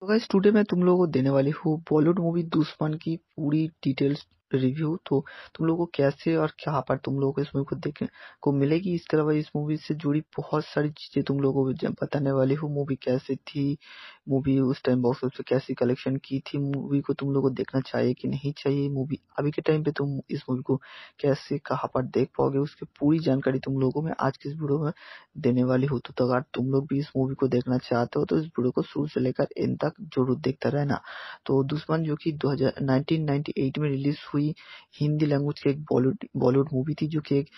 तो guys today मैं तुम लोगों को देने वाली हूँ बॉलीवुड मूवी दुश्मन की पूरी डिटेल्स रिव्यू तो तुम लोगों को कैसे और कहाँ पर तुम लोगों को इस मूवी को देखने को मिलेगी इसके अलावा इस मूवी से जुड़ी बहुत सारी चीज़ें तुम लोगों को बताने वाली हूँ मूवी कैसे थी मूवी उस टाइम बॉक्स ऑफिस पे कैसी कलेक्शन की थी मूवी को तुम लोगों को देखना चाहिए कि नहीं चाहिए मूवी अभी के टाइम पे तुम इस मूवी को कैसे कहाँ पर देख पाओगे उसकी पूरी जानकारी तुम लोगों में आज के इस वीडियो में देने वाली हूँ तो अगर तुम लोग भी इस मूवी को देखना चाहते हो तो इस वीडियो को शुरू से लेकर इन तक जरूर देखता रहना तो दुश्मन जो की दो में रिलीज हुई हुई हिंदी लैंग्वेज की एक बॉलीवुड बॉलीवुड मूवी थी जो कि एक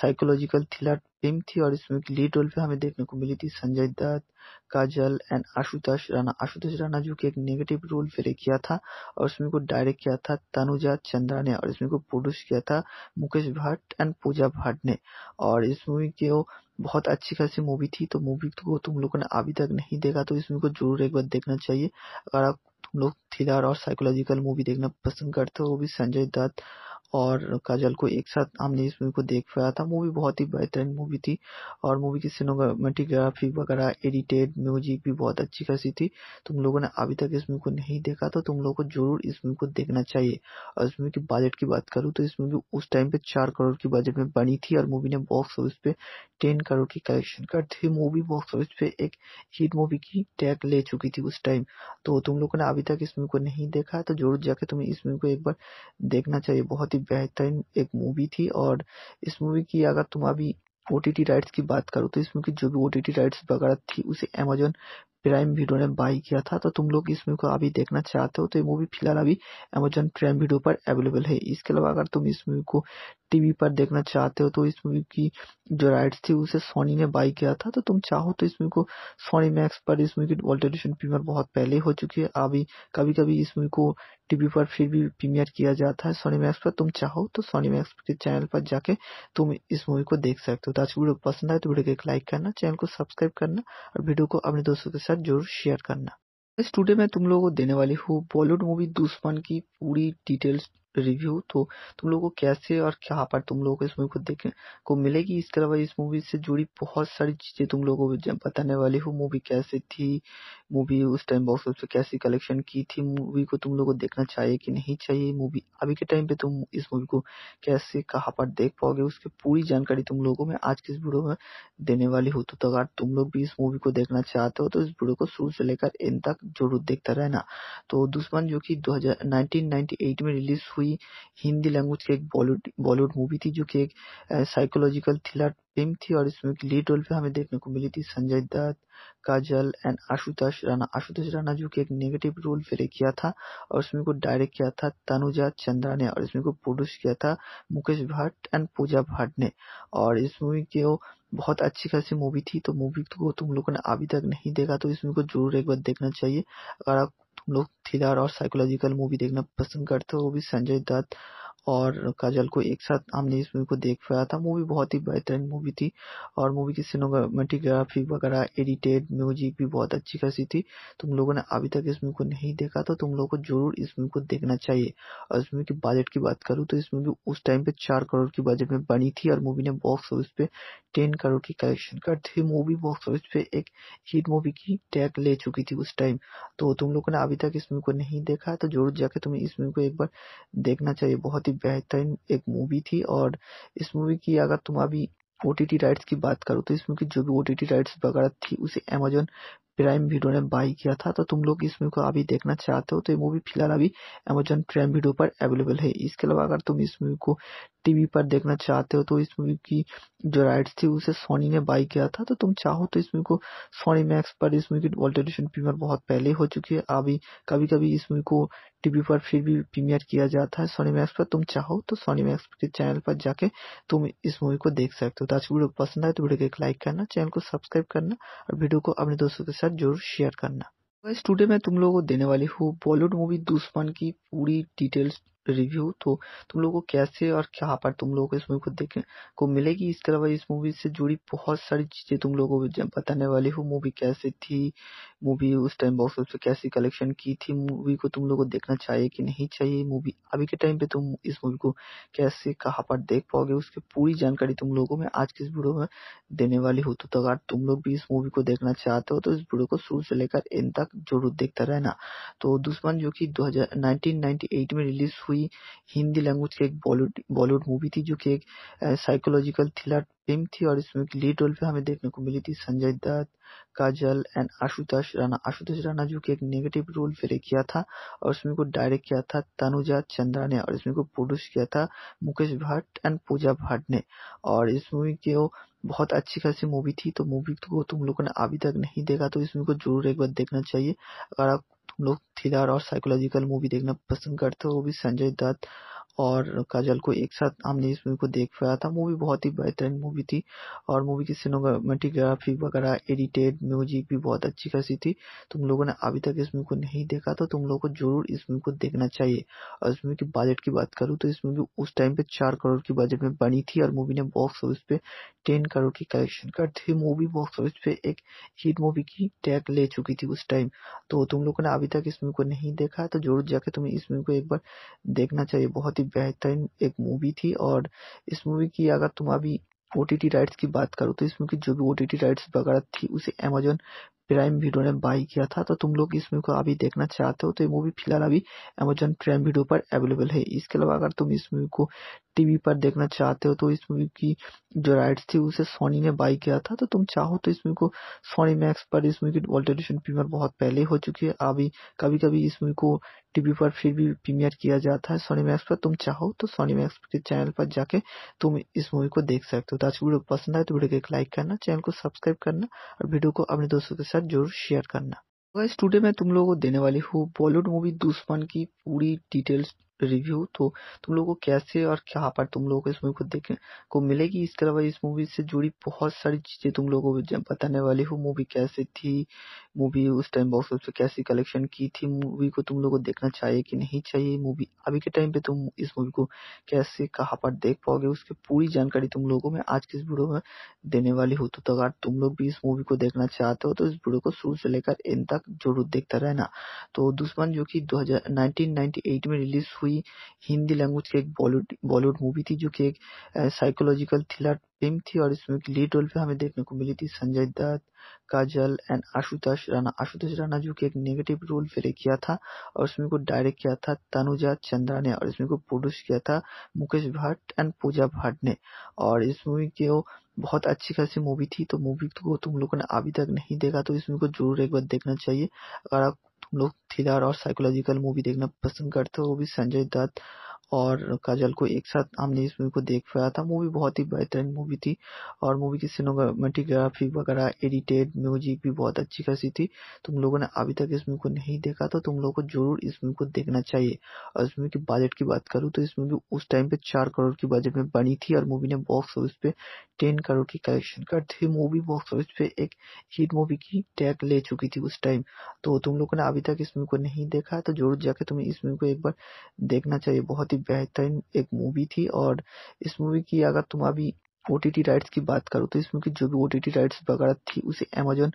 साइकोलॉजिकल थ्रिलर फिल्म थी और इसमें लीड रोल पे हमें देखने को मिली थी संजय दत्त काजल एंड आशुतोष राणा आशुतोष राणा जो कि एक नेगेटिव रोल प्ले किया था और उसमें को डायरेक्ट किया था तनुजा चंद्रा ने और इसमें को प्रोड्यूस किया था मुकेश भट्ट एंड पूजा भट्ट ने और इस मूवी के वो बहुत अच्छी खासी मूवी थी तो मूवी को तुम लोगों ने अभी तक नहीं देखा तो इस मूवी को जरूर एक बार देखना चाहिए अगर आप तुम लोग थ्रिलर और साइकोलॉजिकल मूवी देखना पसंद करते हो भी संजय दत्त और काजल को एक साथ हमने इस मूवी को देख पाया था मूवी बहुत ही बेहतरीन मूवी थी और मूवी की सिनेमाटोग्राफी वगैरह एडिटेड म्यूजिक भी बहुत अच्छी खासी थी तुम लोगों ने अभी तक इस मूवी को नहीं देखा तो तुम लोगों को जरूर इस मूवी को देखना चाहिए और इस मूवी के बजट की बात करूँ तो इस मूवी उस टाइम पे चार करोड़ की बजट में बनी थी और मूवी ने बॉक्स ऑफिस पे टेन करोड़ की कलेक्शन कर थी मूवी बॉक्स ऑफिस पे एक हिट मूवी की टैग ले चुकी थी उस टाइम तो तुम लोगों ने अभी तक इस मूवी को नहीं देखा तो जरूर जाके तुम्हें इस मूवी को एक बार देखना चाहिए बहुत ही ही बेहतरीन एक मूवी थी और इस मूवी की अगर तुम अभी ओ राइट्स की बात करो तो इस मूवी की जो भी ओ राइट्स वगैरह थी उसे अमेजोन प्राइम वीडियो ने बाई किया था तो तुम लोग इस मूवी को अभी देखना चाहते हो तो ये मूवी फिलहाल अभी अमेजोन प्राइम वीडियो पर अवेलेबल है इसके अलावा अगर तुम इस मूवी को टीवी पर देखना चाहते हो तो इस मूवी की जो राइट्स थी उसे सोनी ने बाई किया था तो तुम चाहो तो इस मूवी को सोनी मैक्स पर इस मूवी की ऑल्टरेशन प्रीमियर बहुत पहले हो चुकी है अभी कभी कभी इस मूवी को टीवी पर फिर भी प्रीमियर किया जाता है सोनी मैक्स पर तुम चाहो तो सोनी मैक्स के चैनल पर जाके तुम इस मूवी को देख सकते हो तो आज वीडियो पसंद आए तो वीडियो को एक लाइक करना चैनल को सब्सक्राइब करना और वीडियो को अपने दोस्तों के साथ जरूर शेयर करना इस टूडे मैं तुम लोगों को देने वाली हूँ बॉलीवुड मूवी दुश्मन की पूरी डिटेल्स रिव्यू तो तुम लोगों को कैसे और क्या पर तुम लोगों को इस मूवी को देखने को मिलेगी इसके अलावा इस मूवी से जुड़ी बहुत सारी चीज़ें तुम लोगों को बताने वाली हूँ मूवी कैसे थी मूवी उस टाइम बॉक्स ऑफिस कैसी कलेक्शन की थी मूवी को तुम लोगों को देखना चाहिए कि नहीं चाहिए मूवी अभी के टाइम पे तुम इस मूवी को कैसे कहाँ पर देख पाओगे उसकी पूरी जानकारी तुम लोगों में आज के इस वीडियो में देने वाली हूँ तो, तो अगर तुम लोग भी इस मूवी को देखना चाहते हो तो इस वीडियो को शुरू से लेकर इन तक जरूर देखता रहना तो दुश्मन जो की दो में रिलीज हुई मूवी हिंदी लैंग्वेज की एक बॉलीवुड बॉलीवुड मूवी थी जो कि एक साइकोलॉजिकल थ्रिलर फिल्म थी और इसमें लीड रोल पे हमें देखने को मिली थी संजय दत्त काजल एंड आशुतोष राणा आशुतोष राणा जो कि एक नेगेटिव रोल प्ले किया था और इसमें को डायरेक्ट किया था तनुजा चंद्रा ने और इसमें को प्रोड्यूस किया था मुकेश भट्ट एंड पूजा भट्ट ने और इस मूवी के वो बहुत अच्छी खासी मूवी थी तो मूवी को तुम लोगों ने अभी तक नहीं देखा तो इसमें को जरूर एक बार देखना चाहिए अगर आप लोग थ्रिलर और साइकोलॉजिकल मूवी देखना पसंद करते हो वो भी संजय दत्त और काजल को एक साथ हमने इस मूवी को देख पाया था मूवी बहुत ही बेहतरीन मूवी थी और मूवी की सिनेमाटोग्राफी वगैरह एडिटेड म्यूजिक भी बहुत अच्छी खासी थी तुम लोगों ने अभी तक इस मूवी को नहीं देखा तो तुम लोगों को जरूर इस मूवी को देखना चाहिए और इस मूवी के बजट की बात करूँ तो इस मूवी उस टाइम पे चार करोड़ की बजट में बनी थी और मूवी ने बॉक्स ऑफिस पे टेन करोड़ की कलेक्शन कर थी मूवी बॉक्स ऑफिस पे एक हिट मूवी की टैग ले चुकी थी उस टाइम तो तुम लोगों ने अभी तक इस मूवी को नहीं देखा तो जरूर जाके तुम्हें इस मूवी को एक बार देखना चाहिए बहुत ही बेहतरीन एक मूवी थी और इस मूवी की अगर तुम अभी ओ टी टी राइट्स की बात करो तो इस मूवी की जो भी ओ टी टी राइट्स वगैरह थी उसे अमेजोन प्राइम वीडियो ने बाई किया था तो तुम लोग इस मूवी को अभी देखना चाहते हो तो ये मूवी फिलहाल अभी अमेजन प्राइम वीडियो पर अवेलेबल है इसके अलावा अगर तुम इस मूवी को टीवी पर देखना चाहते हो तो इस मूवी की जो राइट्स थी उसे सोनी ने बाई किया था तो तुम चाहो तो इस मूवी को सोनी मैक्स पर इस मूवी की वर्ल्ड एडिशन प्रीमियर बहुत पहले हो चुकी है अभी कभी कभी इस मूवी को टीवी पर फिर भी प्रीमियर किया जाता है सोनी मैक्स पर तुम चाहो तो सोनी मैक्स के चैनल पर जाके तुम इस मूवी को देख सकते हो तो आज वीडियो पसंद आए तो वीडियो को एक लाइक करना चैनल को सब्सक्राइब करना और वीडियो को अपने दोस्तों के साथ साथ जरूर शेयर करना इस टुडे मैं तुम लोगों को देने वाली हूँ बॉलीवुड मूवी दुश्मन की पूरी डिटेल्स रिव्यू तो तुम लोगों को कैसे और क्या पर तुम लोगों को इस मूवी को देखने को मिलेगी इसके अलावा इस मूवी से जुड़ी बहुत सारी चीज़ें तुम लोगों को बताने वाली हूँ मूवी कैसे थी मूवी उस टाइम बॉक्स ऑफिस पे कैसी कलेक्शन की थी मूवी को तुम लोगों को देखना चाहिए कि नहीं चाहिए मूवी अभी के टाइम पे तुम इस मूवी को कैसे कहाँ पर देख पाओगे उसकी पूरी जानकारी तुम लोगों में आज के इस वीडियो में देने वाली हूँ तो, तो अगर तुम लोग भी इस मूवी को देखना चाहते हो तो इस वीडियो को शुरू से लेकर इन तक जरूर देखता रहना तो दुश्मन जो की दो में रिलीज हुई हुई हिंदी लैंग्वेज की एक बॉलीवुड बॉलीवुड मूवी थी जो कि एक साइकोलॉजिकल थ्रिलर फिल्म थी और इसमें एक लीड रोल पे हमें देखने को मिली थी संजय दत्त काजल एंड आशुतोष राणा आशुतोष राणा जो कि एक नेगेटिव रोल प्ले किया था और इसमें को डायरेक्ट किया था तनुजा चंद्रा ने और इसमें को प्रोड्यूस किया था मुकेश भट्ट एंड पूजा भट्ट ने और इस मूवी की वो बहुत अच्छी खासी मूवी थी तो मूवी को तुम लोगों ने अभी तक नहीं देखा तो इसमें को जरूर एक बार देखना चाहिए अगर आप लोग थ्रिलर और साइकोलॉजिकल मूवी देखना पसंद करते हैं वो भी संजय दत्त और काजल को एक साथ हमने इस मूवी को देख पाया था मूवी बहुत ही बेहतरीन मूवी थी और मूवी की सिनेमाटोग्राफी वगैरह एडिटेड म्यूजिक भी बहुत अच्छी खासी थी तुम लोगों ने अभी तक इस मूवी को नहीं देखा तो तुम लोगों को जरूर इस मूवी को देखना चाहिए और इस मूवी के बजट की बात करूँ तो इस मूवी उस टाइम पे चार करोड़ की बजट में बनी थी और मूवी ने बॉक्स ऑफिस पे टेन करोड़ की कलेक्शन कर थी मूवी बॉक्स ऑफिस पे एक हिट मूवी की टैग ले चुकी थी उस टाइम तो तुम लोगों ने अभी तक इस मूवी को नहीं देखा तो जरूर जाके तुम्हें इस मूवी को एक बार देखना चाहिए बहुत ही बेहतरीन एक मूवी थी और इस मूवी की अगर तुम अभी ओ राइट्स की बात करो तो इस मूवी की जो भी ओ राइट्स वगैरह थी उसे अमेजोन प्राइम वीडियो ने बाई किया था तो तुम लोग इस मूवी को अभी देखना चाहते हो तो ये मूवी फिलहाल अभी अमेजोन प्राइम वीडियो पर अवेलेबल है इसके अलावा अगर तुम इस मूवी को टीवी पर देखना चाहते हो तो इस मूवी की जो राइट्स थी उसे सोनी ने बाई किया था तो तुम चाहो तो इस मूवी को सोनी मैक्स पर इस मूवी की वर्ल्ड एडिशन प्रीमियर बहुत पहले हो चुकी है अभी कभी कभी इस मूवी को टीवी पर फिर भी प्रीमियर किया जाता है सोनी मैक्स पर तुम चाहो तो सोनी मैक्स के चैनल पर जाके तुम इस मूवी को देख सकते हो तो आज वीडियो पसंद आए तो वीडियो को एक लाइक करना चैनल को सब्सक्राइब करना और वीडियो को अपने दोस्तों के साथ जरूर शेयर करना इस तो टूडे मैं तुम लोगों को देने वाली हूँ बॉलीवुड मूवी दुश्मन की पूरी डिटेल्स रिव्यू तो तुम लोगों को कैसे और कहाँ पर तुम लोगों को इस मूवी को देखने को मिलेगी इसके अलावा इस मूवी से जुड़ी बहुत सारी चीज़ें तुम लोगों को बताने वाली हूँ मूवी कैसे थी मूवी उस टाइम बॉक्स ऑफिस पे कैसी कलेक्शन की थी मूवी को तुम लोगों को देखना चाहिए कि नहीं चाहिए मूवी अभी के टाइम पे तुम इस मूवी को कैसे कहाँ पर देख पाओगे उसकी पूरी जानकारी तुम लोगों में आज के इस वीडियो में देने वाली हूँ तो अगर तुम लोग भी इस मूवी को देखना चाहते हो तो इस वीडियो को शुरू से लेकर इन तक जरूर देखता रहना तो दुश्मन जो की दो में रिलीज हुई हुई हिंदी लैंग्वेज की एक बॉलीवुड बॉलीवुड मूवी थी जो कि एक साइकोलॉजिकल थ्रिलर फिल्म थी और इसमें लीड रोल पे हमें देखने को मिली थी संजय दत्त काजल एंड आशुतोष राणा आशुतोष राणा जो कि एक नेगेटिव रोल प्ले किया था और इसमें को डायरेक्ट किया था तनुजा चंद्रा ने और इसमें को प्रोड्यूस किया था मुकेश भट्ट एंड पूजा भट्ट ने और इस मूवी के बहुत अच्छी खासी मूवी थी तो मूवी को तुम लोगों ने अभी तक नहीं देखा तो इस मूवी को जरूर एक बार देखना चाहिए अगर आप तुम लोग थ्रिलर और साइकोलॉजिकल मूवी देखना पसंद करते हो वो भी संजय दत्त और काजल को एक साथ हमने इस मूवी को देख पाया था मूवी बहुत ही बेहतरीन मूवी थी और मूवी की सिनेमाटोग्राफी वगैरह एडिटेड म्यूजिक भी बहुत अच्छी खासी थी तुम लोगों ने अभी तक इस मूवी को नहीं देखा तो तुम लोगों को जरूर इस मूवी को देखना चाहिए और इस मूवी के बजट की बात करूँ तो इस मूवी उस टाइम पे चार करोड़ की बजट में बनी थी और मूवी ने बॉक्स ऑफिस पे टेन करोड़ की कलेक्शन कर थी मूवी बॉक्स ऑफिस पे एक हिट मूवी की टैग ले चुकी थी उस टाइम तो तुम लोगों ने अभी तक इस मूवी को नहीं देखा तो जरूर जाके तुम्हें इस मूवी को एक बार देखना चाहिए बहुत ही बेहतरीन एक मूवी थी और इस मूवी की अगर तुम अभी ओ राइट्स की बात करो तो इस मूवी की जो भी ओ राइट्स वगैरह थी उसे अमेजोन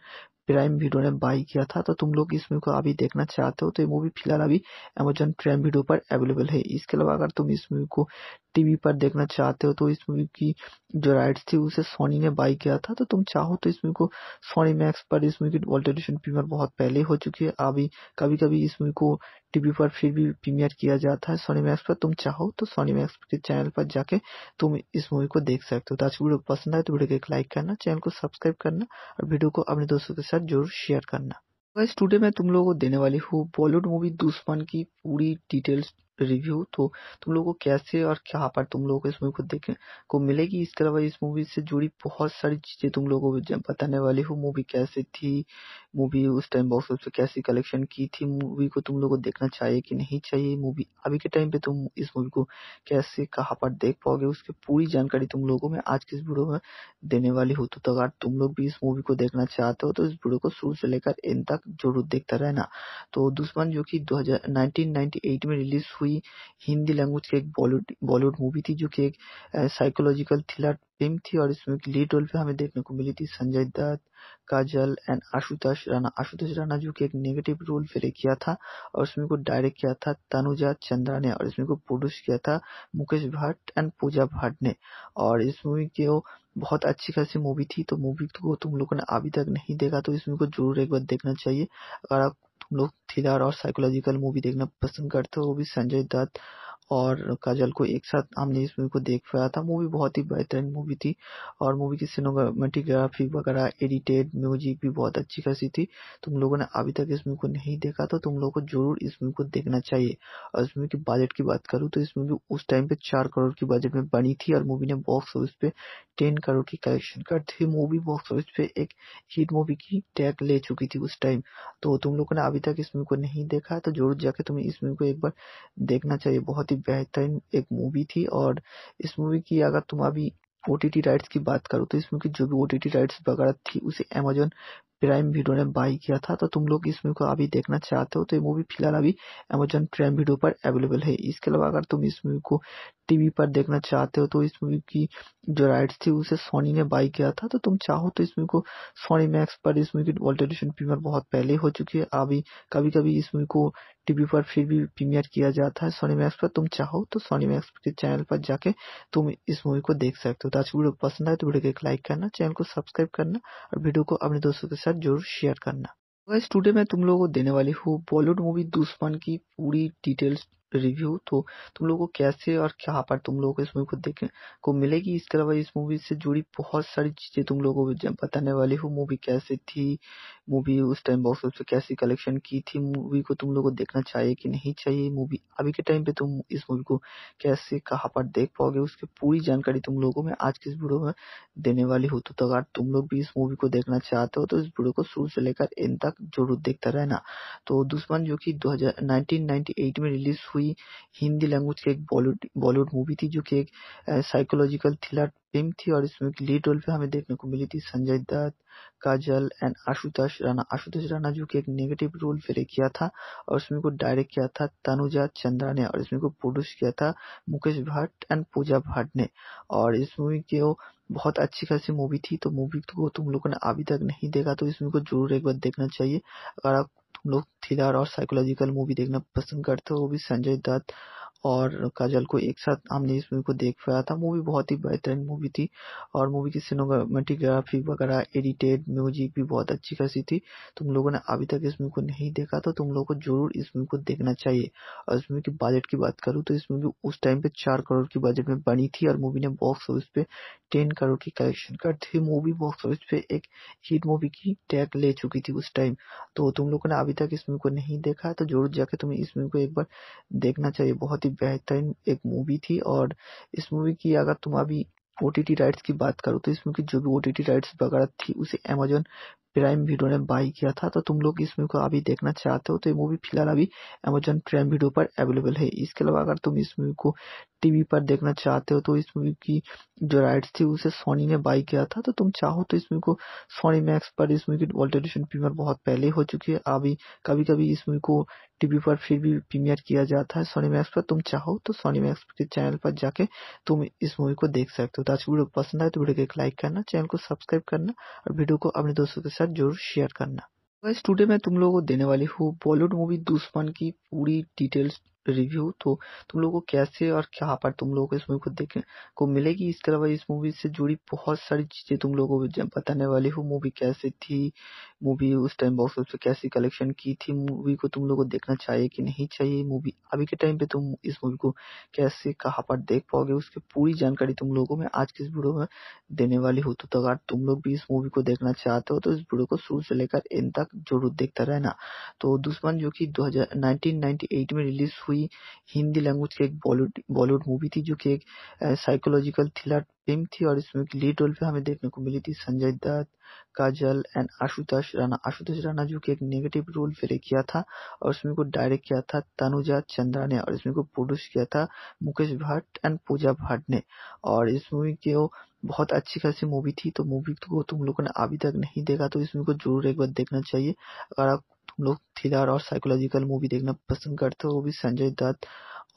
प्राइम वीडियो ने बाई किया था तो तुम लोग इस मूवी को अभी देखना चाहते हो तो ये मूवी फिलहाल अभी अमेजोन प्राइम वीडियो पर अवेलेबल है इसके अलावा अगर तुम इस मूवी को टीवी पर देखना चाहते हो तो इस मूवी की जो राइट्स थी उसे सोनी ने बाई किया था तो तुम चाहो तो इस मूवी को सोनी मैक्स पर इस मूवी की ऑल्टरेशन प्रीमियर बहुत पहले हो चुकी है अभी कभी कभी इस मूवी को टीवी पर फिर भी प्रीमियर किया जाता है सोनी मैक्स पर तुम चाहो तो सोनी मैक्स के चैनल पर जाके तुम इस मूवी को देख सकते हो तो आज की वीडियो पसंद आए तो वीडियो को एक लाइक करना चैनल को सब्सक्राइब करना और वीडियो को अपने दोस्तों के साथ जरूर शेयर करना गाइस टुडे मैं तुम लोगों को देने वाली हूँ बॉलीवुड मूवी दुश्मन की पूरी डिटेल्स रिव्यू तो तुम लोगों को कैसे और कहाँ पर तुम लोगों को इस मूवी को देखने को मिलेगी इसके अलावा इस मूवी से जुड़ी बहुत सारी चीज़ें तुम लोगों को बताने वाली हूँ मूवी कैसे थी मूवी उस टाइम बॉक्स ऑफिस पे कैसी कलेक्शन की थी मूवी को तुम लोगों को देखना चाहिए कि नहीं चाहिए मूवी अभी के टाइम पे तुम इस मूवी को कैसे कहाँ पर देख पाओगे उसकी पूरी जानकारी तुम लोगों में आज के इस वीडियो में देने वाली हो तो, तो अगर तुम लोग भी इस मूवी को देखना चाहते हो तो इस वीडियो को शुरू से लेकर इन तक जरूर देखता रहना तो दुश्मन जो की दो में रिलीज हुई हुई हिंदी लैंग्वेज की एक बॉलीवुड बॉलीवुड मूवी थी जो कि एक साइकोलॉजिकल थ्रिलर फिल्म थी और इसमें लीड रोल पे हमें देखने को मिली थी संजय दत्त काजल एंड आशुतोष राणा आशुतोष राणा जो कि एक नेगेटिव रोल प्ले किया था और इसमें को डायरेक्ट किया था तनुजा चंद्रा ने और इसमें को प्रोड्यूस किया था मुकेश भट्ट एंड पूजा भट्ट ने और इस मूवी के वो बहुत अच्छी खासी मूवी थी तो मूवी को तुम लोगों ने अभी तक नहीं देखा तो इस मूवी को जरूर एक बार देखना चाहिए अगर आप लोग थ्रिलर और साइकोलॉजिकल मूवी देखना पसंद करते हो भी संजय दत्त और काजल को एक साथ हमने इस मूवी को देख पाया था मूवी बहुत ही बेहतरीन मूवी थी और मूवी की सिनेमाटोग्राफी वगैरह एडिटेड म्यूजिक भी बहुत अच्छी खासी थी तुम लोगों ने अभी तक इस मूवी को नहीं देखा तो तुम लोगों को जरूर इस मूवी को देखना चाहिए और इस मूवी के बजट की बात करूँ तो इस मूवी उस टाइम पे चार करोड़ की बजट में बनी थी और मूवी ने बॉक्स ऑफिस पे टेन करोड़ की कलेक्शन कर थी मूवी बॉक्स ऑफिस पे एक हिट मूवी की टैग ले चुकी थी उस टाइम तो तुम लोगों ने अभी तक इस मूवी को नहीं देखा तो जरूर जाके तुम्हें इस मूवी को एक बार देखना चाहिए बहुत ही बेहतरीन एक मूवी थी और इस मूवी की अगर तुम अभी ओ टी टी राइट्स की बात करो तो इसमें की जो भी ओ टी टी राइट्स वगैरह थी उसे अमेजोन प्राइम वीडियो ने बाई किया था तो तुम लोग इस मूवी को अभी देखना चाहते हो तो ये मूवी फिलहाल अभी अमेजन प्राइम वीडियो पर अवेलेबल है इसके अलावा अगर तुम इस मूवी को टीवी पर देखना चाहते हो तो इस मूवी की जो राइट्स थी उसे सोनी ने बाई किया था तो तुम चाहो तो इस मूवी को सोनी मैक्स पर इस मूवी की वर्ल्ड एडिशन प्रीमियर बहुत पहले हो चुकी है अभी कभी कभी इस मूवी को टीवी पर फिर भी प्रीमियर किया जाता है सोनी मैक्स पर तुम चाहो तो सोनी मैक्स के चैनल पर जाके तुम इस मूवी को देख सकते हो तो आज वीडियो पसंद आए तो वीडियो को एक लाइक करना चैनल को सब्सक्राइब करना और वीडियो को अपने दोस्तों के साथ साथ जरूर शेयर करना इस टुडे मैं तुम लोगों को देने वाली हूँ बॉलीवुड मूवी दुश्मन की पूरी डिटेल्स रिव्यू तो तुम लोगों को कैसे और कहाँ पर तुम लोगों को इस मूवी को देखने को मिलेगी इसके अलावा इस मूवी से जुड़ी बहुत सारी चीज़ें तुम लोगों को बताने वाली हूँ मूवी कैसे थी मूवी उस टाइम बॉक्स ऑफिस पे कैसी कलेक्शन की थी मूवी को तुम लोगों को देखना चाहिए कि नहीं चाहिए मूवी अभी के टाइम पे तुम इस मूवी को कैसे कहाँ पर देख पाओगे उसकी पूरी जानकारी तुम लोगों में आज की इस वीडियो में देने वाली हो तो, तो अगर तुम लोग भी इस मूवी को देखना चाहते हो तो इस वीडियो को शुरू से लेकर इन तक जरूर देखता रहना तो दुश्मन जो कि दो में रिलीज हुई हिंदी लैंग्वेज की एक बॉलीवुड बॉलीवुड मूवी थी जो की एक साइकोलॉजिकल थ्रिलर फिल्म थी और इसमें लीड रोल पे हमें देखने को मिली थी संजय दत्त काजल एंड आशुतोष राणा आशुतोष राणा जो कि एक नेगेटिव रोल प्ले किया था और इसमें को डायरेक्ट किया था तनुजा चंद्रा ने और इसमें को प्रोड्यूस किया था मुकेश भट्ट एंड पूजा भट्ट ने और इस मूवी के वो बहुत अच्छी खासी मूवी थी तो मूवी को तुम लोगों ने अभी तक नहीं देखा तो इसमें को जरूर एक बार देखना चाहिए अगर आप तुम लोग थ्रिलर और साइकोलॉजिकल मूवी देखना पसंद करते हो वो भी संजय दत्त और काजल को एक साथ हमने इस मूवी को देख पाया था मूवी बहुत ही बेहतरीन मूवी थी और मूवी की सिनेमाटोग्राफी वगैरह एडिटेड म्यूजिक भी बहुत अच्छी खासी थी तुम लोगों ने अभी तक इस मूवी को नहीं देखा तो तुम लोगों को जरूर इस मूवी को देखना चाहिए और इस मूवी के बजट की बात करूँ तो इस मूवी उस टाइम पे चार करोड़ की बजट में बनी थी और मूवी ने बॉक्स ऑफिस पे टेन करोड़ की कलेक्शन कर थी मूवी बॉक्स ऑफिस पे एक हिट मूवी की टैग ले चुकी थी उस टाइम तो तुम लोगों ने अभी तक इस मूवी को नहीं देखा तो जरूर जाके तुम्हें इस मूवी को एक बार देखना चाहिए बहुत ही बेहतरीन एक मूवी थी और इस मूवी की अगर तुम अभी ओ टी टी राइट्स की बात करो तो इस मूवी की जो भी ओ टी टी राइट्स वगैरह थी उसे अमेजोन प्राइम वीडियो ने बाई किया था तो तुम लोग इस मूवी को अभी देखना चाहते हो तो ये मूवी फिलहाल अभी अमेजन प्राइम वीडियो पर अवेलेबल है इसके अलावा अगर तुम इस मूवी को टीवी पर देखना चाहते हो तो इस मूवी की जो राइट्स थी उसे सोनी ने बाई किया था तो तुम चाहो तो इस मूवी को सोनी मैक्स पर इस मूवी की वर्ल्ड एडिशन प्रीमियर बहुत पहले हो चुकी है अभी कभी कभी इस मूवी को टीवी पर फिर भी प्रीमियर किया जाता है सोनी मैक्स पर तुम चाहो तो सोनी मैक्स के चैनल पर जाके तुम इस मूवी को देख सकते हो तो आज वीडियो पसंद आए तो वीडियो को एक लाइक करना चैनल को सब्सक्राइब करना और वीडियो को अपने दोस्तों के साथ साथ जरूर शेयर करना स्टूडियो में तुम लोगों को देने वाली हूँ बॉलीवुड मूवी दुश्मन की पूरी डिटेल्स रिव्यू तो तुम लोगों को कैसे और कहाँ पर तुम लोगों को इस मूवी को देखने को मिलेगी इसके अलावा इस मूवी से जुड़ी बहुत सारी चीज़ें तुम लोगों को बताने वाली हूँ मूवी कैसे थी मूवी उस टाइम बॉक्स ऑफिस कैसी कलेक्शन की थी मूवी को तुम लोगों को देखना चाहिए कि नहीं चाहिए मूवी अभी के टाइम पे तुम इस मूवी को कैसे कहाँ पर देख पाओगे उसकी पूरी जानकारी तुम लोगों में आज के इस वीडियो में देने वाली हूँ तो अगर तुम लोग भी इस मूवी को देखना चाहते हो तो इस वीडियो को शुरू से लेकर इन तक जरूर देखता रहना तो दुश्मन जो की दो में रिलीज हुई हुई हिंदी लैंग्वेज की एक बॉलीवुड बॉलीवुड मूवी थी जो कि एक साइकोलॉजिकल थ्रिलर फिल्म थी और इसमें लीड रोल पे हमें देखने को मिली थी संजय दत्त काजल एंड आशुतोष राणा आशुतोष राणा जो कि एक नेगेटिव रोल प्ले किया था और उसमें को डायरेक्ट किया था तनुजा चंद्रा ने और इसमें को प्रोड्यूस किया था मुकेश भट्ट एंड पूजा भट्ट ने और इस मूवी के वो बहुत अच्छी खासी मूवी थी तो मूवी को तुम लोगों ने अभी तक नहीं देखा तो इसमें को जरूर एक बार देखना चाहिए अगर आप तुम लोग थ्रिलर और साइकोलॉजिकल मूवी देखना पसंद करते हो वो भी संजय दत्त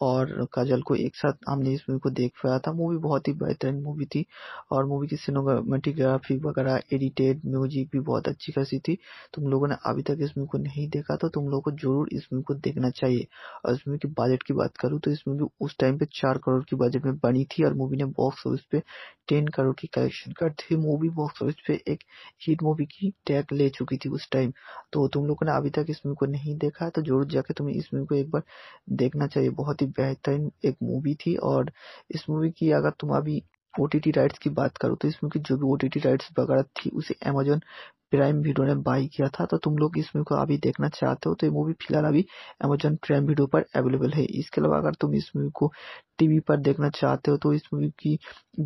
और काजल को एक साथ हमने इस मूवी को देख पाया था मूवी बहुत ही बेहतरीन मूवी थी और मूवी की सिनेमाटोग्राफी वगैरह एडिटेड म्यूजिक भी बहुत अच्छी खासी थी तुम लोगों ने अभी तक इस मूवी को नहीं देखा तो तुम लोगों को जरूर इस मूवी को देखना चाहिए और इस मूवी के बजट की बात करूँ तो इस मूवी उस टाइम पे चार करोड़ की बजट में बनी थी और मूवी ने बॉक्स ऑफिस पे टेन करोड़ की कलेक्शन कर थी मूवी बॉक्स ऑफिस पे एक हिट मूवी की टैग ले चुकी थी उस टाइम तो तुम लोगों ने अभी तक इस मूवी को नहीं देखा तो जरूर जाके तुम्हें इस मूवी को एक बार देखना चाहिए बहुत ही ही बेहतरीन एक मूवी थी और इस मूवी की अगर तुम अभी ओ राइट्स की बात करो तो इस मूवी की जो भी ओ राइट्स वगैरह थी उसे अमेजोन प्राइम वीडियो ने बाई किया था तो तुम लोग इस मूवी को अभी देखना चाहते हो तो ये मूवी फिलहाल अभी अमेजोन प्राइम वीडियो पर अवेलेबल है इसके अलावा अगर तुम इस मूवी को टीवी पर देखना चाहते हो तो इस मूवी की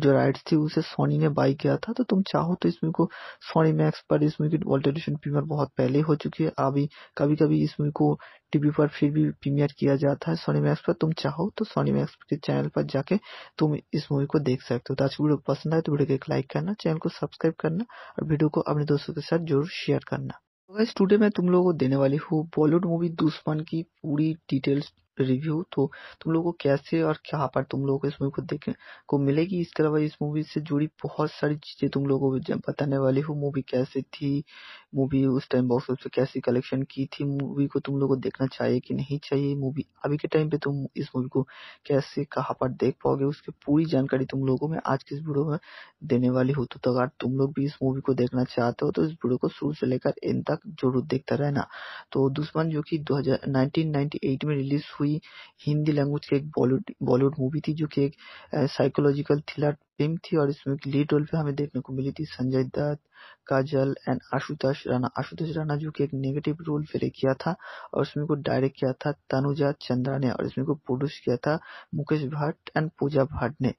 जो राइट्स थी उसे सोनी ने बाई किया था तो तुम चाहो तो इस मूवी को सोनी मैक्स पर इस मूवी की ऑल्टरेशन प्रीमियर बहुत पहले हो चुकी है अभी कभी कभी इस मूवी को टीवी पर फिर भी प्रीमियर किया जाता है सोनी मैक्स पर तुम चाहो तो सोनी मैक्स के चैनल पर जाके तुम इस मूवी को देख सकते हो तो आज की वीडियो पसंद आए तो वीडियो को एक लाइक करना चैनल को सब्सक्राइब करना और वीडियो को अपने दोस्तों के साथ जरूर शेयर करना तो स्टूडियो में तुम लोगों को देने वाली हूँ बॉलीवुड मूवी दुश्मन की पूरी डिटेल्स रिव्यू तो तुम लोगों को कैसे और कहाँ पर तुम लोगों को इस मूवी को देखने को मिलेगी इसके अलावा इस मूवी से जुड़ी बहुत सारी चीज़ें तुम लोगों को बताने वाली हूँ मूवी कैसे थी मूवी उस टाइम बॉक्स ऑफिस पे कैसी कलेक्शन की थी मूवी को तुम लोगों को देखना चाहिए कि नहीं चाहिए मूवी अभी के टाइम पे तुम इस मूवी को कैसे कहाँ पर देख पाओगे उसकी पूरी जानकारी तुम लोगों को मैं आज के इस वीडियो में देने वाली हूँ तो, तो अगर तुम लोग भी इस मूवी को देखना चाहते हो तो इस वीडियो को शुरू से लेकर इन तक जरूर देखता रहना तो दुश्मन जो की दो में रिलीज हुई मूवी हिंदी लैंग्वेज की एक बॉलीवुड बॉलीवुड मूवी थी जो कि एक साइकोलॉजिकल थ्रिलर फिल्म थी और इसमें लीड रोल पे हमें देखने को मिली थी संजय दत्त काजल एंड आशुतोष राणा आशुतोष राणा जो कि एक नेगेटिव रोल प्ले किया था और इसमें को डायरेक्ट किया था तनुजा चंद्रा ने और इसमें को प्रोड्यूस किया था मुकेश भट्ट एंड पूजा भट्ट ने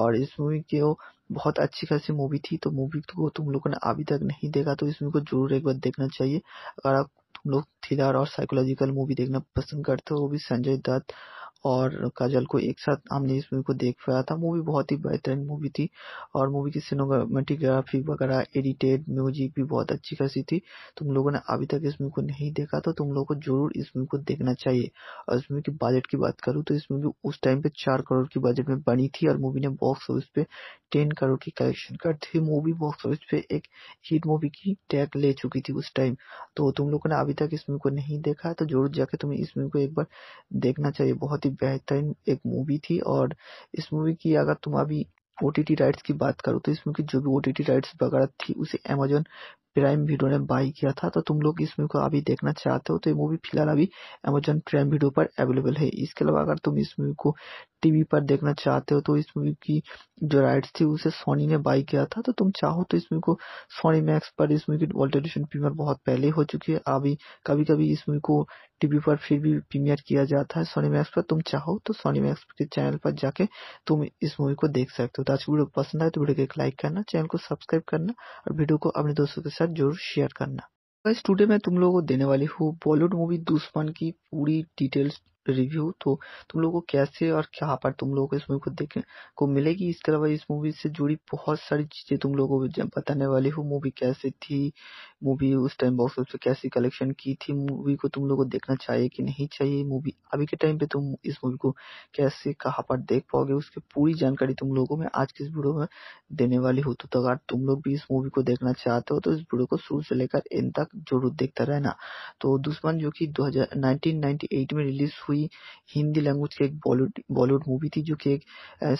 और इस मूवी के वो बहुत अच्छी खासी मूवी थी तो मूवी को तुम लोगों ने अभी तक नहीं देखा तो इस मूवी को जरूर एक बार देखना चाहिए अगर आप लोग थ्रिलर और साइकोलॉजिकल मूवी देखना पसंद करते हो वो भी संजय दत्त और काजल को एक साथ हमने इस मूवी को देख पाया था मूवी बहुत ही बेहतरीन मूवी थी और मूवी की सिनेमाटोग्राफी वगैरह एडिटेड म्यूजिक भी बहुत अच्छी खासी थी तुम लोगों ने अभी तक इस मूवी को नहीं देखा तो तुम लोगों को जरूर इस मूवी को देखना चाहिए और इस मूवी की बजट की बात करूँ तो इस मूवी उस टाइम पे चार करोड़ की बजट में बनी थी और मूवी ने बॉक्स ऑफिस पे टेन करोड़ की कलेक्शन कर थी मूवी बॉक्स ऑफिस पे एक हिट मूवी की टैग ले चुकी थी उस टाइम तो तुम लोगों ने अभी तक इस मूवी को नहीं देखा तो जरूर जाके तुम्हें इस मूवी को एक बार देखना चाहिए बहुत ही बेहतरीन एक मूवी थी और इस मूवी की अगर तुम अभी ओ राइट्स की बात करो तो इस मूवी की जो भी ओ राइट्स वगैरह थी उसे अमेजोन प्राइम वीडियो ने बाई किया था तो तुम लोग इस मूवी को अभी देखना चाहते हो तो ये मूवी फिलहाल अभी अमेजोन प्राइम वीडियो पर अवेलेबल है इसके अलावा अगर तुम इस मूवी को टीवी पर देखना चाहते हो तो इस मूवी की जो राइट्स थी उसे सोनी ने बाई किया था तो तुम चाहो तो इस मूवी को सोनी मैक्स पर इस मूवी की वर्ल्ड एडिशन प्रीमियर बहुत पहले हो चुकी है अभी कभी कभी इस मूवी को टीवी पर फिर भी प्रीमियर किया जाता है सोनी मैक्स पर तुम चाहो तो सोनी मैक्स के चैनल पर जाके तुम इस मूवी को देख सकते हो तो आज की वीडियो पसंद आए तो वीडियो को एक लाइक करना चैनल को सब्सक्राइब करना और वीडियो को अपने दोस्तों के साथ जरूर शेयर करना गाइस टूडे मैं तुम लोगों को देने वाली हूँ बॉलीवुड मूवी दुश्मन की पूरी डिटेल्स रिव्यू तो तुम लोगों को कैसे और कहाँ पर तुम लोगों को इस मूवी को देखने को मिलेगी इसके अलावा इस मूवी से जुड़ी बहुत सारी चीज़ें तुम लोगों को बताने वाली हूँ मूवी कैसे थी मूवी उस टाइम बॉक्स ऑफिस पे कैसी कलेक्शन की थी मूवी को तुम लोगों को देखना चाहिए कि नहीं चाहिए मूवी अभी के टाइम पे तुम इस मूवी को कैसे कहाँ पर देख पाओगे उसकी पूरी जानकारी तुम लोगों में आज की इस वीडियो में देने वाली हो तो, तो अगर तुम लोग भी इस मूवी को देखना चाहते हो तो इस वीडियो को शुरू से लेकर इन तक जरूर देखता रहना तो दुश्मन जो कि दो में रिलीज हुई हिंदी लैंग्वेज की एक बॉलीवुड बॉलीवुड मूवी थी जो की एक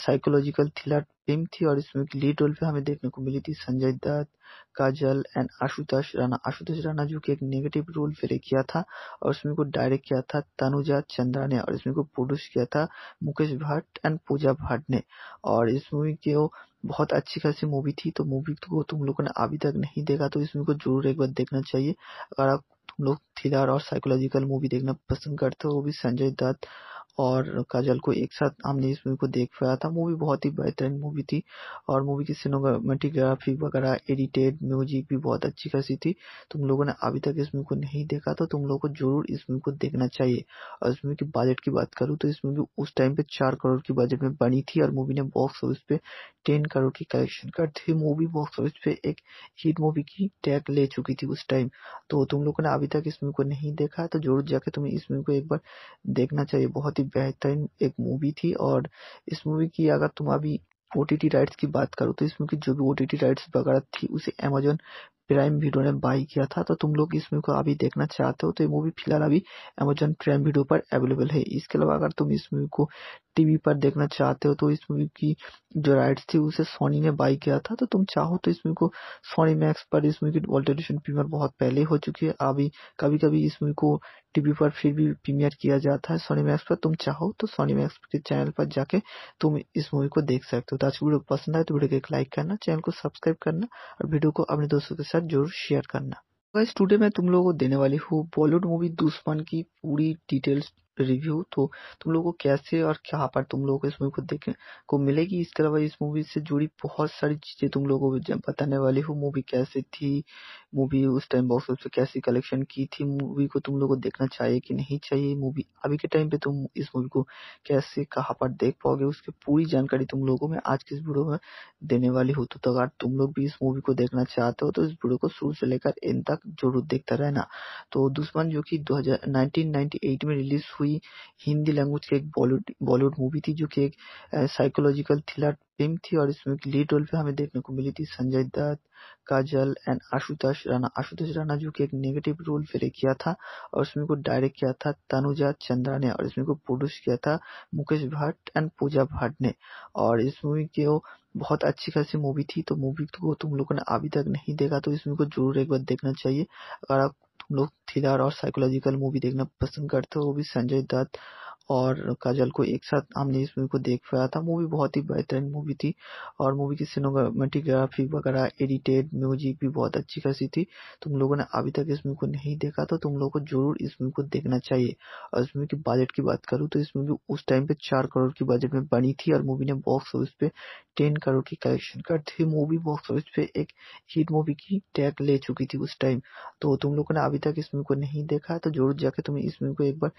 साइकोलॉजिकल थ्रिलर फिल्म थी और इसमें लीड रोल पे हमें देखने को मिली थी संजय दत्त काजल एंड आशुतोष राणा आशुतोष राणा जो कि एक नेगेटिव रोल प्ले किया था और इसमें को डायरेक्ट किया था तनुजा चंद्रा ने और इसमें को प्रोड्यूस किया था मुकेश भट्ट एंड पूजा भट्ट ने और इस मूवी के बहुत अच्छी खासी मूवी थी तो मूवी को तुम लोगों ने अभी तक नहीं देखा तो इसमें को जरूर एक बार देखना चाहिए अगर आप तुम लोग थ्रिलर और साइकोलॉजिकल मूवी देखना पसंद करते हो वो भी संजय दत्त और काजल को एक साथ हमने इस मूवी को देख पाया था मूवी बहुत ही बेहतरीन मूवी थी और मूवी की सिनेमाटोग्राफी वगैरह एडिटेड म्यूजिक भी बहुत अच्छी खासी थी तुम लोगों ने अभी तक इस मूवी को नहीं देखा तो तुम लोगों को जरूर इस मूवी को देखना चाहिए और इस मूवी के बजट की बात करूँ तो इस मूवी उस टाइम पे चार करोड़ की बजट में बनी थी और मूवी ने बॉक्स ऑफिस पे टेन करोड़ की कलेक्शन कर थी मूवी बॉक्स ऑफिस पे एक हिट मूवी की टैग ले चुकी थी उस टाइम तो तुम लोगों ने अभी तक इस मूवी को नहीं देखा तो जरूर जाके तुम्हें इस मूवी को एक बार देखना चाहिए बहुत ही एक बेहतरीन एक मूवी थी और इस मूवी की अगर तुम अभी ओ राइट्स की बात करो तो इस मूवी की जो भी ओ राइट्स वगैरह थी उसे अमेजोन प्राइम वीडियो ने बाई किया था तो तुम लोग इस मूवी को अभी देखना चाहते हो तो ये मूवी फिलहाल अभी अमेजोन प्राइम वीडियो पर अवेलेबल है इसके अलावा अगर तुम इस मूवी को टीवी पर देखना चाहते हो तो इस मूवी की जो राइट्स थी उसे सोनी ने बाई किया था तो तुम चाहो तो इस मूवी को सोनी मैक्स पर इस मूवी की वर्ल्ड एडिशन प्रीमियर बहुत पहले हो चुकी है अभी कभी कभी इस मूवी को टीवी पर फिर भी प्रीमियर किया जाता है सोनी मैक्स पर तुम चाहो तो सोनी मैक्स के चैनल पर जाके तुम इस मूवी को देख सकते हो तो आज की वीडियो पसंद आए तो वीडियो को एक लाइक करना चैनल को सब्सक्राइब करना और वीडियो को अपने दोस्तों के साथ जरूर शेयर करना टूडे मैं तुम लोगों को देने वाली हूँ बॉलीवुड मूवी दुश्मन की पूरी डिटेल्स रिव्यू तो तुम लोगों को कैसे और कहाँ पर तुम लोगों को इस मूवी को देखने को मिलेगी इसके अलावा इस मूवी से जुड़ी बहुत सारी चीज़ें तुम लोगों को बताने वाली हूँ मूवी कैसे थी मूवी उस टाइम बॉक्स ऑफिस पे कैसी कलेक्शन की थी मूवी को तुम लोगों को देखना चाहिए कि नहीं चाहिए मूवी अभी के टाइम पे तुम इस मूवी को कैसे कहाँ पर देख पाओगे उसकी पूरी जानकारी तुम लोगों में आज के इस वीडियो में देने वाली हूँ तो, तो अगर तुम लोग भी इस मूवी को देखना चाहते हो तो इस वीडियो को शुरू से लेकर इन तक जरूर देखता रहना तो दुश्मन जो की दो में रिलीज हुई हुई हिंदी लैंग्वेज की एक बॉलीवुड बॉलीवुड मूवी थी जो कि एक साइकोलॉजिकल थ्रिलर फिल्म थी और इसमें लीड रोल पे हमें देखने को मिली थी संजय दत्त काजल एंड आशुतोष राणा आशुतोष राणा जो कि एक नेगेटिव रोल प्ले किया था और उसमें को डायरेक्ट किया था तनुजा चंद्रा ने और इसमें को प्रोड्यूस किया था मुकेश भट्ट एंड पूजा भट्ट ने और इस मूवी के बहुत अच्छी खासी मूवी थी तो मूवी को तुम लोगों ने अभी तक नहीं देखा तो इस मूवी को जरूर एक बार देखना चाहिए अगर आप लोग थ्रिलर और साइकोलॉजिकल मूवी देखना पसंद करते हैं वो भी संजय दत्त और काजल को एक साथ हमने इस मूवी को देख पाया था मूवी बहुत ही बेहतरीन मूवी थी और मूवी की सिनेमाटोग्राफी वगैरह एडिटेड म्यूजिक भी बहुत अच्छी खासी थी तुम लोगों ने अभी तक इस मूवी को नहीं देखा तो तुम लोगों को जरूर इस मूवी को देखना चाहिए और इस मूवी के बजट की बात करूँ तो इस मूवी उस टाइम पे चार करोड़ की बजट में बनी थी और मूवी ने बॉक्स ऑफिस पे टेन करोड़ की कलेक्शन कर थी मूवी बॉक्स ऑफिस पे एक हिट मूवी की टैग ले चुकी थी उस टाइम तो तुम लोगों ने अभी तक इस मूवी को नहीं देखा तो जरूर जाके तुम्हें इस मूवी को एक बार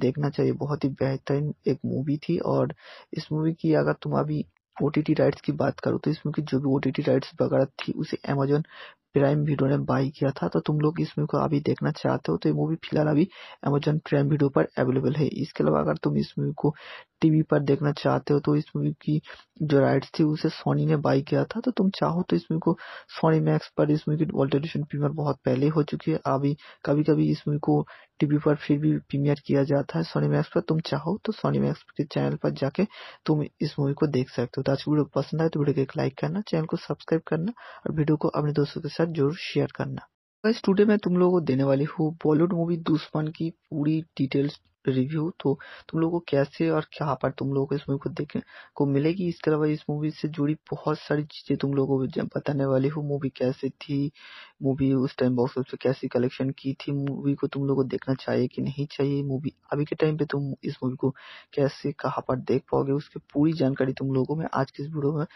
देखना चाहिए बहुत ही बेहतरीन एक मूवी थी और इस मूवी की अगर तुम अभी ओ टी टी राइट्स की बात करो तो इस मूवी की जो भी ओ टी टी राइट्स वगैरह थी उसे अमेजोन प्राइम वीडियो ने बाई किया था तो तुम लोग इस मूवी को अभी देखना चाहते हो तो ये मूवी फिलहाल अभी अमेजन प्राइम वीडियो पर अवेलेबल है इसके अलावा अगर तुम इस मूवी को टीवी पर देखना चाहते हो तो इस मूवी की जो राइट्स थी उसे सोनी ने बाई किया था तो तुम चाहो तो इस मूवी को सोनी मैक्स पर इस मूवी की वर्ल्ड एडिशन प्रीमियर बहुत पहले हो चुकी है अभी कभी कभी इस मूवी को टीवी पर फिर भी प्रीमियर किया जाता है सोनी मैक्स पर तुम चाहो तो सोनी मैक्स के चैनल पर जाके तुम इस मूवी को देख सकते हो तो आज वीडियो पसंद आए तो वीडियो को एक लाइक करना चैनल को सब्सक्राइब करना और वीडियो को अपने दोस्तों के साथ साथ जरूर शेयर करना इस टुडे मैं तुम लोगों को देने वाली हूँ बॉलीवुड मूवी दुश्मन की पूरी डिटेल्स रिव्यू तो तुम लोगों को कैसे और क्या पर तुम लोगों को इस मूवी को देखने को मिलेगी इसके अलावा इस मूवी से जुड़ी बहुत सारी चीज़ें तुम लोगों को बताने वाली हूँ मूवी कैसे थी मूवी उस टाइम बॉक्स ऑफिस कैसी कलेक्शन की थी मूवी को तुम लोगों को देखना चाहिए कि नहीं चाहिए मूवी अभी के टाइम पे तुम इस मूवी को कैसे कहाँ पर देख पाओगे उसकी पूरी जानकारी तुम लोगों में आज के इस वीडियो में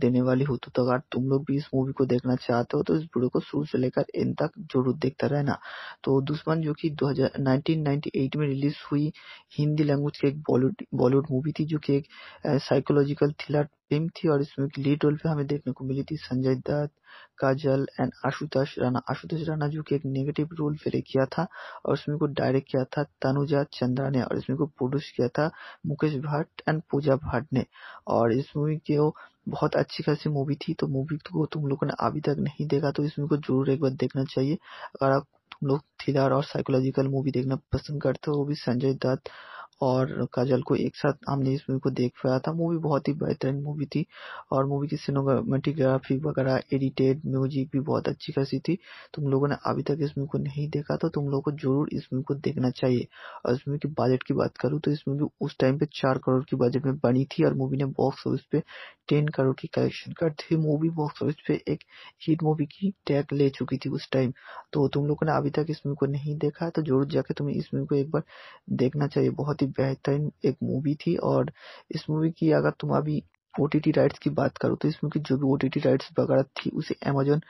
देने वाली हूँ तो, तो अगर तुम लोग भी इस मूवी को देखना चाहते हो तो इस वीडियो को शुरू से लेकर इन तक जरूर देखता रहना तो दुश्मन जो की दो में रिलीज हुई हुई हिंदी लैंग्वेज की एक बॉलीवुड बॉलीवुड मूवी थी जो कि एक साइकोलॉजिकल थ्रिलर फिल्म थी और इसमें लीड रोल पे हमें देखने को मिली थी संजय दत्त काजल एंड आशुतोष राणा आशुतोष राणा जो कि एक नेगेटिव रोल प्ले किया था और इसमें को डायरेक्ट किया था तनुजा चंद्रा ने और इसमें को प्रोड्यूस किया था मुकेश भट्ट एंड पूजा भट्ट ने और इस मूवी के वो बहुत अच्छी खासी मूवी थी तो मूवी को तुम लोगों ने अभी तक नहीं देखा तो इस मूवी को जरूर एक बार देखना चाहिए अगर आप तुम लोग थ्रिलर और साइकोलॉजिकल मूवी देखना पसंद करते हो भी संजय दत्त और काजल को एक साथ हमने इस मूवी को देख पाया था मूवी बहुत ही बेहतरीन मूवी थी और मूवी की सिनेमाटोग्राफी वगैरह एडिटेड म्यूजिक भी बहुत अच्छी खासी थी तुम लोगों ने अभी तक इस मूवी को नहीं देखा तो तुम लोगों को जरूर इस मूवी को देखना चाहिए और इस मूवी की बजट की बात करूँ तो इस मूवी उस टाइम पे चार करोड़ की बजट में बनी थी और मूवी ने बॉक्स ऑफिस पे टेन करोड़ की कलेक्शन कर थी मूवी बॉक्स ऑफिस पे एक हिट मूवी की टैग ले चुकी थी उस टाइम तो तुम लोगों ने अभी तक इस मूवी को नहीं देखा तो जरूर जाके तुम्हें इस मूवी को एक बार देखना चाहिए बहुत ही बेहतरीन एक मूवी थी और इस मूवी की अगर तुम अभी ओ राइट्स की बात करो तो इसमें की जो भी ओ राइट्स वगैरह थी उसे अमेजोन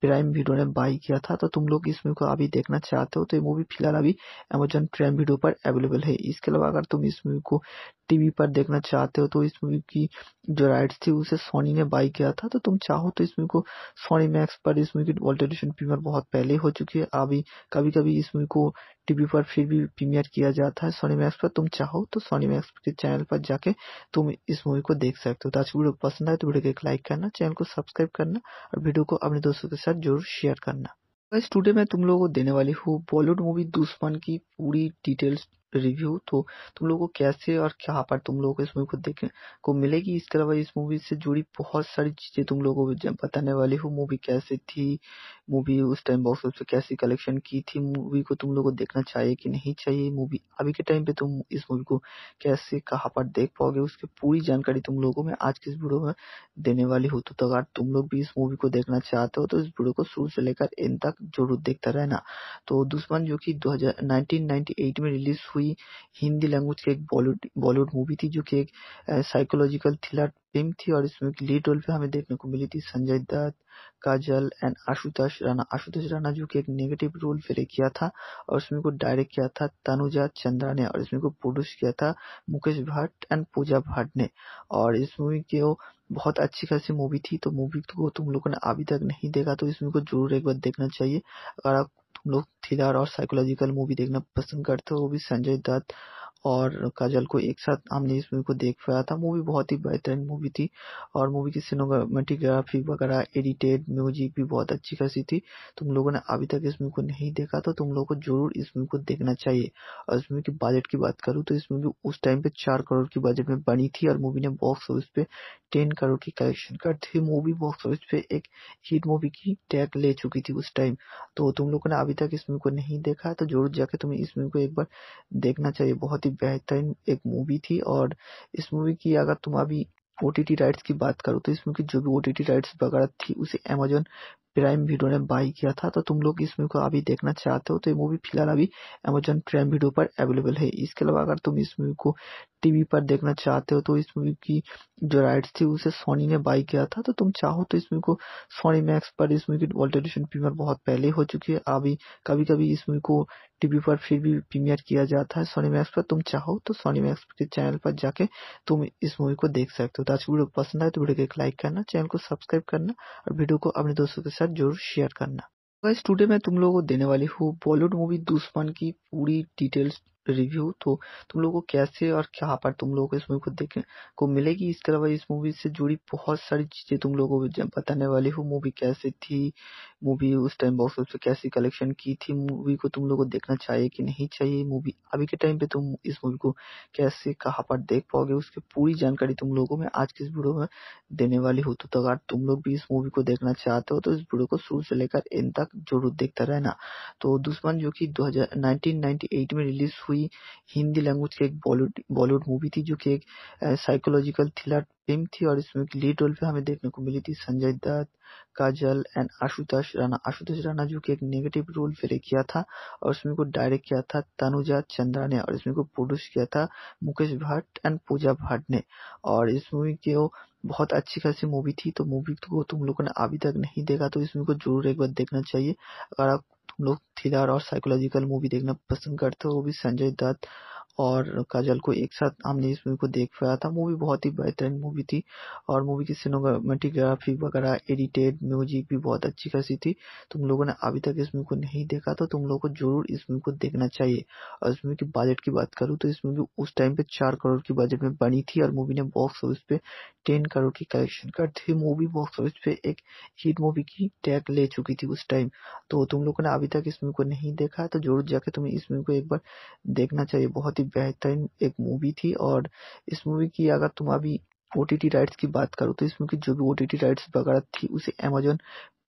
प्राइम वीडियो ने बाई किया था तो तुम लोग इसमें को अभी देखना चाहते हो तो ये मूवी फिलहाल अभी अमेजोन प्राइम वीडियो पर अवेलेबल है इसके अलावा अगर तुम इस मूवी को टीवी पर देखना चाहते हो तो इस मूवी की जो राइट्स थी उसे सोनी ने बाई किया था तो तुम चाहो तो इस मूवी को सोनी मैक्स पर इस मूवी की वर्ल्ड एडिशन प्रीमियर बहुत पहले हो चुकी है अभी कभी कभी इस मूवी को टीवी पर फिर भी प्रीमियर किया जाता है सोनी मैक्स पर तुम चाहो तो सोनी मैक्स के चैनल पर जाके तुम इस मूवी को देख सकते हो तो आज की वीडियो पसंद आए तो वीडियो को एक लाइक करना चैनल को सब्सक्राइब करना और वीडियो को अपने दोस्तों के साथ जरूर शेयर करना बस टुडे मैं तुम लोगों को देने वाली हूँ बॉलीवुड मूवी दुश्मन की पूरी डिटेल्स रिव्यू तो तुम लोगों को कैसे और कहाँ पर तुम लोगों को इस मूवी को देखने को मिलेगी इसके अलावा इस मूवी से जुड़ी बहुत सारी चीज़ें तुम लोगों को बताने वाली हूँ मूवी कैसे थी मूवी उस टाइम बॉक्स ऑफिस पे कैसी कलेक्शन की थी मूवी को तुम लोगों को देखना चाहिए कि नहीं चाहिए मूवी अभी के टाइम पे तुम इस मूवी को कैसे कहाँ पर देख पाओगे उसकी पूरी जानकारी तुम लोगों में आज की इस वीडियो में देने वाली हो तो, तो अगर तुम लोग भी इस मूवी को देखना चाहते हो तो इस वीडियो को शुरू से लेकर एंड तक जरूर देखता रहना तो दुश्मन जो की दो में रिलीज हुई हिंदी लैंग्वेज की एक बॉलीवुड बॉलीवुड मूवी थी जो की एक साइकोलॉजिकल थ्रिलर फिल्म थी और इसमें लीड रोल पे हमें देखने को मिली थी संजय दत्त काजल एंड आशुतोष राणा आशुतोष राणा जो कि एक नेगेटिव रोल प्ले किया था और इसमें को डायरेक्ट किया था तनुजा चंद्रा ने और इसमें को प्रोड्यूस किया था मुकेश भट्ट एंड पूजा भट्ट ने और इस मूवी के वो बहुत अच्छी खासी मूवी थी तो मूवी को तुम लोगों ने अभी तक नहीं देखा तो इसमें को जरूर एक बार देखना चाहिए अगर आप तुम लोग थ्रिलर और साइकोलॉजिकल मूवी देखना पसंद करते हो वो भी संजय दत्त और काजल को एक साथ हमने इस मूवी को देख पाया था मूवी बहुत ही बेहतरीन मूवी थी और मूवी की सिनेमाटोग्राफी वगैरह एडिटेड म्यूजिक भी बहुत अच्छी खासी थी तुम लोगों ने अभी तक इस मूवी को नहीं देखा तो तुम लोगों को जरूर इस मूवी को देखना चाहिए और इस मूवी के बजट की बात करूँ तो इस मूवी उस टाइम पे चार करोड़ की बजट में बनी थी और मूवी ने बॉक्स ऑफिस पे टेन करोड़ की कलेक्शन कर थी मूवी बॉक्स ऑफिस पे एक हिट मूवी की टैग ले चुकी थी उस टाइम तो तुम लोगों ने अभी तक इस मूवी को नहीं देखा तो जरूर जाके तुम्हें इस मूवी को एक बार देखना चाहिए बहुत बहुत ही बेहतरीन एक मूवी थी और इस मूवी की अगर तुम अभी ओ राइट्स की बात करो तो इसमें की जो भी ओ राइट्स वगैरह थी उसे अमेजोन प्राइम वीडियो ने बाय किया था तो तुम लोग इस मूवी को अभी देखना चाहते हो तो ये मूवी फिलहाल अभी अमेजोन प्राइम वीडियो पर अवेलेबल है इसके अलावा अगर तुम इस मूवी को टीवी पर देखना चाहते हो तो इस मूवी की जो राइट्स थी उसे सोनी ने बाय किया था तो तुम चाहो तो इस मूवी को सोनी मैक्स पर इस मूवी की वर्ल्ड एडिशन प्रीमियर बहुत पहले हो चुकी है अभी कभी कभी इस मूवी को टीवी पर फिर भी प्रीमियर किया जाता है सोनी मैक्स पर तुम चाहो तो सोनी मैक्स के चैनल पर जाके तुम इस मूवी को देख सकते हो तो आज की वीडियो पसंद आए तो वीडियो को एक लाइक करना चैनल को सब्सक्राइब करना और वीडियो को अपने दोस्तों के साथ जरूर शेयर करना गाइस टुडे मैं तुम लोगों को देने वाली हूँ बॉलीवुड मूवी दुश्मन की पूरी डिटेल्स रिव्यू तो तुम लोगों को कैसे और कहाँ पर तुम लोगों को इस मूवी को देखने को मिलेगी इसके अलावा इस मूवी से जुड़ी बहुत सारी चीज़ें तुम लोगों को बताने वाली हूँ मूवी कैसे थी मूवी उस टाइम बॉक्स ऑफिस कैसी कलेक्शन की थी मूवी को तुम लोगों को देखना चाहिए कि नहीं चाहिए मूवी अभी के टाइम पे तुम इस मूवी को कैसे कहाँ पर देख पाओगे उसकी पूरी जानकारी तुम लोगों में आज के इस वीडियो में देने वाली हूँ तो अगर तुम लोग भी इस मूवी को देखना चाहते हो तो इस वीडियो को शुरू से लेकर इन तक जरूर देखता रहना तो दुश्मन जो की दो में रिलीज हुई हुई हिंदी लैंग्वेज की एक बॉलीवुड बॉलीवुड मूवी थी जो कि एक साइकोलॉजिकल थ्रिलर फिल्म थी और इसमें लीड रोल पे हमें देखने को मिली थी संजय दत्त काजल एंड आशुतोष राणा आशुतोष राणा जो कि एक नेगेटिव रोल प्ले किया था और उसमें को डायरेक्ट किया था तनुजा चंद्रा ने और इसमें को प्रोड्यूस किया था मुकेश भट्ट एंड पूजा भट्ट ने और इस मूवी के वो बहुत अच्छी खासी मूवी थी तो मूवी को तुम लोगों ने अभी तक नहीं देखा तो इसमें को जरूर एक बार देखना चाहिए अगर आप तुम लोग थ्रिलर और साइकोलॉजिकल मूवी देखना पसंद करते हो वो भी संजय दत्त और काजल को एक साथ हमने इस मूवी को देख पाया था मूवी बहुत ही बेहतरीन मूवी थी और मूवी की सिनेमाटोग्राफी वगैरह एडिटेड म्यूजिक भी बहुत अच्छी खासी थी तुम लोगों ने अभी तक इस मूवी को नहीं देखा तो तुम लोगों को जरूर इस मूवी को देखना चाहिए और इस मूवी के बजट की बात करूँ तो इस मूवी उस टाइम पे चार करोड़ की बजट में बनी थी और मूवी ने बॉक्स ऑफिस पे टेन करोड़ की कलेक्शन कर थी मूवी बॉक्स ऑफिस पे एक हिट मूवी की टैग ले चुकी थी उस टाइम तो तुम लोगों ने अभी तक इस मूवी को नहीं देखा तो जरूर जाके तुम्हें इस मूवी को एक बार देखना चाहिए बहुत ही ही बेहतरीन एक मूवी थी और इस मूवी की अगर तुम अभी ओ टी टी राइट्स की बात करो तो इसमें की जो भी ओ टी टी राइट्स वगैरह थी उसे अमेजोन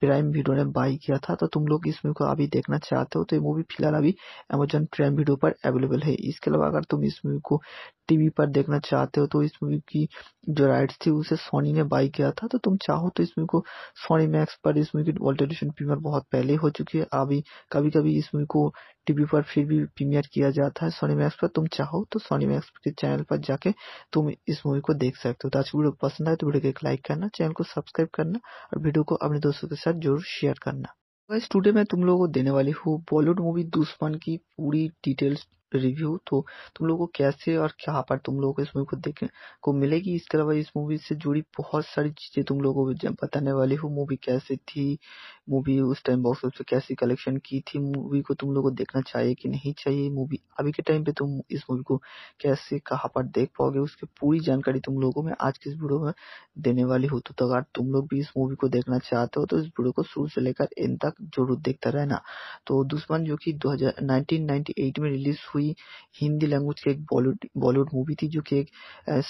प्राइम वीडियो ने बाई किया था तो तुम लोग इस मूवी को अभी देखना चाहते हो तो ये मूवी फिलहाल अभी अमेजोन प्राइम वीडियो पर अवेलेबल है इसके अलावा अगर तुम इस मूवी को टीवी पर देखना चाहते हो तो इस मूवी की जो राइट्स थी उसे सोनी ने बाई किया था तो तुम चाहो तो इस मूवी को सोनी मैक्स पर इस मूवी की एडिशन प्रीमियर बहुत पहले हो चुकी है अभी कभी कभी इस मूवी को टीवी पर फिर भी प्रीमियर किया जाता है सोनी मैक्स पर तुम चाहो तो सोनी मैक्स के चैनल पर जाके तुम इस मूवी को देख सकते हो तो आज वीडियो पसंद आए तो वीडियो को एक लाइक करना चैनल को सब्सक्राइब करना और वीडियो को अपने दोस्तों के साथ साथ जरूर शेयर करना इस टुडे मैं तुम लोगों को देने वाली हूँ बॉलीवुड मूवी दुश्मन की पूरी डिटेल्स रिव्यू तो तुम लोगों को कैसे और क्या पर तुम लोगों को इस मूवी को देखने को मिलेगी इसके अलावा इस मूवी से जुड़ी बहुत सारी चीज़ें तुम लोगों को बताने वाली हूँ मूवी कैसे थी मूवी उस टाइम बॉक्स ऑफिस पे कैसी कलेक्शन की थी मूवी को तुम लोगों को देखना चाहिए कि नहीं चाहिए मूवी अभी के टाइम पे तुम इस मूवी को कैसे कहाँ पर देख पाओगे उसकी पूरी जानकारी तुम लोगों को मैं आज के इस वीडियो में देने वाली हूँ तो, तो अगर तुम लोग भी इस मूवी को देखना चाहते हो तो इस वीडियो को शुरू से लेकर इन तक जरूर देखता रहना तो दुश्मन जो की दो में रिलीज हुई हिंदी लैंग्वेज की एक बॉलीवुड बॉलीवुड मूवी थी जो कि एक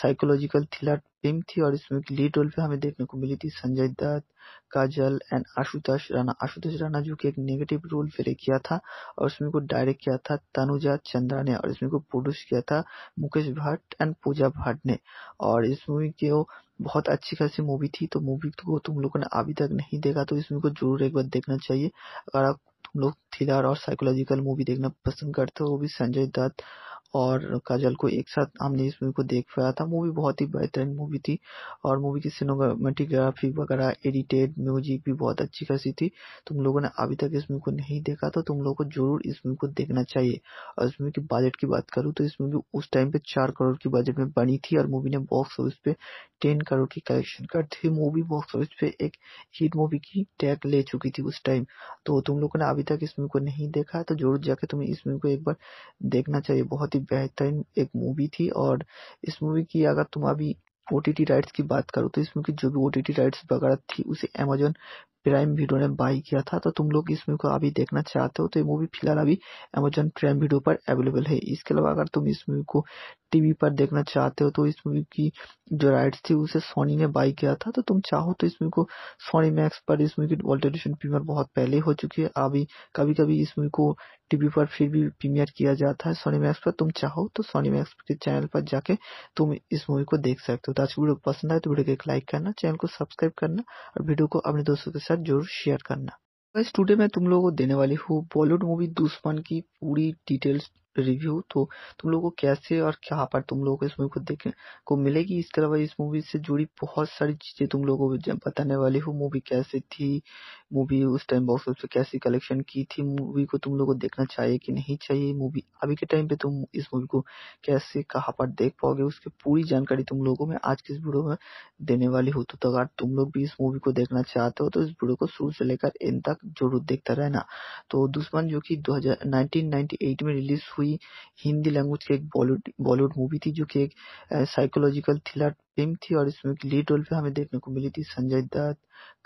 साइकोलॉजिकल थ्रिलर फिल्म थी और इसमें लीड रोल पे हमें देखने को मिली थी संजय दत्त काजल एंड आशुतोष राणा आशुतोष राणा जो कि एक नेगेटिव रोल प्ले किया था और इसमें को डायरेक्ट किया था तनुजा चंद्रा ने और इसमें को प्रोड्यूस किया था मुकेश भट्ट एंड पूजा भट्ट ने और इस मूवी के वो बहुत अच्छी खासी मूवी थी तो मूवी को तुम लोगों ने अभी तक नहीं देखा तो इस मूवी को जरूर एक बार देखना चाहिए अगर आप तुम लोग थ्रिलर और साइकोलॉजिकल मूवी देखना पसंद करते हो भी संजय दत्त और काजल को एक साथ हमने इस मूवी को देख पाया था मूवी बहुत ही बेहतरीन मूवी थी और मूवी की सिनेमाटोग्राफी वगैरह एडिटेड म्यूजिक भी बहुत अच्छी खासी थी तुम लोगों ने अभी तक इस मूवी को नहीं देखा तो तुम लोगों को जरूर इस मूवी को देखना चाहिए और इस मूवी के बजट की बात करूँ तो इस मूवी उस टाइम पे चार करोड़ की बजट में बनी थी और मूवी ने बॉक्स ऑफिस पे टेन करोड़ की कलेक्शन कर थी मूवी बॉक्स ऑफिस पे एक हिट मूवी की टैग ले चुकी थी उस टाइम तो तुम लोगों ने अभी तक इस मूवी को नहीं देखा तो जरूर जाके तुम्हें इस मूवी को एक बार देखना चाहिए बहुत ही बेहतरीन एक मूवी थी और इस मूवी की अगर तुम अभी ओ राइट्स की बात करो तो इसमें की जो भी ओ राइट्स वगैरह थी उसे अमेजोन प्राइम वीडियो ने बाई किया था तो तुम लोग इस मूवी को अभी देखना चाहते हो तो ये मूवी फिलहाल अभी अमेजोन प्राइम वीडियो पर अवेलेबल है इसके अलावा अगर तुम इस मूवी को टीवी पर देखना चाहते हो तो इस मूवी की जो राइट्स थी उसे सोनी ने बाई किया था तो तुम चाहो तो इस मूवी को सोनी मैक्स पर इस मूवी की वर्ल्ड एडिशन प्रीमियर बहुत पहले हो चुकी है अभी कभी कभी इस मूवी को टीवी पर फिर भी प्रीमियर किया जाता है सोनी मैक्स पर तुम चाहो तो सोनी मैक्स के चैनल पर जाके तुम इस मूवी को देख सकते हो तो आज की वीडियो पसंद आए तो वीडियो को एक लाइक करना चैनल को सब्सक्राइब करना और वीडियो को अपने दोस्तों के साथ जरूर शेयर करना इस टूडे मैं तुम लोगों को देने वाली हूँ बॉलीवुड मूवी दुश्मन की पूरी डिटेल्स रिव्यू तो तुम लोगों को कैसे और कहाँ पर तुम लोगों को इस मूवी को देखने को मिलेगी इसके अलावा इस मूवी से जुड़ी बहुत सारी चीज़ें तुम लोगों को बताने वाली हूँ मूवी कैसे थी मूवी उस टाइम बॉक्स ऑफिस पे कैसी कलेक्शन की थी मूवी को तुम लोगों को देखना चाहिए कि नहीं चाहिए मूवी अभी के टाइम पे तुम इस मूवी को कैसे कहाँ पर देख पाओगे उसकी पूरी जानकारी तुम लोगों में आज के इस वीडियो में देने वाली हूँ तो अगर तुम लोग भी इस मूवी को देखना चाहते हो तो इस वीडियो को शुरू से लेकर इन तक जरूर देखता रहना तो दुश्मन जो की दो में रिलीज हुई हुई हिंदी लैंग्वेज की एक बॉलीवुड बॉलीवुड मूवी थी जो कि एक साइकोलॉजिकल थ्रिलर फिल्म थी और इसमें लीड रोल पे हमें देखने को मिली थी संजय दत्त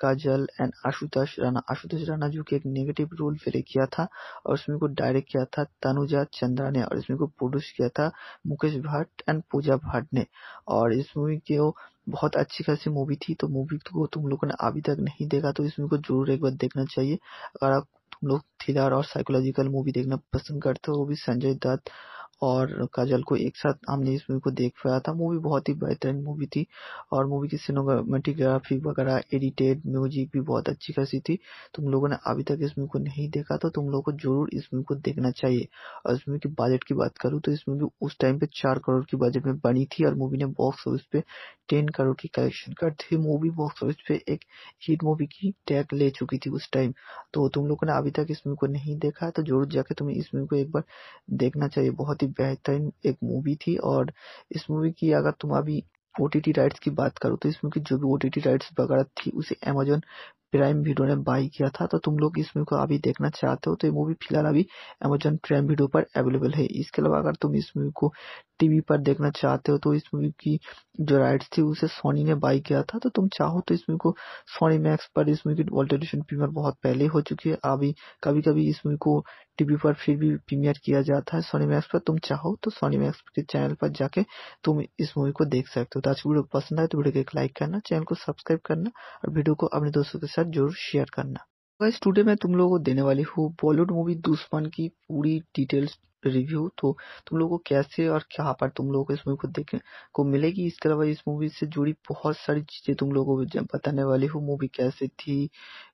काजल एंड आशुतोष राणा आशुतोष राणा जो कि एक नेगेटिव रोल प्ले किया था और इसमें को डायरेक्ट किया था तनुजा चंद्रा ने और इसमें को प्रोड्यूस किया था मुकेश भट्ट एंड पूजा भट्ट ने और इस मूवी के बहुत अच्छी खासी मूवी थी तो मूवी को तुम लोगों ने अभी तक नहीं देखा तो इस मूवी को जरूर एक बार देखना चाहिए अगर आप तुम लोग थ्रिलर और साइकोलॉजिकल मूवी देखना पसंद करते हो वो भी संजय दत्त और काजल को एक साथ हमने इस मूवी को देख पाया था मूवी बहुत ही बेहतरीन मूवी थी और मूवी की सिनेमाटोग्राफी वगैरह एडिटेड म्यूजिक भी बहुत अच्छी खासी थी तुम लोगों ने अभी तक इस मूवी को नहीं देखा तो तुम लोगों को जरूर इस मूवी को देखना चाहिए और इस मूवी के बजट की बात करूँ तो इस मूवी उस टाइम पे चार करोड़ की बजट में बनी थी और मूवी ने बॉक्स ऑफिस पे टेन करोड़ की कलेक्शन कर थी मूवी बॉक्स ऑफिस पे एक हिट मूवी की टैग ले चुकी थी उस टाइम तो तुम लोगों ने अभी तक इस मूवी को नहीं देखा तो जरूर जाके तुम्हें इस मूवी को एक बार देखना चाहिए बहुत ही एक बेहतरीन एक मूवी थी और इस मूवी की अगर तुम अभी ओ राइट्स की बात करो तो इसमें की जो भी ओ राइट्स वगैरह थी उसे अमेजोन प्राइम वीडियो ने बाय किया था तो तुम लोग इस मूवी को अभी देखना चाहते हो तो ये मूवी फिलहाल अभी अमेजोन प्राइम वीडियो पर अवेलेबल है इसके अलावा अगर तुम इस मूवी को टीवी पर देखना चाहते हो तो इस मूवी की जो राइट्स थी उसे सोनी ने बाय किया था तो तुम चाहो तो इस मूवी को सोनी मैक्स पर इस मूवी की वर्ल्ड एडिशन प्रीमियर बहुत पहले हो चुकी है अभी कभी कभी इस मूवी को टीवी पर फिर भी प्रीमियर किया जाता है सोनी मैक्स पर तुम चाहो तो सोनी मैक्स के चैनल पर जाके तुम इस मूवी को देख सकते हो तो आज की वीडियो पसंद आए तो वीडियो को एक लाइक करना चैनल को सब्सक्राइब करना और वीडियो को अपने दोस्तों के साथ जरूर शेयर करना स्टूडियो में तुम लोगों को देने वाली हूँ बॉलीवुड मूवी दुश्मन की पूरी डिटेल्स रिव्यू तो तुम लोगों को कैसे और कहाँ पर तुम लोगों को इस मूवी को देखने को मिलेगी इसके अलावा इस मूवी से जुड़ी बहुत सारी चीज़ें तुम लोगों को बताने वाली हूँ मूवी कैसे थी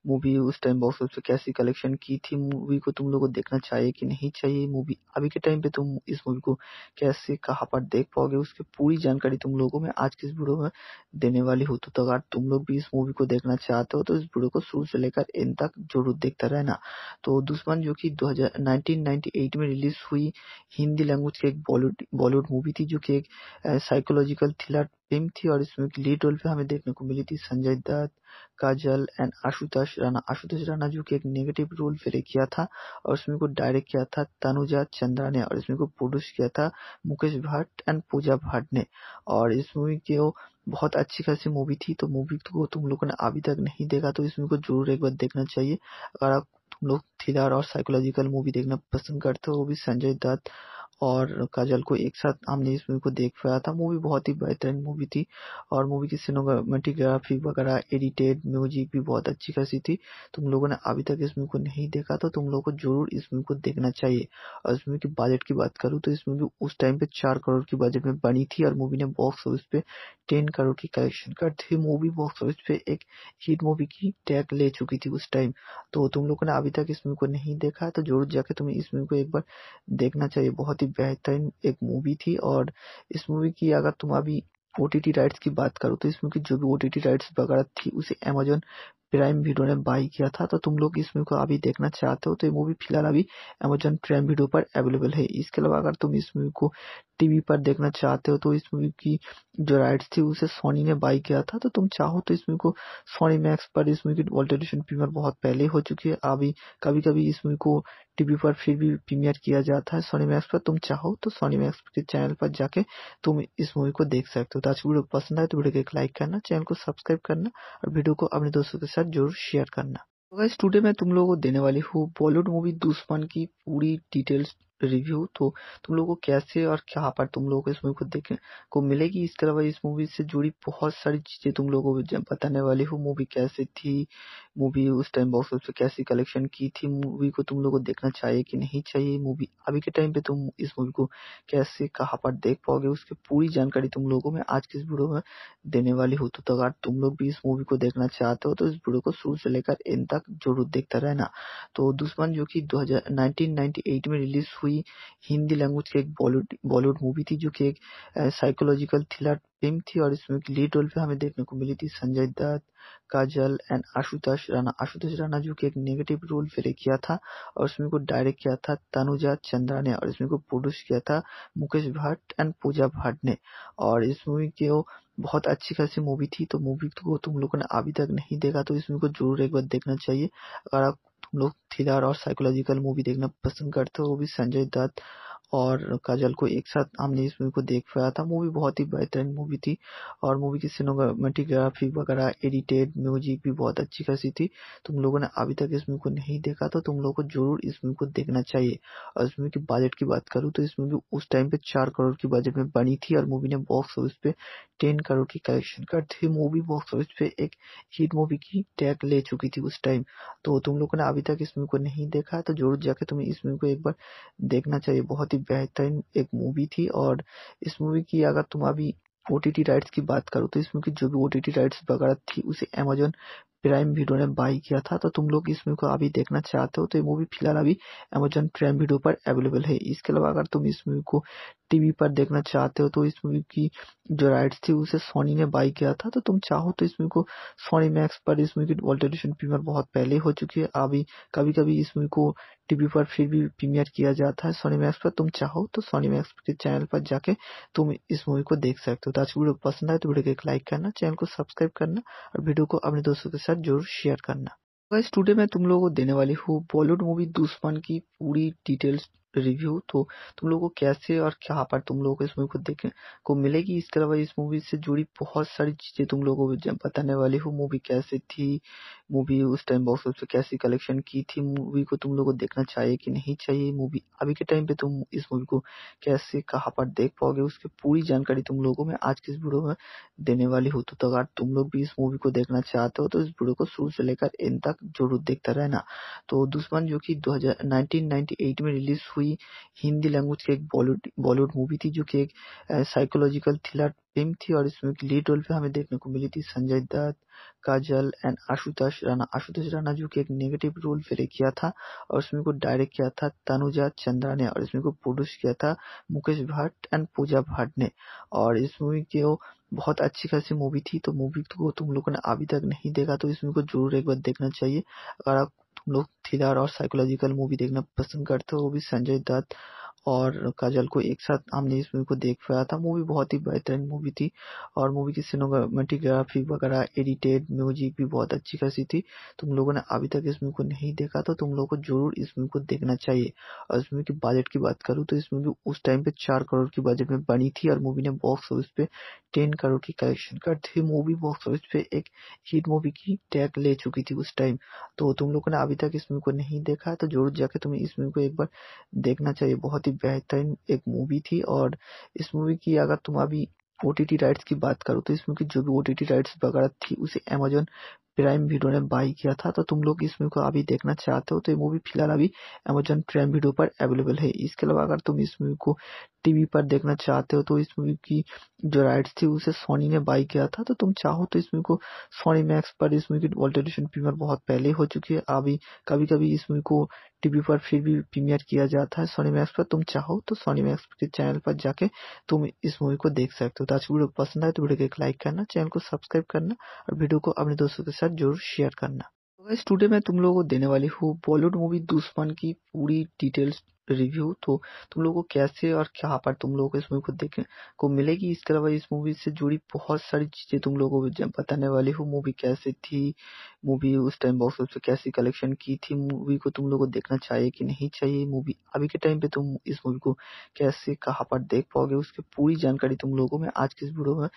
मूवी उस टाइम बॉक्स ऑफिस पे कैसी कलेक्शन की थी मूवी को तुम लोग को देखना चाहिए कि नहीं चाहिए मूवी अभी के टाइम पे तुम इस मूवी को कैसे कहाँ पर देख पाओगे उसकी पूरी जानकारी तुम लोगों में आज के इस वीडियो में देने वाली हो तो, तो अगर तुम लोग भी इस मूवी को देखना चाहते हो तो इस वीडियो को शुरू से लेकर इन तक जरूर देखता रहना तो दुश्मन जो की दो में रिलीज हुई हिंदी लैंग्वेज की एक बॉलीवुड बॉलीवुड मूवी थी जो की एक साइकोलॉजिकल थ्रिलर फिल्म थी और इसमें लीड रोल पे हमें देखने को मिली थी संजय दत्त काजल एंड आशुतोष राणा आशुतोष राणा जो कि एक नेगेटिव रोल प्ले किया था और इसमें को डायरेक्ट किया था तनुजा चंद्रा ने और इसमें को प्रोड्यूस किया था मुकेश भट्ट एंड पूजा भट्ट ने और इस मूवी के वो बहुत अच्छी खासी मूवी थी तो मूवी को तुम लोगों ने अभी तक नहीं देखा तो इसमें को जरूर एक बार देखना चाहिए अगर आप तुम लोग थ्रिलर और साइकोलॉजिकल मूवी देखना पसंद करते हो वो भी संजय दत्त और काजल को एक साथ हमने इस मूवी को देख पाया था मूवी बहुत ही बेहतरीन मूवी थी और मूवी की सिनेमाटोग्राफी वगैरह एडिटेड म्यूजिक भी बहुत अच्छी खासी थी तुम लोगों ने अभी तक इस मूवी को नहीं देखा तो तुम लोगों को जरूर इस मूवी को देखना चाहिए और इस मूवी के बजट की बात करूँ तो इस मूवी उस टाइम पे चार करोड़ की बजट में बनी थी और मूवी ने बॉक्स ऑफिस पे टेन करोड़ की कलेक्शन कर थी मूवी बॉक्स ऑफिस पे एक हिट मूवी की टैग ले चुकी थी उस टाइम तो तुम लोगों ने अभी तक इस मूवी को नहीं देखा तो जरूर जाके तुम्हें इस मूवी को एक बार देखना चाहिए बहुत ही ही बेहतरीन एक मूवी थी और इस मूवी की अगर तुम अभी ओ टी टी राइट्स की बात करो तो मूवी की जो भी ओ टी टी राइट्स वगैरह थी उसे अमेजोन प्राइम वीडियो ने बाई किया था तो तुम लोग इस मूवी को अभी देखना चाहते हो तो ये मूवी फिलहाल अभी अमेजन प्राइम वीडियो पर अवेलेबल है इसके अलावा अगर तुम इस मूवी को टीवी पर देखना चाहते हो तो इस मूवी की जो राइट्स थी उसे सोनी ने बाई किया था तो तुम चाहो तो इस मूवी को सोनी मैक्स पर इस मूवी की ऑल्टरेशन प्रीमियर बहुत पहले हो चुकी है अभी कभी कभी इस मूवी को टीवी पर फिर भी प्रीमियर किया जाता है सोनी मैक्स पर तुम चाहो तो सोनी मैक्स के चैनल पर जाके तुम इस मूवी को देख सकते हो तो आज वीडियो पसंद आए तो वीडियो को एक लाइक करना चैनल को सब्सक्राइब करना और वीडियो को अपने दोस्तों के साथ जरूर शेयर करना तो स्टूडियो में मैं तुम लोगों को देने वाली हूँ बॉलीवुड मूवी दुश्मन की पूरी डिटेल्स रिव्यू तो तुम लोगों को कैसे और क्या पर तुम लोगों को इस मूवी को देखने को मिलेगी इसके अलावा इस मूवी से जुड़ी बहुत सारी चीज़ें तुम लोगों को बताने वाली हूँ मूवी कैसे थी मूवी उस टाइम बॉक्स ऑफिस पे कैसी कलेक्शन की थी मूवी को तुम लोगों को देखना चाहिए कि नहीं चाहिए मूवी अभी के टाइम पे तुम इस मूवी को कैसे कहाँ पर देख पाओगे उसकी पूरी जानकारी तुम लोगों में आज के इस वीडियो में देने वाली हूँ तो, तो अगर तुम लोग भी इस मूवी को देखना चाहते हो तो इस वीडियो को शुरू से लेकर इन तक जरूर देखता रहना तो दुश्मन जो की दो में रिलीज हुई हुई हिंदी लैंग्वेज की एक बॉलीवुड बॉलीवुड मूवी थी जो कि एक साइकोलॉजिकल थ्रिलर फिल्म थी और इसमें लीड रोल पे हमें देखने को मिली थी संजय दत्त काजल एंड आशुतोष राणा आशुतोष राणा जो कि एक नेगेटिव रोल प्ले किया था और उसमें को डायरेक्ट किया था तनुजा चंद्रा ने और इसमें को प्रोड्यूस किया था मुकेश भट्ट एंड पूजा भट्ट ने और इस मूवी के वो बहुत अच्छी खासी मूवी थी तो मूवी को तुम लोगों ने अभी तक नहीं देखा तो इस मूवी को जरूर एक बार देखना चाहिए अगर आप लोग थ्रिलर और साइकोलॉजिकल मूवी देखना पसंद करते हैं वो भी संजय दत्त और काजल को एक साथ हमने इस मूवी को देख पाया था मूवी बहुत ही बेहतरीन मूवी थी और मूवी की सिनेमाटोग्राफी वगैरह एडिटेड म्यूजिक भी बहुत अच्छी खासी थी तुम लोगों ने अभी तक इस मूवी को नहीं देखा तो तुम लोगों को जरूर इस मूवी को देखना चाहिए और इस मूवी के बजट की बात करूँ तो इस मूवी उस टाइम पे चार करोड़ की बजट में बनी थी और मूवी ने बॉक्स ऑफिस पे टेन करोड़ की कलेक्शन कर थी मूवी बॉक्स ऑफिस पे एक हिट मूवी की टैग ले चुकी थी उस टाइम तो तुम लोगों ने अभी तक इस मूवी को नहीं देखा तो जरूर जाके तुम्हें इस मूवी को एक बार देखना चाहिए बहुत ही बेहतरीन एक मूवी थी और इस मूवी की अगर तुम अभी ओ राइट्स की बात करो तो इसमें की जो भी ओ राइट्स वगैरह थी उसे अमेजोन प्राइम वीडियो ने बाई किया था तो तुम लोग इस मूवी को अभी देखना चाहते हो तो ये मूवी फिलहाल अभी अमेजोन प्राइम वीडियो पर अवेलेबल है इसके अलावा अगर तुम इस मूवी को टीवी पर देखना चाहते हो तो इस मूवी की जो राइट्स थी उसे सोनी ने बाई किया था तो तुम चाहो तो इस मूवी को सोनी मैक्स पर इस मूवी की वर्ल्ड एडिशन प्रीमियर बहुत पहले हो चुकी है अभी कभी कभी इस मूवी को टीवी पर फिर भी प्रीमियर किया जाता है सोनी मैक्स पर तुम चाहो तो सोनी मैक्स के चैनल पर जाके तुम इस मूवी को देख सकते हो तो आज की वीडियो पसंद आए तो वीडियो को एक लाइक करना चैनल को सब्सक्राइब करना और वीडियो को अपने दोस्तों के साथ जरूर शेयर करना गाइस तो टुडे मैं तुम लोगों को देने वाली हूँ बॉलीवुड मूवी दुश्मन की पूरी डिटेल्स रिव्यू तो तुम लोगों को कैसे और क्या पर तुम लोगों को इस मूवी को देखने को मिलेगी इसके अलावा इस मूवी से जुड़ी बहुत सारी चीज़ें तुम लोगों को बताने वाली हूँ मूवी कैसे थी मूवी उस टाइम बॉक्स ऑफिस पे कैसी कलेक्शन की थी मूवी को तुम लोगों को देखना चाहिए कि नहीं चाहिए मूवी अभी के टाइम पे तुम इस मूवी को कैसे कहाँ पर देख पाओगे उसकी पूरी जानकारी तुम लोगों में आज के इस वीडियो में देने वाली हूँ तो, तो अगर तुम लोग भी इस मूवी को देखना चाहते हो तो इस वीडियो को शुरू से लेकर इन तक जरूर देखता रहना तो दुश्मन जो की दो में रिलीज हुई हुई हिंदी लैंग्वेज की एक बॉलीवुड बॉलीवुड मूवी थी जो कि एक साइकोलॉजिकल थ्रिलर फिल्म थी और इसमें एक लीड रोल पे हमें देखने को मिली थी संजय दत्त काजल एंड आशुतोष राणा आशुतोष राणा जो कि एक नेगेटिव रोल प्ले किया था और इसमें को डायरेक्ट किया था तनुजा चंद्रा ने और इसमें को प्रोड्यूस किया था मुकेश भट्ट एंड पूजा भट्ट ने और इस मूवी की वो बहुत अच्छी खासी मूवी थी तो मूवी को तुम लोगों ने अभी तक नहीं देखा तो इसमें को जरूर एक बार देखना चाहिए अगर आप लोग थ्रिलर और साइकोलॉजिकल मूवी देखना पसंद करते हैं वो भी संजय दत्त और काजल को एक साथ हमने इस मूवी को देख पाया था मूवी बहुत ही बेहतरीन मूवी थी और मूवी की सिनेमाटोग्राफी वगैरह एडिटेड म्यूजिक भी बहुत अच्छी खासी थी तुम लोगों ने अभी तक इस मूवी को नहीं देखा तो तुम लोगों को जरूर इस मूवी को देखना चाहिए और इस मूवी के बजट की बात करूँ तो इस मूवी उस टाइम पे चार करोड़ की बजट में बनी थी और मूवी ने बॉक्स ऑफिस पे टेन करोड़ की कलेक्शन कर थी मूवी बॉक्स ऑफिस पे एक हिट मूवी की टैग ले चुकी थी उस टाइम तो तुम लोगों ने अभी तक इस मूवी को नहीं देखा तो जरूर जाके तुम्हें इस मूवी को एक बार देखना चाहिए बहुत ही बेहतरीन एक मूवी थी और इस मूवी की अगर तुम अभी ओ टी राइट्स की बात करो तो इस मूवी की जो भी ओ टी टी राइट्स वगैरह थी उसे अमेजोन प्राइम वीडियो ने बाई किया था तो तुम लोग इस मूवी को अभी देखना चाहते हो तो ये मूवी फिलहाल अभी अमेजोन प्राइम वीडियो पर अवेलेबल है इसके अलावा अगर तुम इस मूवी को टीवी पर देखना चाहते हो तो इस मूवी की जो राइट्स थी उसे सोनी ने बाई किया था तो तुम चाहो तो इस मूवी को सोनी मैक्स पर इस मूवी की वर्ल्ड एडिशन प्रीमियर बहुत पहले हो चुकी है अभी कभी कभी इस मूवी को टीवी पर फिर भी प्रीमियर किया जाता है सोनी मैक्स पर तुम चाहो तो सोनी मैक्स के चैनल पर जाके तुम इस मूवी को देख सकते हो तो आज वीडियो पसंद आए तो वीडियो को एक लाइक करना चैनल को सब्सक्राइब करना और वीडियो को अपने दोस्तों के साथ साथ जरूर शेयर करना इस टूडे मैं तुम लोगों को देने वाली हूँ बॉलीवुड मूवी दुश्मन की पूरी डिटेल्स रिव्यू तो तुम लोगों को कैसे और क्या पर तुम लोगों को इस मूवी को देखने को मिलेगी इसके अलावा इस मूवी से जुड़ी बहुत सारी चीज़ें तुम लोगों को बताने वाली हूँ मूवी कैसे थी मूवी उस टाइम बॉक्स ऑफिस पे कैसी कलेक्शन की थी मूवी को तुम लोग को देखना चाहिए कि नहीं चाहिए मूवी अभी के टाइम पे तुम इस मूवी को कैसे कहाँ पर देख पाओगे उसकी पूरी जानकारी तुम लोगों में आज के इस वीडियो में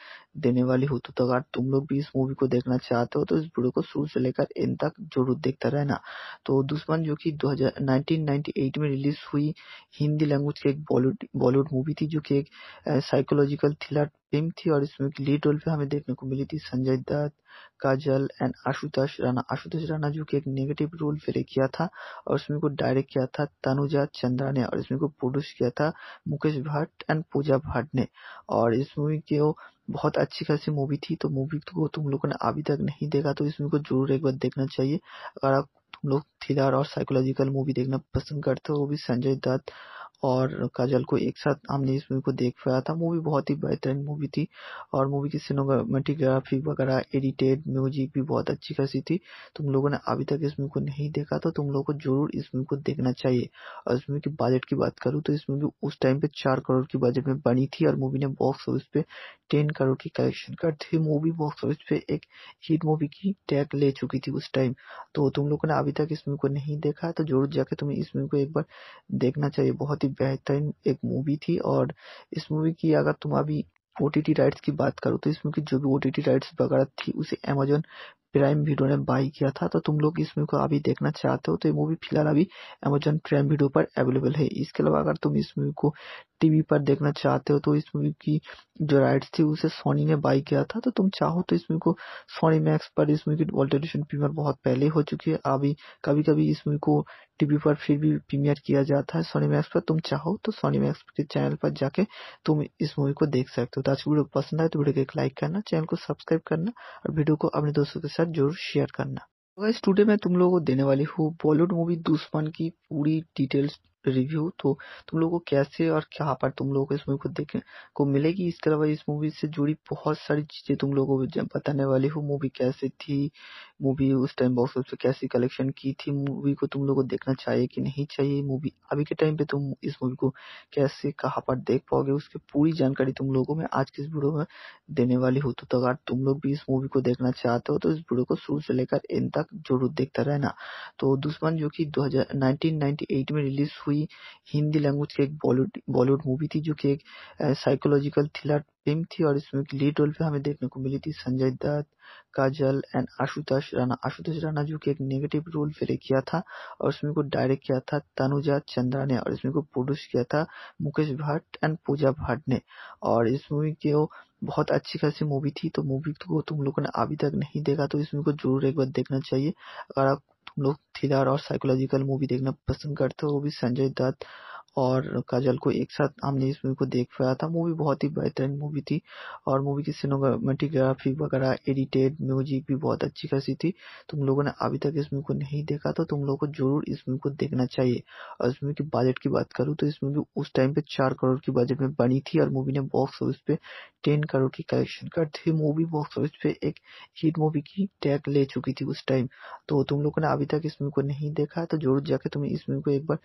देने वाली हूँ तो अगर तुम लोग भी इस मूवी को देखना चाहते हो तो इस वीडियो को शुरू से लेकर इन तक जरूर देखता रहना तो दुश्मन जो की दो में रिलीज हुई हिंदी लैंग्वेज की एक बॉलीवुड बॉलीवुड मूवी थी जो की एक साइकोलॉजिकल थ्रिलर फिल्म थी और इसमें लीड रोल पे हमें देखने को मिली थी संजय दत्त काजल एंड आशुतोष राणा आशुतोष राणा जो कि एक नेगेटिव रोल प्ले किया था और इसमें को डायरेक्ट किया था तनुजा चंद्रा ने और इसमें को प्रोड्यूस किया था मुकेश भट्ट एंड पूजा भट्ट ने और इस मूवी के बहुत अच्छी खासी मूवी थी तो मूवी को तुम लोगों ने अभी तक नहीं देखा तो इसमें को जरूर एक बार देखना चाहिए अगर आप तुम लोग थ्रिलर और साइकोलॉजिकल मूवी देखना पसंद करते हो वो भी संजय दत्त और काजल को एक साथ हमने इस मूवी को देख पाया था मूवी बहुत ही बेहतरीन मूवी थी और मूवी की सिनेमाटोग्राफी वगैरह एडिटेड म्यूजिक भी बहुत अच्छी खासी थी तुम लोगों ने अभी तक इस मूवी को नहीं देखा तो तुम लोगों को जरूर इस मूवी को देखना चाहिए और इस मूवी के बजट की बात करूँ तो इस मूवी उस टाइम पे चार करोड़ की बजट में बनी थी और मूवी ने बॉक्स ऑफिस पे टेन करोड़ की कलेक्शन कर थी मूवी बॉक्स ऑफिस पे एक हिट मूवी की टैग ले चुकी थी उस टाइम तो तुम लोगों ने अभी तक इस मूवी को नहीं देखा तो जरूर जाके तुम्हें इस मूवी को एक बार देखना चाहिए बहुत ही बेहतरीन एक मूवी थी और इस मूवी की अगर तुम अभी ओ टी टी राइट्स की बात करो तो मूवी की जो भी ओ टी टी राइट्स वगैरह थी उसे अमेजोन प्राइम वीडियो ने बाई किया था तो तुम लोग इस मूवी को अभी देखना चाहते हो तो ये मूवी फिलहाल अभी अमेजोन प्राइम वीडियो पर अवेलेबल है इसके अलावा अगर तुम इस मूवी को टीवी पर देखना चाहते हो तो इस मूवी की जो राइट्स थी उसे सोनी ने बाई किया था तो तुम चाहो तो इस मूवी को सोनी मैक्स पर इस मूवी की ऑल्टरेशन प्रीमियर बहुत पहले हो चुकी है अभी कभी कभी इस मूवी को टीवी पर फिर भी प्रीमियर किया जाता है सोनी मैक्स पर तुम चाहो तो सोनी मैक्स के चैनल पर जाके तुम इस मूवी को देख सकते हो तो आज वीडियो पसंद आए तो वीडियो को एक लाइक करना चैनल को सब्सक्राइब करना और वीडियो को अपने दोस्तों के साथ साथ जरूर शेयर करना तो इस टुडे तुम लोगों को देने वाली हूँ बॉलीवुड मूवी दुश्मन की पूरी डिटेल्स रिव्यू तो तुम लोगों को कैसे और कहाँ पर तुम लोगों को इस मूवी को देखने को मिलेगी इसके अलावा इस मूवी से जुड़ी बहुत सारी चीज़ें तुम लोगों को बताने वाली हूँ मूवी कैसे थी मूवी उस टाइम बॉक्स ऑफिस पे कैसी कलेक्शन की थी मूवी को तुम लोगों को देखना चाहिए कि नहीं चाहिए मूवी अभी के टाइम पे तुम इस मूवी को कैसे कहाँ पर देख पाओगे उसकी पूरी जानकारी तुम लोगों में आज के इस वीडियो में देने वाली हूँ तो, तो अगर तुम लोग भी इस मूवी को देखना चाहते हो तो इस वीडियो को शुरू से लेकर इन तक जरूर देखता रहना तो दुश्मन जो की दो में रिलीज हुई हुई हिंदी लैंग्वेज की एक बॉलीवुड बॉलीवुड मूवी थी जो कि एक साइकोलॉजिकल थ्रिलर फिल्म थी और इसमें लीड रोल पे हमें देखने को मिली थी संजय दत्त काजल एंड आशुतोष राणा आशुतोष राणा जो कि एक नेगेटिव रोल प्ले किया था और इसमें को डायरेक्ट किया था तनुजा चंद्रा ने और इसमें को प्रोड्यूस किया था मुकेश भट्ट एंड पूजा भट्ट ने और इस मूवी के वो बहुत अच्छी खासी मूवी थी तो मूवी को तुम लोगों ने अभी तक नहीं देखा तो इस मूवी को जरूर एक बार देखना चाहिए अगर आप तुम लोग थ्रिलर और साइकोलॉजिकल मूवी देखना पसंद करते हो भी संजय दत्त और काजल को एक साथ हमने इस मूवी को देख पाया था मूवी बहुत ही बेहतरीन मूवी थी और मूवी की सिनेमाटोग्राफी वगैरह एडिटेड म्यूजिक भी बहुत अच्छी खासी थी तुम लोगों ने अभी तक इस मूवी को नहीं देखा तो तुम लोगों को जरूर इस मूवी को देखना चाहिए और इस मूवी के बजट की बात करूँ तो इस मूवी उस टाइम पे चार करोड़ की बजट में बनी थी और मूवी ने बॉक्स ऑफिस पे टेन करोड़ की कलेक्शन कर थी मूवी बॉक्स ऑफिस पे एक हिट मूवी की टैग ले चुकी थी उस टाइम तो तुम लोगों ने अभी तक इस मूवी को नहीं देखा तो जरूर जाके तुम्हें इस मूवी को एक बार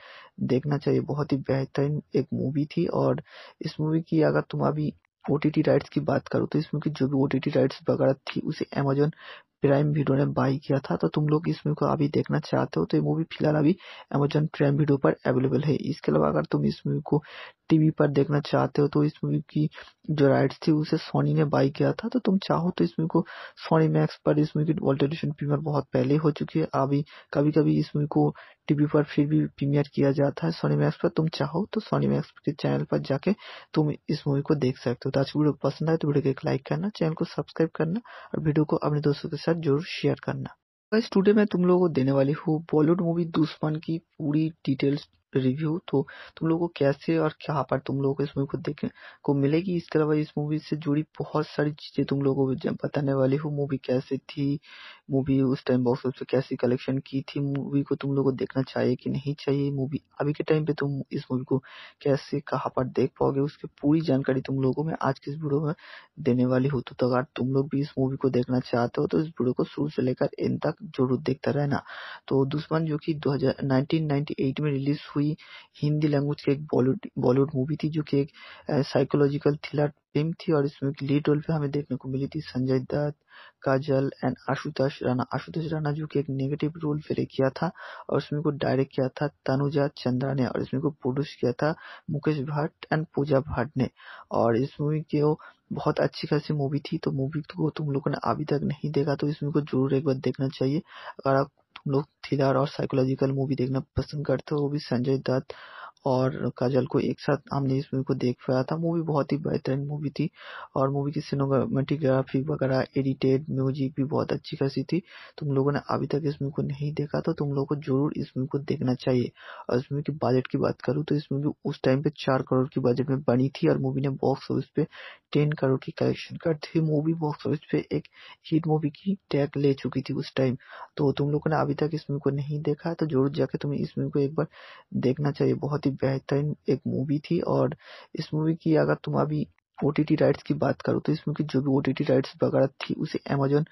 देखना चाहिए बहुत ही बेहतरीन एक मूवी थी और इस मूवी की अगर तुम अभी ओ राइट्स की बात करो तो इसमें की जो भी ओ राइट्स वगैरह थी उसे अमेजोन प्राइम वीडियो ने बाई किया था तो तुम लोग इस मूवी को अभी देखना चाहते हो तो ये मूवी फिलहाल अभी अमेजोन प्राइम वीडियो पर अवेलेबल है इसके अलावा अगर तुम इस मूवी को टीवी पर देखना चाहते हो तो इस मूवी की जो राइट्स थी उसे सोनी ने बाई किया था तो तुम चाहो तो इस मूवी को सोनी मैक्स पर इस मूवी की वर्ल्ड एडिशन प्रीमियर बहुत पहले हो चुकी है अभी कभी कभी इस मूवी को टीवी पर फिर भी प्रीमियर किया जाता है सोनी मैक्स पर तुम चाहो तो सोनी मैक्स के चैनल पर जाके तुम इस मूवी को देख सकते हो तो आज की वीडियो पसंद आए तो वीडियो को एक लाइक करना चैनल को सब्सक्राइब करना और वीडियो को अपने दोस्तों के साथ जरूर शेयर करना गाइस टुडे मैं तुम लोगों को देने वाली हूँ बॉलीवुड मूवी दुश्मन की पूरी डिटेल्स रिव्यू तो तुम लोगों को कैसे और कहाँ पर तुम लोगों को इस मूवी को देखने को मिलेगी इसके अलावा इस मूवी से जुड़ी बहुत सारी चीज़ें तुम लोगों को बताने वाली हूँ मूवी कैसे थी मूवी उस टाइम बॉक्स ऑफिस पे कैसी कलेक्शन की थी मूवी को तुम लोगों को देखना चाहिए कि नहीं चाहिए मूवी अभी के टाइम पे तुम इस मूवी को कैसे कहाँ पर देख पाओगे उसकी पूरी जानकारी तुम लोगों में आज के इस वीडियो में देने वाली हूँ तो, तो अगर तुम लोग भी इस मूवी को देखना चाहते हो तो इस वीडियो को शुरू से लेकर इन तक जरूर देखते रहना तो दुश्मन जो की दो में रिलीज हुई हुई हिंदी लैंग्वेज की एक बॉलीवुड बॉलीवुड मूवी थी जो कि एक साइकोलॉजिकल थ्रिलर फिल्म थी और इसमें लीड रोल पे हमें देखने को मिली थी संजय दत्त काजल एंड आशुतोष राणा आशुतोष राणा जो कि एक नेगेटिव रोल प्ले किया था और इसमें को डायरेक्ट किया था तनुजा चंद्रा ने और इसमें को प्रोड्यूस किया था मुकेश भट्ट एंड पूजा भट्ट ने और इस मूवी की बहुत अच्छी खासी मूवी थी तो मूवी को तुम लोगों ने अभी तक नहीं देखा तो इसमें को जरूर एक बार देखना चाहिए अगर आप लोग थ्रिलर और साइकोलॉजिकल मूवी देखना पसंद करते हैं वो भी संजय दत्त और काजल को एक साथ हमने इस मूवी को देख पाया था मूवी बहुत ही बेहतरीन मूवी थी और मूवी की सिनेमाटोग्राफी वगैरह एडिटेड म्यूजिक भी बहुत अच्छी खासी थी तुम लोगों ने अभी तक इस मूवी को नहीं देखा तो तुम लोगों को जरूर इस मूवी को देखना चाहिए और इस मूवी के बजट की बात करूँ तो इस मूवी उस टाइम पे चार करोड़ की बजट में बनी थी और मूवी ने बॉक्स ऑफिस पे टेन करोड़ की कलेक्शन कर थी मूवी बॉक्स ऑफिस पे एक हिट मूवी की टैग ले चुकी थी उस टाइम तो तुम लोगों ने अभी तक इस मूवी को नहीं देखा तो जरूर जाके तुम्हें इस मूवी को एक बार देखना चाहिए बहुत ही बेहतरीन एक मूवी थी और इस मूवी की अगर तुम अभी ओ राइट्स की बात करो तो इसमें की जो भी ओ राइट्स वगैरह थी उसे अमेजोन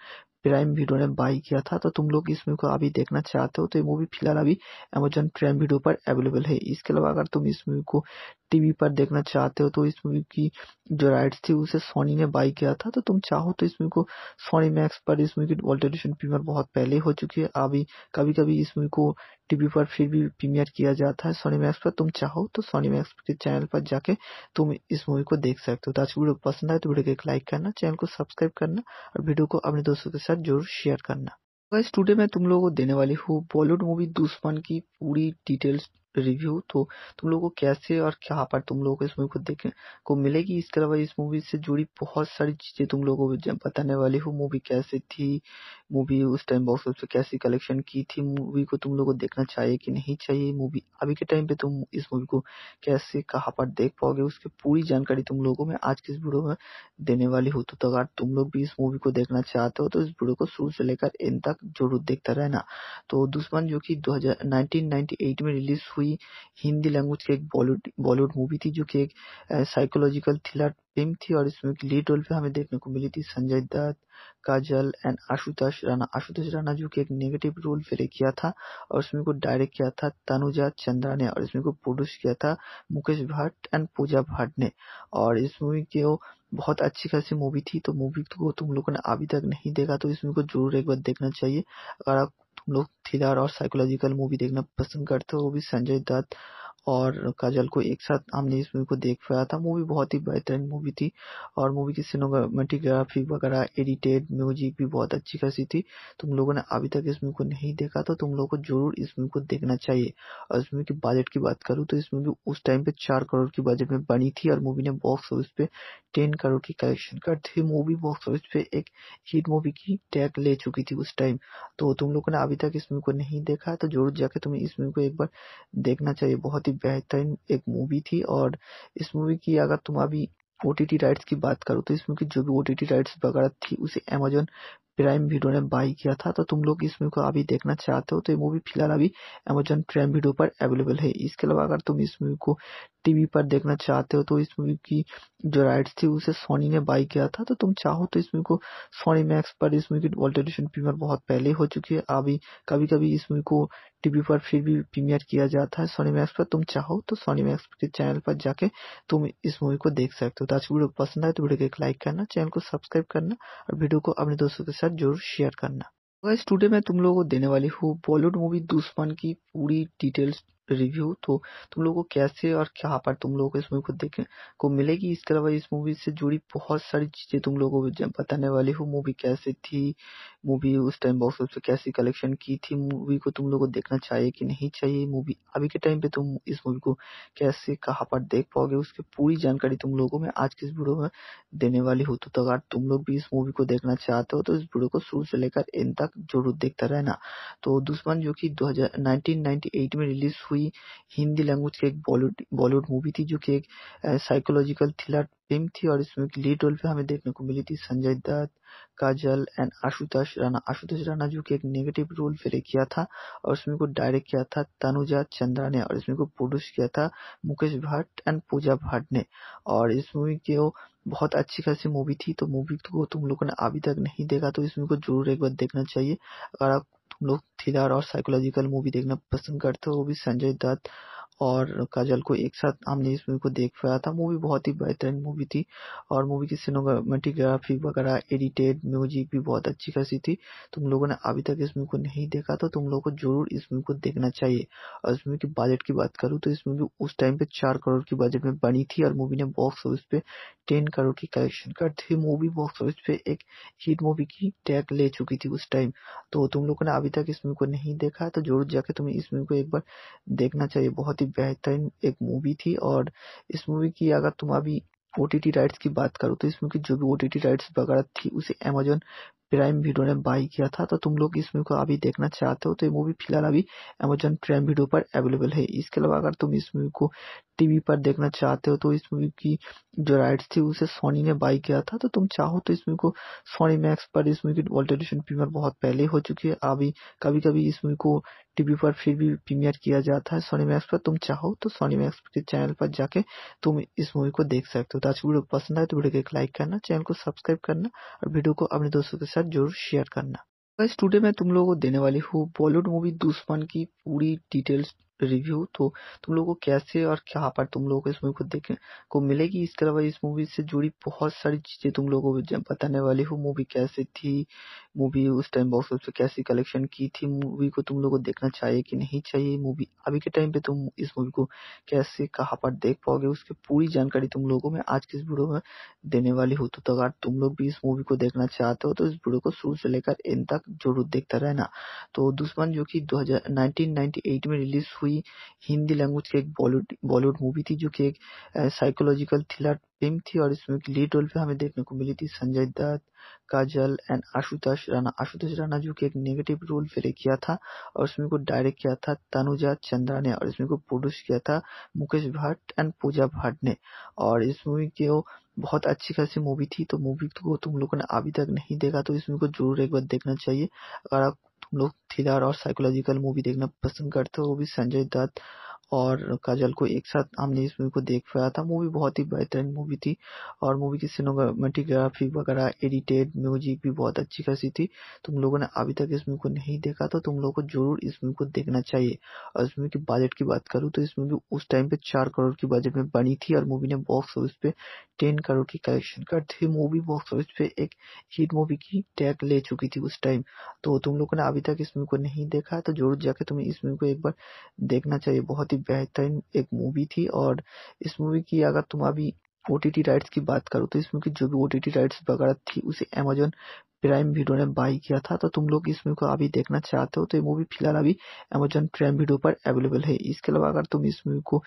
प्राइम वीडियो ने बाई किया था तो तुम लोग इस मूवी को अभी देखना चाहते हो तो ये मूवी फिलहाल अभी अमेजोन प्राइम वीडियो पर अवेलेबल है इसके अलावा अगर तुम इस मूवी को टीवी पर देखना चाहते हो तो इस मूवी की जो राइट्स थी उसे सोनी ने बाई किया था तो तुम चाहो तो इस मूवी को सोनी मैक्स पर इस मूवी की वर्ल्ड एडिशन प्रीमियर बहुत पहले हो चुकी है अभी कभी कभी इस मूवी को टीवी पर फिर भी प्रीमियर किया जाता है सोनी मैक्स पर तुम चाहो तो सोनी मैक्स के चैनल पर जाके तुम इस मूवी को देख सकते हो तो आज वीडियो पसंद आए तो वीडियो को एक लाइक करना चैनल को सब्सक्राइब करना और वीडियो को अपने दोस्तों के साथ जरूर शेयर करना गाइस टुडे मैं तुम लोगों को देने वाली हूँ बॉलीवुड मूवी दुश्मन की पूरी डिटेल्स रिव्यू तो तुम लोगों को कैसे और कहाँ पर तुम लोगों को इस मूवी को देखने को मिलेगी इसके अलावा इस मूवी से जुड़ी बहुत सारी चीज़ें तुम लोगों को बताने वाली हूँ मूवी कैसे थी मूवी उस टाइम बॉक्स ऑफिस पे कैसी कलेक्शन की थी मूवी को तुम लोगों को देखना चाहिए कि नहीं चाहिए मूवी अभी के टाइम पे तुम इस मूवी को कैसे कहाँ पर देख पाओगे उसकी पूरी जानकारी तुम लोगों में आज के इस वीडियो में देने वाली हूँ तो अगर तुम लोग भी इस मूवी को देखना चाहते हो तो इस वीडियो को शुरू से लेकर इन तक जरूर देखता रहना तो दुश्मन जो की दो में रिलीज हुई हुई हिंदी लैंग्वेज की एक बॉलीवुड बॉलीवुड मूवी थी जो कि एक साइकोलॉजिकल थ्रिलर फिल्म थी और इसमें लीड रोल पे हमें देखने को मिली थी संजय दत्त काजल एंड आशुतोष राणा आशुतोष राणा जो कि एक नेगेटिव रोल प्ले किया था और इसमें को डायरेक्ट किया था तनुजा चंद्रा ने और इसमें को प्रोड्यूस किया था मुकेश भट्ट एंड पूजा भट्ट ने और इस मूवी के वो बहुत अच्छी खासी मूवी थी तो मूवी को तुम लोगों ने अभी तक नहीं देखा तो इसमें को जरूर एक बार देखना चाहिए अगर आप तुम लोग थ्रिलर और साइकोलॉजिकल मूवी देखना पसंद करते हो वो भी संजय दत्त और काजल को एक साथ हमने इस मूवी को देख पाया था मूवी बहुत ही बेहतरीन मूवी थी और मूवी की सिनेमाटोग्राफी वगैरह एडिटेड म्यूजिक भी बहुत अच्छी खासी थी तुम लोगों ने अभी तक इस मूवी को नहीं देखा तो तुम लोगों को जरूर इस मूवी को देखना चाहिए और इस मूवी के बजट की बात करूँ तो इस मूवी उस टाइम पे चार करोड़ की बजट में बनी थी और मूवी ने बॉक्स ऑफिस पे टेन करोड़ की कलेक्शन कर थी मूवी बॉक्स ऑफिस पे एक हिट मूवी की टैग ले चुकी थी उस टाइम तो तुम लोगों ने अभी तक इस मूवी को नहीं देखा तो जरूर जाके तुम्हें इस मूवी को एक बार देखना चाहिए बहुत ही ही बेहतरीन एक मूवी थी और इस मूवी की अगर तुम अभी ओ टी टी राइट्स की बात करो तो मूवी की जो भी ओ टी टी राइट्स वगैरह थी उसे अमेजोन प्राइम वीडियो ने बाई किया था तो तुम लोग इस मूवी को अभी देखना चाहते हो तो ये मूवी फिलहाल अभी अमेजोन प्राइम वीडियो पर अवेलेबल है इसके अलावा अगर तुम इस मूवी को टीवी पर देखना चाहते हो तो इस मूवी की जो राइट्स थी उसे सोनी ने बाई किया था तो तुम चाहो तो इस मूवी को सोनी मैक्स पर इस मूवी की ऑल्टरेशन प्रीमियर बहुत पहले हो चुकी है अभी कभी कभी इस मूवी को टीवी पर फिर भी प्रीमियर किया जाता है सोनी मैक्स पर तुम चाहो तो सोनी मैक्स के चैनल पर जाके तुम इस मूवी को देख सकते हो तो आज वीडियो पसंद आए तो वीडियो को एक लाइक करना चैनल को सब्सक्राइब करना और वीडियो को अपने दोस्तों के साथ जरूर शेयर करना इस टूडे मैं तुम लोगों को देने वाली हूँ बॉलीवुड मूवी दुश्मन की पूरी डिटेल्स रिव्यू तो तुम लोगों को कैसे और क्या पर तुम लोगों को इस मूवी को देखने को मिलेगी इसके अलावा इस मूवी से जुड़ी बहुत सारी चीज़ें तुम लोगों को बताने वाली हूँ मूवी कैसे थी मूवी उस टाइम बॉक्स ऑफिस पे कैसी कलेक्शन की थी मूवी को तुम लोगों को देखना चाहिए कि नहीं चाहिए मूवी अभी के टाइम पे तुम इस मूवी को कैसे कहाँ पर देख पाओगे उसकी पूरी जानकारी तुम लोगों को मैं आज की इस वीडियो में देने वाली हूँ तो, तो अगर तुम लोग भी इस मूवी को देखना चाहते हो तो इस वीडियो को शुरू से लेकर एंड तक जरूर देखता रहना तो दुश्मन जो की दो में रिलीज हुई हिंदी लैंग्वेज की एक बॉलीवुड बॉलीवुड मूवी थी जो की एक साइकोलॉजिकल थ्रिलर फिल्म थी और इसमें लीड रोल पे हमें देखने को मिली थी संजय दत्त काजल एंड आशुतोष राणा आशुतोष राणा जो कि एक नेगेटिव रोल प्ले किया था और इसमें को डायरेक्ट किया था तनुजा चंद्रा ने और इसमें को प्रोड्यूस किया था मुकेश भट्ट एंड पूजा भट्ट ने और इस मूवी के वो बहुत अच्छी खासी मूवी थी तो मूवी को तुम लोगों ने अभी तक नहीं देखा तो इस मूवी को जरूर एक बार देखना चाहिए अगर आप तुम लोग थ्रिलर और साइकोलॉजिकल मूवी देखना पसंद करते हो वो भी संजय दत्त और काजल को एक साथ हमने इस मूवी को देख पाया था मूवी बहुत ही बेहतरीन मूवी थी और मूवी की सिनेमाटोग्राफी वगैरह एडिटेड म्यूजिक भी बहुत अच्छी खासी थी तुम लोगों ने अभी तक इस मूवी को नहीं देखा तो तुम लोगों को जरूर इस मूवी को देखना चाहिए और इस मूवी की बजट की बात करूँ तो इस मूवी उस टाइम पे चार करोड़ की बजट में बनी थी और मूवी ने बॉक्स ऑफिस पे टेन करोड़ की कलेक्शन कर थी मूवी बॉक्स ऑफिस पे एक हिट मूवी की टैग ले चुकी थी उस टाइम तो तुम लोगों ने अभी तक इस मूवी को नहीं देखा तो जरूर जाके तुम्हें इस मूवी को एक बार देखना चाहिए बहुत ही बेहतरीन एक मूवी थी और इस मूवी की अगर तुम अभी ओ टी टी राइट्स की बात करो तो इस मूवी की जो भी ओ टी टी राइट्स वगैरह थी उसे अमेजोन प्राइम वीडियो ने बाई किया था तो तुम लोग इस मूवी को अभी देखना चाहते हो तो ये मूवी फिलहाल अभी अमेजन प्राइम वीडियो पर अवेलेबल है इसके अलावा अगर तुम इस मूवी को टीवी पर देखना चाहते हो तो इस मूवी की जो राइट्स थी उसे सोनी ने बाई किया था तो तुम चाहो तो इस मूवी को सोनी मैक्स पर इस मूवी की वर्ल्ड एडिशन प्रीमियर बहुत पहले हो चुकी है अभी कभी कभी इस मूवी को टीवी पर फिर भी प्रीमियर किया जाता है सोनी मैक्स पर तुम चाहो तो सोनी मैक्स के चैनल पर जाके तुम इस मूवी को देख सकते हो तो आज वीडियो पसंद आए तो वीडियो को एक लाइक करना चैनल को सब्सक्राइब करना और वीडियो को अपने दोस्तों के साथ साथ जरूर शेयर करना इस टुडे मैं तुम लोगों को देने वाली हूँ बॉलीवुड मूवी दुश्मन की पूरी डिटेल्स रिव्यू तो तुम लोगों को कैसे और क्या पर तुम लोगों को इस मूवी को देखने को मिलेगी इसके अलावा इस मूवी से जुड़ी बहुत सारी चीज़ें तुम लोगों को बताने वाली हूँ मूवी कैसे थी मूवी उस टाइम बॉक्स ऑफिस पे कैसी कलेक्शन की थी मूवी को तुम लोगों को देखना चाहिए कि नहीं चाहिए मूवी अभी के टाइम पे तुम इस मूवी को कैसे कहाँ पर देख पाओगे उसकी पूरी जानकारी तुम लोगों में आज के इस वीडियो में देने वाली हूँ तो, तो अगर तुम लोग भी इस मूवी को देखना चाहते हो तो इस वीडियो को शुरू से लेकर इन तक जरूर देखता रहना तो दुश्मन जो की दो में रिलीज हुई कोई हिंदी लैंग्वेज की एक बॉलीवुड बॉलीवुड मूवी थी जो कि एक साइकोलॉजिकल थ्रिलर फिल्म थी और इसमें एक लीड रोल पे हमें देखने को मिली थी संजय दत्त काजल एंड आशुतोष राणा आशुतोष राणा जो कि एक नेगेटिव रोल प्ले किया था और इसमें को डायरेक्ट किया था तनुजा चंद्रा ने और इसमें को प्रोड्यूस किया था मुकेश भट्ट एंड पूजा भट्ट ने और इस मूवी की वो बहुत अच्छी खासी मूवी थी तो मूवी को तुम लोगों ने अभी तक नहीं देखा तो इसमें को जरूर एक बार देखना चाहिए अगर आप लोग थ्रिलर और साइकोलॉजिकल मूवी देखना पसंद करते हो वो भी संजय दत्त और काजल को एक साथ हमने इस मूवी को देख पाया था मूवी बहुत ही बेहतरीन मूवी थी और मूवी की सिनेमाटोग्राफी वगैरह एडिटेड म्यूजिक भी बहुत अच्छी खासी थी तुम लोगों ने अभी तक इस मूवी को नहीं देखा तो तुम लोगों को जरूर इस मूवी को देखना चाहिए और इस मूवी के बजट की बात करूँ तो इस मूवी उस टाइम पे चार करोड़ की बजट में बनी थी और मूवी ने बॉक्स ऑफिस पे टेन करोड़ की कलेक्शन कर थी मूवी बॉक्स ऑफिस पे एक हिट मूवी की टैग ले चुकी थी उस टाइम तो तुम लोगों ने अभी तक इस मूवी को नहीं देखा तो जरूर जाके तुम्हें इस मूवी को एक बार देखना चाहिए बहुत ही बेहतरीन एक मूवी थी और इस मूवी की अगर तुम अभी ओ राइट्स की बात करो तो इस मूवी की जो भी ओ राइट्स वगैरह थी उसे अमेजोन प्राइम वीडियो ने बाई किया था तो तुम लोग इस मूवी को अभी देखना चाहते हो तो ये मूवी फिलहाल अभी अमेजोन प्राइम वीडियो पर अवेलेबल है इसके अलावा अगर तुम इस मूवी को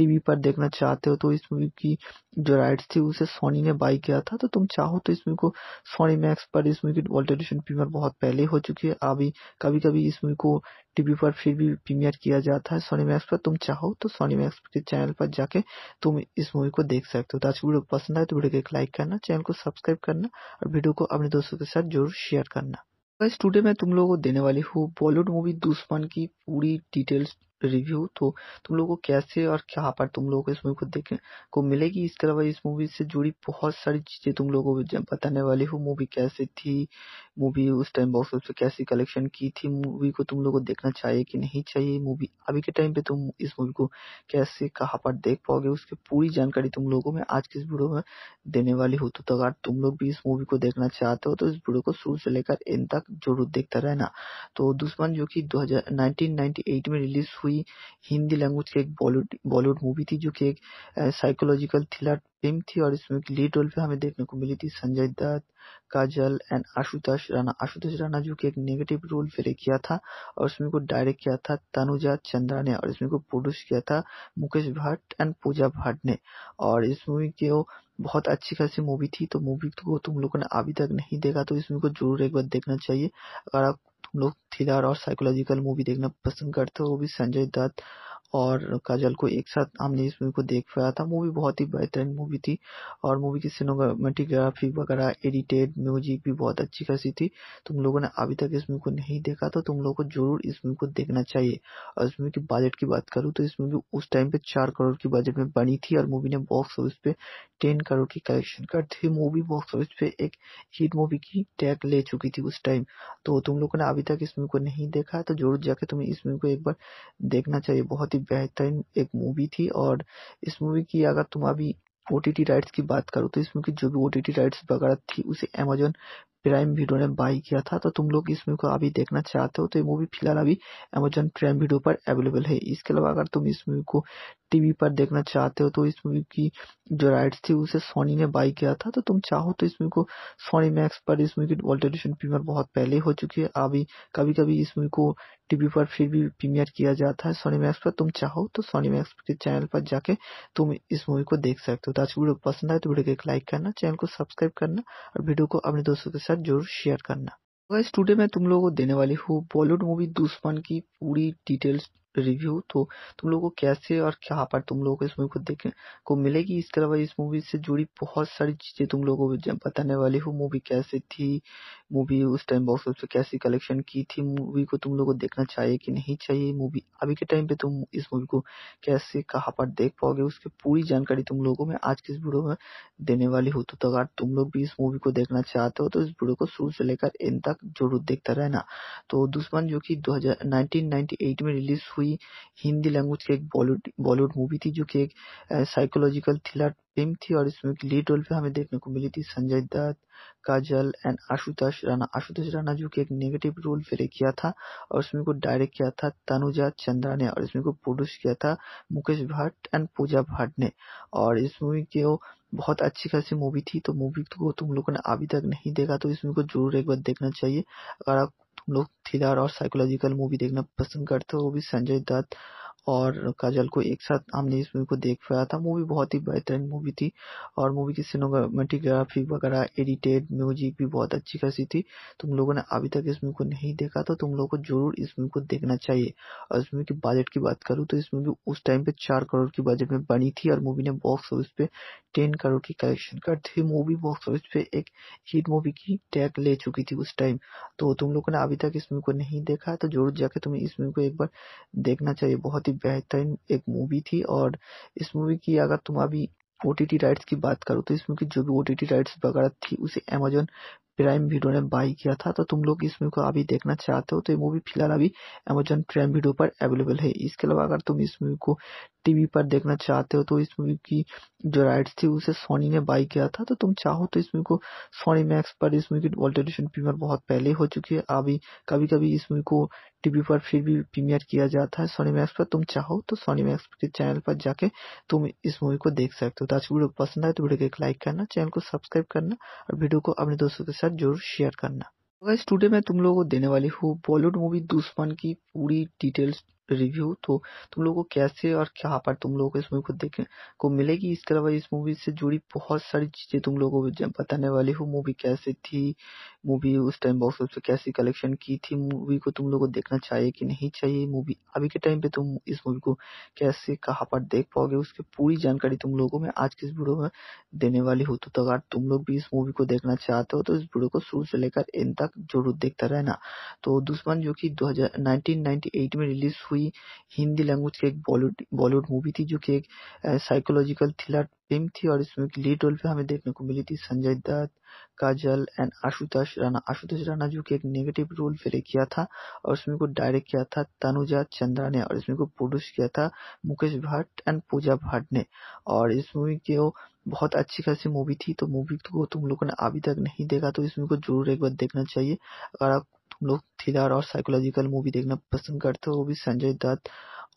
टीवी पर देखना चाहते हो तो इस मूवी की जो राइट्स थी उसे सोनी ने बाई किया था तो तुम चाहो तो इस मूवी को सोनी मैक्स पर इस मूवी की वर्ल्ड एडिशन प्रीमियर बहुत पहले हो चुकी है अभी कभी कभी इस मूवी को टीवी पर फिर भी प्रीमियर किया जाता है सोनी मैक्स पर तुम चाहो तो सोनी मैक्स के चैनल पर जाके तुम इस मूवी को देख सकते हो तो आज वीडियो पसंद आए तो वीडियो को एक लाइक करना चैनल को सब्सक्राइब करना और वीडियो को अपने दोस्तों के साथ जरूर शेयर करना इस टूडे मैं तुम लोगों को देने वाली हूँ बॉलीवुड मूवी दुश्मन की पूरी डिटेल्स रिव्यू तो तुम लोगों को कैसे और कहाँ पर तुम लोगों को इस मूवी को देखने को मिलेगी इसके अलावा इस मूवी से जुड़ी बहुत सारी चीज़ें तुम लोगों को बताने वाली हूँ मूवी कैसे थी मूवी उस टाइम बॉक्स ऑफिस पे कैसी कलेक्शन की थी मूवी को तुम लोग को देखना चाहिए कि नहीं चाहिए मूवी अभी के टाइम पे तुम इस मूवी को कैसे कहाँ पर देख पाओगे उसकी पूरी जानकारी तुम लोगों में आज की इस वीडियो में देने वाली होती तो अगर तुम लोग भी इस मूवी को देखना चाहते हो तो इस वीडियो को शुरू से लेकर इन तक जरूर देखता रहना तो दुश्मन जो की दो में रिलीज हुई हिंदी लैंग्वेज की एक बॉलीवुड बॉलीवुड मूवी थी जो की एक साइकोलॉजिकल थ्रिलर फिल्म थी और इसमें लीड रोल पे हमें देखने को मिली थी संजय दत्त काजल एंड आशुतोष राणा आशुतोष राणा जो कि एक नेगेटिव रोल प्ले किया था और इसमें को डायरेक्ट किया था तनुजा चंद्रा ने और इसमें को प्रोड्यूस किया था मुकेश भट्ट एंड पूजा भट्ट ने और इस मूवी के वो बहुत अच्छी खासी मूवी थी तो मूवी को तुम लोगों ने अभी तक नहीं देखा तो इसमें को जरूर एक बार देखना चाहिए अगर आप तुम लोग थ्रिलर और साइकोलॉजिकल मूवी देखना पसंद करते हो वो भी संजय दत्त और काजल को एक साथ हमने इस मूवी को देख पाया था मूवी बहुत ही बेहतरीन मूवी थी और मूवी की सिनेमाटोग्राफी वगैरह एडिटेड म्यूजिक भी बहुत अच्छी खासी थी तुम लोगों ने अभी तक इस मूवी को नहीं देखा तो तुम लोगों को जरूर इस मूवी को देखना चाहिए और इस मूवी के बजट की बात करूँ तो इस मूवी उस टाइम पे चार करोड़ की बजट में बनी थी और मूवी ने बॉक्स ऑफिस पे टेन करोड़ की कलेक्शन कर थी मूवी बॉक्स ऑफिस पे एक हिट मूवी की टैग ले चुकी थी उस टाइम तो तुम लोगों ने अभी तक इस मूवी को नहीं देखा तो जरूर जाके तुम्हें इस मूवी को एक बार देखना चाहिए बहुत बहुत ही बेहतरीन एक मूवी थी और इस मूवी की अगर तुम अभी ओ राइट्स की बात करो तो इसमें की जो भी ओ राइट्स वगैरह थी उसे अमेजोन प्राइम वीडियो ने बाय किया था तो तुम लोग इस मूवी को अभी देखना चाहते हो तो ये मूवी फिलहाल अभी अमेजोन प्राइम वीडियो पर अवेलेबल है इसके अलावा अगर तुम इस मूवी को टीवी पर देखना चाहते हो तो इस मूवी की जो राइट्स थी उसे सोनी ने बाई किया था तो तुम चाहो तो इस मूवी को सोनी मैक्स पर इस मूवी की वर्ल्ड एडिशन प्रीमियर बहुत पहले हो चुकी है अभी कभी कभी इस मूवी को टीवी पर फिर भी प्रीमियर किया जाता है सोनी मैक्स पर तुम चाहो तो सोनी मैक्स के चैनल पर जाके तुम इस मूवी को देख सकते हो तो आज वीडियो पसंद आए तो वीडियो को एक लाइक करना चैनल को सब्सक्राइब करना और वीडियो को अपने दोस्तों के साथ जरूर शेयर करना इस तो टूडे मैं तुम लोगों को देने वाली हूँ बॉलीवुड मूवी दुश्मन की पूरी डिटेल्स रिव्यू तो तुम लोगों को कैसे और क्या पर तुम लोगों को इस मूवी को देखने को मिलेगी इसके अलावा इस मूवी से जुड़ी बहुत सारी चीज़ें तुम लोगों को बताने वाली हूँ मूवी कैसे थी मूवी उस टाइम बॉक्स ऑफिस पे कैसी कलेक्शन की थी मूवी को तुम लोगों को देखना चाहिए कि नहीं चाहिए मूवी अभी के टाइम पे तुम इस मूवी को कैसे कहाँ पर देख पाओगे उसकी पूरी जानकारी तुम लोगों में आज के इस वीडियो में देने वाली हूँ तो, तो अगर तुम लोग भी इस मूवी को देखना चाहते हो तो इस वीडियो को शुरू से लेकर इन तक जरूर देखता रहना तो दुश्मन जो की दो में रिलीज हुई हुई हिंदी लैंग्वेज की एक बॉलीवुड बॉलीवुड मूवी थी जो कि एक साइकोलॉजिकल थ्रिलर फिल्म थी और इसमें लीड रोल पे हमें देखने को मिली थी संजय दत्त काजल एंड आशुतोष राणा आशुतोष राणा जो कि एक नेगेटिव रोल प्ले किया था और इसमें को डायरेक्ट किया था तनुजा चंद्रा ने और इसमें को प्रोड्यूस किया था मुकेश भट्ट एंड पूजा भट्ट ने और इस मूवी के वो बहुत अच्छी खासी मूवी थी तो मूवी को तुम लोगों ने अभी तक नहीं देखा तो इस मूवी को जरूर एक बार देखना चाहिए अगर आप तुम लोग थ्रिलर और साइकोलॉजिकल मूवी देखना पसंद करते हो भी संजय दत्त और काजल को एक साथ हमने इस मूवी को देख पाया था मूवी बहुत ही बेहतरीन मूवी थी और मूवी की सिनेमाटोग्राफी वगैरह एडिटेड म्यूजिक भी बहुत अच्छी खासी थी तुम लोगों ने अभी तक इस मूवी को नहीं देखा तो तुम लोगों को जरूर इस मूवी को देखना चाहिए और इस मूवी की बजट की बात करूँ तो इस मूवी उस टाइम पे चार करोड़ की बजट में बनी थी और मूवी ने बॉक्स ऑफिस पे टेन करोड़ की कलेक्शन कर थी मूवी बॉक्स ऑफिस पे एक हिट मूवी की टैग ले चुकी थी उस टाइम तो तुम लोगों ने अभी तक इस मूवी को नहीं देखा तो जरूर जाके तुम्हें इस मूवी को एक बार देखना चाहिए बहुत ही ही बेहतरीन एक मूवी थी और इस मूवी की अगर तुम अभी ओ टी टी राइट्स की बात करो तो इसमें की जो भी ओ टी टी राइट्स वगैरह थी उसे अमेजोन प्राइम वीडियो ने बाई किया था तो तुम लोग इस मूवी को अभी देखना चाहते हो तो ये मूवी फिलहाल अभी अमेजन प्राइम वीडियो पर अवेलेबल है इसके अलावा अगर तुम इस मूवी को टीवी पर देखना चाहते हो तो इस मूवी की जो राइट्स थी उसे सोनी ने बाई किया था तो तुम चाहो तो इस मूवी को सोनी मैक्स पर इस मूवी की वर्ल्ड एडिशन प्रीमियर बहुत पहले हो चुकी है अभी कभी कभी इस मूवी को टीवी पर फिर भी प्रीमियर किया जाता है सोनी मैक्स पर तुम चाहो तो सोनी मैक्स के चैनल पर जाके तुम इस मूवी को देख सकते हो तो आज वीडियो पसंद आए तो वीडियो को एक लाइक करना चैनल को सब्सक्राइब करना और वीडियो को अपने दोस्तों के साथ साथ जरूर शेयर करना अगर स्टूडियो मैं तुम लोगों को देने वाली हूँ बॉलीवुड मूवी दुश्मन की पूरी डिटेल्स रिव्यू तो तुम लोगों को कैसे और कहाँ पर तुम लोगों को इस मूवी को देखने को मिलेगी इसके अलावा इस मूवी से जुड़ी बहुत सारी चीज़ें तुम लोगों को बताने वाली हूँ मूवी कैसे थी मूवी उस टाइम बॉक्स ऑफिस पे कैसी कलेक्शन की थी मूवी को तुम लोगों को देखना चाहिए कि नहीं चाहिए मूवी अभी के टाइम पे तुम इस मूवी को कैसे कहाँ पर देख पाओगे उसकी पूरी जानकारी तुम लोगों में आज के इस वीडियो में देने वाली हूँ तो, तो अगर तुम लोग भी इस मूवी को देखना चाहते हो तो इस वीडियो को शुरू से लेकर इन तक जरूर देखता रहना तो दुश्मन जो की दो में रिलीज हुई हुई हिंदी लैंग्वेज की एक बॉलीवुड बॉलीवुड मूवी थी जो कि एक साइकोलॉजिकल थ्रिलर फिल्म थी और इसमें लीड रोल पे हमें देखने को मिली थी संजय दत्त काजल एंड आशुतोष राणा आशुतोष राणा जो कि एक नेगेटिव रोल प्ले किया था और इसमें को डायरेक्ट किया था तनुजा चंद्रा ने और इसमें को प्रोड्यूस किया था मुकेश भट्ट एंड पूजा भट्ट ने और इस मूवी की बहुत अच्छी खासी मूवी थी तो मूवी को तुम लोगों ने अभी तक नहीं देखा तो इसमें को जरूर एक बार देखना चाहिए अगर आप लोग थ्रिलर और साइकोलॉजिकल मूवी देखना पसंद करते हैं वो भी संजय दत्त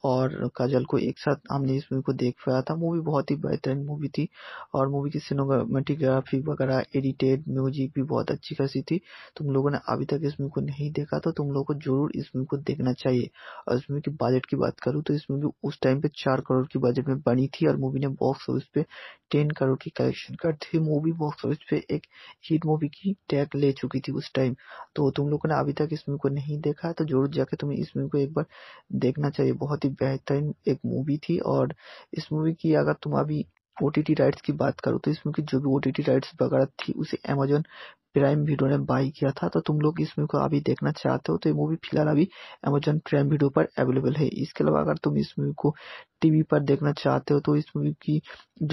और काजल को एक साथ हमने इस मूवी को देख पाया था मूवी बहुत ही बेहतरीन मूवी थी और मूवी की सिनेमाटोग्राफी वगैरह एडिटेड म्यूजिक भी बहुत अच्छी खासी थी तुम लोगों ने अभी तक इस मूवी को नहीं देखा तो तुम लोगों को जरूर इस मूवी को देखना चाहिए और इस मूवी के बजट की बात करूँ तो इस मूवी उस टाइम पे चार करोड़ की बजट में बनी थी और मूवी ने बॉक्स ऑफिस पे टेन करोड़ की कलेक्शन कर थी मूवी बॉक्स ऑफिस पे एक हिट मूवी की टैग ले चुकी थी उस टाइम तो तुम लोगों ने अभी तक इस मूवी को नहीं देखा तो जरूर जाके तुम्हें इस मूवी को एक बार देखना चाहिए बहुत ही बेहतरीन एक मूवी थी और इस मूवी की अगर तुम अभी ओ राइट्स की बात करो तो इसमें की जो भी ओ राइट्स वगैरह थी उसे अमेजोन प्राइम वीडियो ने बाई किया था तो तुम लोग इस मूवी को अभी देखना चाहते हो तो ये मूवी फिलहाल अभी अमेजोन प्राइम वीडियो पर अवेलेबल है इसके अलावा अगर तुम इस मूवी को टीवी पर देखना चाहते हो तो इस मूवी की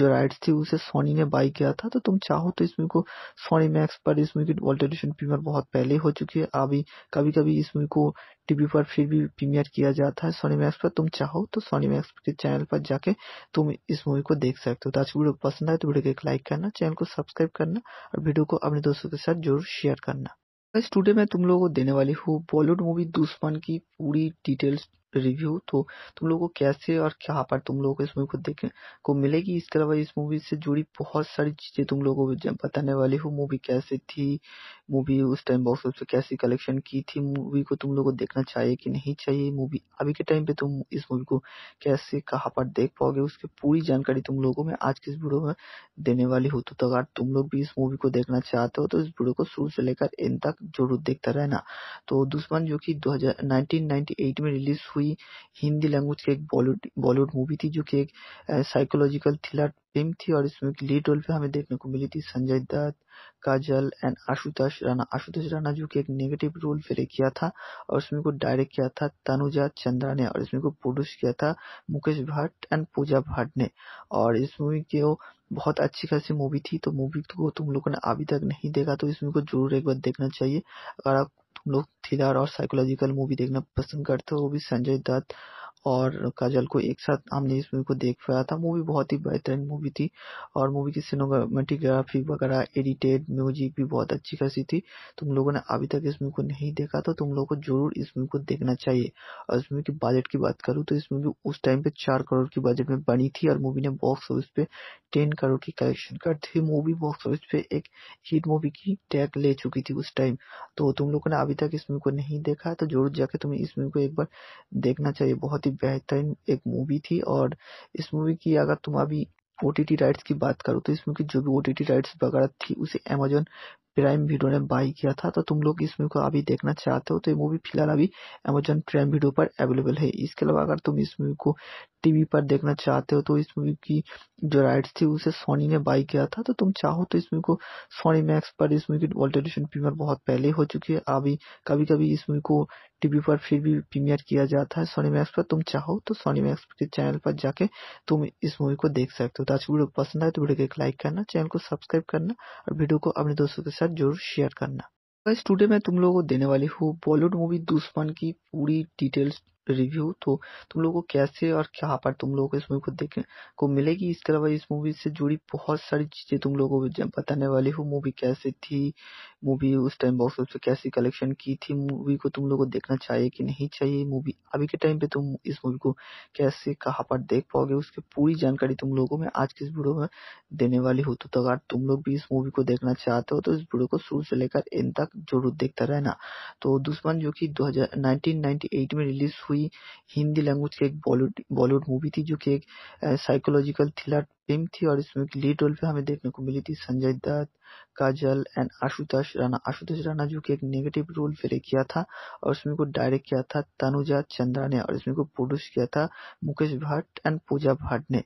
जो राइट्स थी उसे सोनी ने बाई किया था तो तुम चाहो तो इस मूवी को सोनी मैक्स पर इस मूवी की वर्ल्ड एडिशन प्रीमियर बहुत पहले हो चुकी है अभी कभी कभी इस मूवी को टीवी पर फिर भी प्रीमियर किया जाता है सोनी मैक्स पर तुम चाहो तो सोनी मैक्स के चैनल पर जाके तुम इस मूवी को देख सकते हो तो आज वीडियो पसंद आए तो वीडियो को एक लाइक करना चैनल को सब्सक्राइब करना और वीडियो को अपने दोस्तों के साथ जरूर शेयर करना इस टूडे मैं तुम लोगों को देने वाली हूँ बॉलीवुड मूवी दुश्मन की पूरी डिटेल्स रिव्यू तो तुम लोगों को कैसे और कहाँ पर तुम लोगों को इस मूवी को देखने को मिलेगी इसके अलावा इस मूवी से जुड़ी बहुत सारी चीज़ें तुम लोगों को बताने वाली हूँ मूवी कैसे थी मूवी उस टाइम बॉक्स ऑफिस कैसी कलेक्शन की थी मूवी को तुम लोगों को देखना चाहिए कि नहीं चाहिए मूवी अभी के टाइम पे तुम इस मूवी को कैसे कहाँ पर देख पाओगे उसकी पूरी जानकारी तुम लोगों में आज के इस वीडियो में देने वाली हूँ तो, तो अगर तुम लोग भी इस मूवी को देखना चाहते हो तो इस वीडियो को शुरू से लेकर इन तक जरूर देखता रहना तो दुश्मन जो की दो में रिलीज हुई हुई हिंदी लैंग्वेज की एक बॉलीवुड बॉलीवुड मूवी थी जो कि एक साइकोलॉजिकल थ्रिलर फिल्म थी और इसमें लीड रोल पे हमें देखने को मिली थी संजय दत्त काजल एंड आशुतोष राणा आशुतोष राणा जो कि एक नेगेटिव रोल प्ले किया था और इसमें को डायरेक्ट किया था तनुजा चंद्रा ने और इसमें को प्रोड्यूस किया था मुकेश भट्ट एंड पूजा भट्ट ने और इस मूवी को बहुत अच्छी खासी मूवी थी तो मूवी को तुम लोगों ने अभी तक नहीं देखा तो इस मूवी को जरूर एक बार देखना चाहिए अगर आप तुम लोग थ्रिलर और साइकोलॉजिकल मूवी देखना पसंद करते हो वो भी संजय दत्त और काजल को एक साथ हमने इस मूवी को देख पाया था मूवी बहुत ही बेहतरीन मूवी थी और मूवी की सिनेमाटोग्राफी वगैरह एडिटेड म्यूजिक भी बहुत अच्छी खासी थी तुम लोगों ने अभी तक इस मूवी को नहीं देखा तो तुम लोगों को जरूर इस मूवी को देखना चाहिए और इस मूवी के बजट की बात करूँ तो इस मूवी उस टाइम पे चार करोड़ की बजट में बनी थी और मूवी ने बॉक्स ऑफिस पे टेन करोड़ की कलेक्शन कर थी मूवी बॉक्स ऑफिस पे एक हिट मूवी की टैग ले चुकी थी उस टाइम तो तुम लोगों ने अभी तक इस मूवी को नहीं देखा तो जरूर जाके तुम्हें इस मूवी को एक बार देखना चाहिए बहुत ही ही बेहतरीन एक मूवी थी और इस मूवी की अगर तुम अभी ओ राइट्स की बात करो तो इस मूवी की जो भी ओ राइट्स वगैरह थी उसे अमेजोन प्राइम वीडियो ने बाई किया था तो तुम लोग इस मूवी को अभी देखना चाहते हो तो ये मूवी फिलहाल अभी अमेजोन प्राइम वीडियो पर अवेलेबल है इसके अलावा अगर तुम इस मूवी को टीवी पर देखना चाहते हो तो इस मूवी की जो राइट्स थी उसे सोनी ने बाई किया था तो तुम चाहो तो इस मूवी को सोनी मैक्स पर इस मूवी की ऑल्टरेशन प्रीमियर बहुत पहले हो चुकी है अभी कभी कभी इस मूवी को टीवी पर फिर भी प्रीमियर किया जाता है सोनी मैक्स पर तुम चाहो तो सोनी मैक्स के चैनल पर जाके तुम इस मूवी को देख सकते हो तो आज वीडियो पसंद आए तो वीडियो को एक लाइक करना चैनल को सब्सक्राइब करना और वीडियो को अपने दोस्तों के साथ जरूर शेयर करना तो इस टूडे मैं तुम लोगों को देने वाली हूँ बॉलीवुड मूवी दुश्मन की पूरी डिटेल्स रिव्यू तो तुम लोगों को कैसे और क्या पर तुम लोगों को इस मूवी को देखने को मिलेगी इसके अलावा इस मूवी से जुड़ी बहुत सारी चीज़ें तुम लोगों को बताने वाली हूँ मूवी कैसे थी मूवी उस टाइम बॉक्स ऑफिस पे कैसी कलेक्शन की थी मूवी को तुम लोगों को देखना चाहिए कि नहीं चाहिए मूवी अभी के टाइम पे तुम इस मूवी को कैसे कहाँ पर देख पाओगे उसकी पूरी जानकारी तुम लोगों को मैं आज की इस वीडियो में देने वाली हूँ तो, तो अगर तुम लोग भी इस मूवी को देखना चाहते हो तो इस वीडियो को शुरू से लेकर एंड तक जरूर देखता रहना तो दुश्मन जो की दो में रिलीज हुई हिंदी लैंग्वेज की एक बॉलीवुड बॉलीवुड मूवी थी जो की एक साइकोलॉजिकल थ्रिलर फिल्म थी और इसमें लीड रोल पे हमें देखने को मिली थी संजय दत्त काजल एंड आशुतोष राणा आशुतोष राणा जो कि एक नेगेटिव रोल प्ले किया था और इसमें को डायरेक्ट किया था तनुजा चंद्रा ने और इसमें को प्रोड्यूस किया था मुकेश भट्ट एंड पूजा भट्ट ने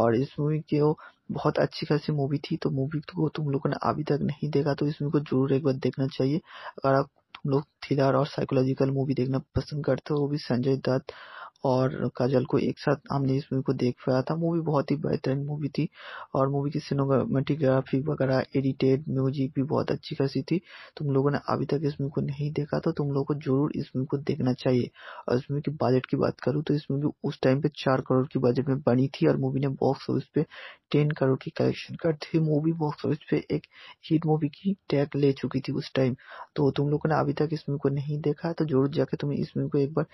और इस मूवी के वो बहुत अच्छी खासी मूवी थी तो मूवी को तुम लोगों ने अभी तक नहीं देखा तो इस मूवी को जरूर एक बार देखना चाहिए अगर आप तुम लोग थ्रिलर और साइकोलॉजिकल मूवी देखना पसंद करते हो वो भी संजय दत्त और काजल को एक साथ हमने इस मूवी को देख पाया था मूवी बहुत ही बेहतरीन मूवी थी और मूवी की सिनेमाटोग्राफी वगैरह एडिटेड म्यूजिक भी बहुत अच्छी खासी थी तुम लोगों ने अभी तक इस मूवी को नहीं देखा तो तुम लोगों को जरूर इस मूवी को देखना चाहिए और इस मूवी के बजट की बात करूँ तो इस मूवी उस टाइम पे चार करोड़ की बजट में बनी थी और मूवी ने बॉक्स ऑफिस पे टेन करोड़ की कलेक्शन कर थी मूवी बॉक्स ऑफिस पे एक हिट मूवी की टैग ले चुकी थी उस टाइम तो तुम लोगों ने अभी तक इस मूवी को नहीं देखा तो जरूर जाके तुम्हें इस मूवी को एक बार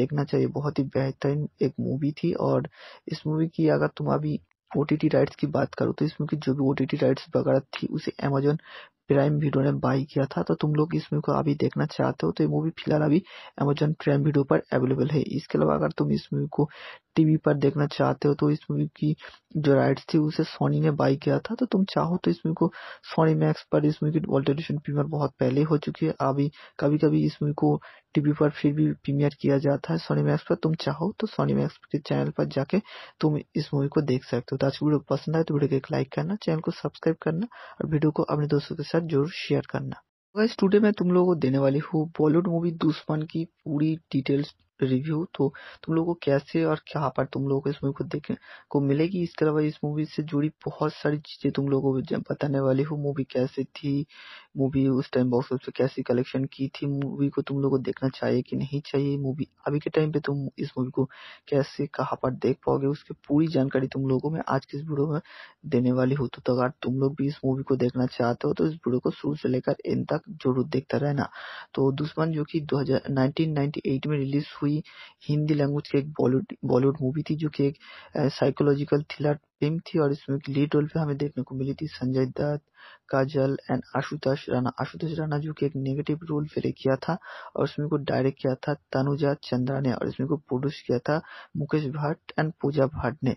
देखना चाहिए बहुत ही बेहतरीन एक मूवी थी और इस मूवी की अगर तुम अभी ओ राइट्स की बात करो तो इस मूवी की जो भी ओ राइट्स वगैरह थी उसे अमेजोन प्राइम वीडियो ने बाई किया था तो तुम लोग इस मूवी को अभी देखना चाहते हो तो ये मूवी फिलहाल अभी अमेजोन प्राइम वीडियो पर अवेलेबल है इसके अलावा अगर तुम इस मूवी को टीवी पर देखना चाहते हो तो इस मूवी की जो राइट्स थी उसे सोनी ने बाई किया था तो तुम चाहो तो इस मूवी को सोनी मैक्स पर इस मूवी की वर्ल्ड एडिशन प्रीमियर बहुत पहले हो चुकी है अभी कभी कभी इस मूवी को टीवी पर फिर भी प्रीमियर किया जाता है सोनी मैक्स पर तुम चाहो तो सोनी मैक्स के चैनल पर जाके तुम इस मूवी को देख सकते हो तो आज की वीडियो पसंद आए तो वीडियो को एक लाइक करना चैनल को सब्सक्राइब करना और वीडियो को अपने दोस्तों के साथ जरूर शेयर करना गाइस टुडे मैं तुम लोगों को देने वाली हूँ बॉलीवुड मूवी दुश्मन की पूरी डिटेल्स रिव्यू तो तुम लोगों को कैसे और कहाँ पर तुम लोगों को इस मूवी को देखने को मिलेगी इसके अलावा इस मूवी से जुड़ी बहुत सारी चीज़ें तुम लोगों को बताने वाली हूँ मूवी कैसे थी मूवी उस टाइम बॉक्स ऑफिस पे कैसी कलेक्शन की थी मूवी को तुम लोगों को देखना चाहिए कि नहीं चाहिए मूवी अभी के टाइम पे तुम इस मूवी को कैसे कहाँ पर देख पाओगे उसकी पूरी जानकारी तुम लोगों में आज के इस वीडियो में देने वाली हूँ तो, तो अगर तुम लोग भी इस मूवी को देखना चाहते हो तो इस वीडियो को शुरू से लेकर इन तक जरूर देखता रहना तो दुश्मन जो की दो में रिलीज हुई हुई हिंदी लैंग्वेज की एक बॉलीवुड बॉलीवुड मूवी थी जो कि एक साइकोलॉजिकल थ्रिलर फिल्म थी और इसमें लीड रोल पे हमें देखने को मिली थी संजय दत्त काजल एंड आशुतोष राणा आशुतोष राणा जो कि एक नेगेटिव रोल प्ले किया था और इसमें को डायरेक्ट किया था तनुजा चंद्रा ने और इसमें को प्रोड्यूस किया था मुकेश भट्ट एंड पूजा भट्ट ने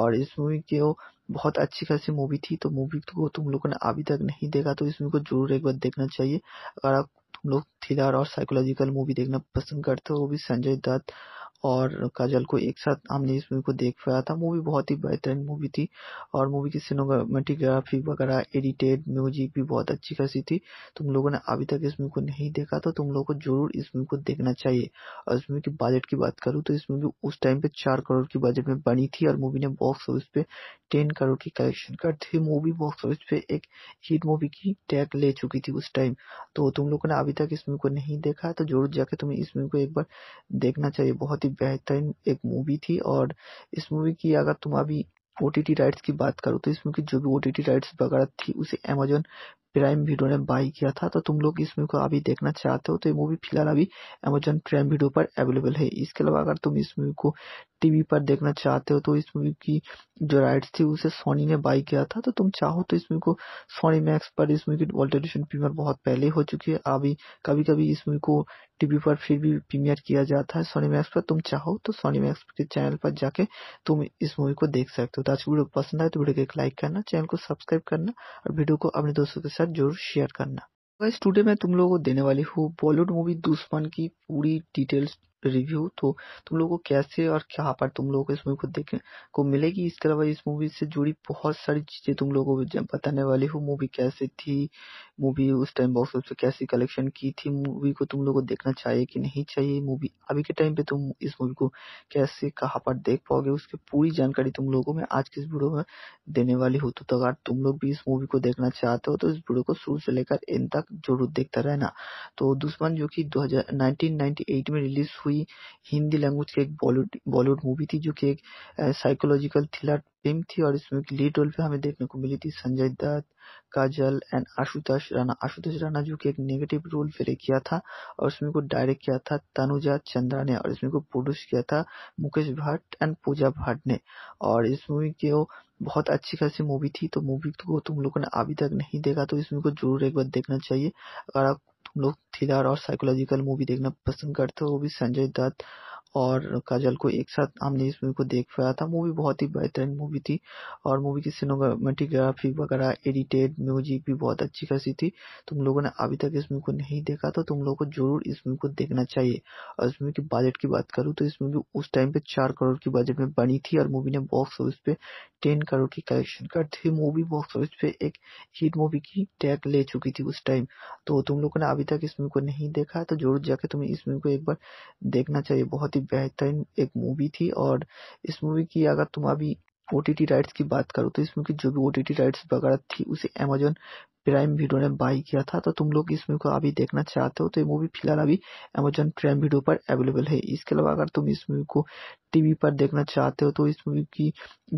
और इस मूवी के वो बहुत अच्छी खासी मूवी थी तो मूवी को तुम लोगों ने अभी तक नहीं देखा तो इसमें को जरूर एक बार देखना चाहिए अगर आप लोग थ्रिलर और साइकोलॉजिकल मूवी देखना पसंद करते हैं वो भी संजय दत्त और काजल को एक साथ हमने इस मूवी को देख पाया था मूवी बहुत ही बेहतरीन मूवी थी और मूवी की सिनेमाटोग्राफी वगैरह एडिटेड म्यूजिक भी बहुत अच्छी खासी थी तुम लोगों ने अभी तक इस मूवी को नहीं देखा तो तुम लोगों को जरूर इस मूवी को देखना चाहिए और इस मूवी के बजट की बात करूँ तो इस मूवी उस टाइम पे चार करोड़ की बजट में बनी थी और मूवी ने बॉक्स ऑफिस पे टेन करोड़ की कलेक्शन कर थी मूवी बॉक्स ऑफिस पे एक हिट मूवी की टैग ले चुकी थी उस टाइम तो तुम लोगों ने अभी तक इस मूवी को नहीं देखा तो जरूर जाके तुम्हें इस मूवी को एक बार देखना चाहिए बहुत ही एक बेहतरीन एक मूवी थी और इस मूवी की अगर तुम अभी ओ टी राइट्स की बात करो तो इस मूवी की जो भी ओ टी टी राइट्स वगैरह थी उसे अमेजोन प्राइम वीडियो ने बाई किया था तो तुम लोग इस मूवी को अभी देखना चाहते हो तो ये मूवी फिलहाल अभी अमेजन प्राइम वीडियो पर अवेलेबल है इसके अलावा अगर तुम इस मूवी को टीवी पर देखना चाहते हो तो इस मूवी की जो राइट्स थी उसे सोनी ने बाई किया था तो तुम चाहो तो इस मूवी को सोनी मैक्स पर इस मूवी की वर्ल्ड एडिशन प्रीमियर बहुत पहले हो चुकी है अभी कभी कभी इस मूवी को टीवी पर फिर भी प्रीमियर किया जाता है सोनी मैक्स पर तुम चाहो तो सोनी मैक्स के चैनल पर जाके तुम इस मूवी को देख सकते हो तो आज वीडियो पसंद आए तो वीडियो को एक लाइक करना चैनल को सब्सक्राइब करना और वीडियो को अपने दोस्तों के साथ साथ जरूर शेयर करना गाइस टुडे मैं तुम लोगों को देने वाली हूँ बॉलीवुड मूवी दुश्मन की पूरी डिटेल्स रिव्यू तो तुम लोगों को कैसे और कहाँ पर तुम लोगों को इस मूवी को देखने को मिलेगी इसके अलावा इस मूवी से जुड़ी बहुत सारी चीज़ें तुम लोगों को बताने वाली हूँ मूवी कैसे थी मूवी उस टाइम बॉक्स ऑफिस पे कैसी कलेक्शन की थी मूवी को तुम लोगों को देखना चाहिए कि नहीं चाहिए मूवी अभी के टाइम पे तुम इस मूवी को कैसे कहाँ पर देख पाओगे उसकी पूरी जानकारी तुम लोगों में आज के इस वीडियो में देने वाली हूँ तो अगर तुम लोग भी इस मूवी को देखना चाहते हो तो इस वीडियो को शुरू से लेकर इन तक जरूर देखता रहना तो दुश्मन जो की दो में रिलीज हुई हुई हिंदी लैंग्वेज की एक बॉलीवुड बॉलीवुड मूवी थी जो कि एक साइकोलॉजिकल थ्रिलर फिल्म थी और इसमें लीड रोल पे हमें देखने को मिली थी संजय दत्त काजल एंड आशुतोष राणा आशुतोष राणा जो कि एक नेगेटिव रोल प्ले किया था और इसमें को डायरेक्ट किया था तनुजा चंद्रा ने और इसमें को प्रोड्यूस किया था मुकेश भट्ट एंड पूजा भट्ट ने और इस मूवी के बहुत अच्छी खासी मूवी थी तो मूवी को तुम लोगों ने अभी तक नहीं देखा तो इस मूवी को जरूर एक बार देखना चाहिए अगर आप हम लोग थ्रिलर और साइकोलॉजिकल मूवी देखना पसंद करते हैं वो भी संजय दत्त और काजल को एक साथ हमने इस मूवी को देख पाया था मूवी बहुत ही बेहतरीन मूवी थी और मूवी की सिनेमाटोग्राफी वगैरह एडिटेड म्यूजिक भी बहुत अच्छी खासी थी तुम लोगों ने अभी तक इस मूवी को नहीं देखा तो तुम लोगों को जरूर इस मूवी को देखना चाहिए और इस मूवी के बजट की बात करूँ तो इस मूवी उस टाइम पे चार करोड़ की बजट में बनी थी और मूवी ने बॉक्स ऑफिस पे टेन करोड़ की कलेक्शन कर थी मूवी बॉक्स ऑफिस पे एक हिट मूवी की टैग ले चुकी थी उस टाइम तो तुम लोगों ने अभी तक इस मूवी को नहीं देखा तो जरूर जाके तुम्हें इस मूवी को एक बार देखना चाहिए बहुत ही बेहतरीन एक मूवी थी और इस मूवी की अगर तुम अभी ओ राइट्स की बात करो तो इस मूवी की जो भी ओ राइट्स वगैरह थी उसे अमेजोन प्राइम वीडियो ने बाई किया था तो तुम लोग इस मूवी को अभी देखना चाहते हो तो ये मूवी फिलहाल अभी अमेजोन प्राइम वीडियो पर अवेलेबल है इसके अलावा अगर तुम इस मूवी को टीवी पर देखना चाहते हो तो इस मूवी की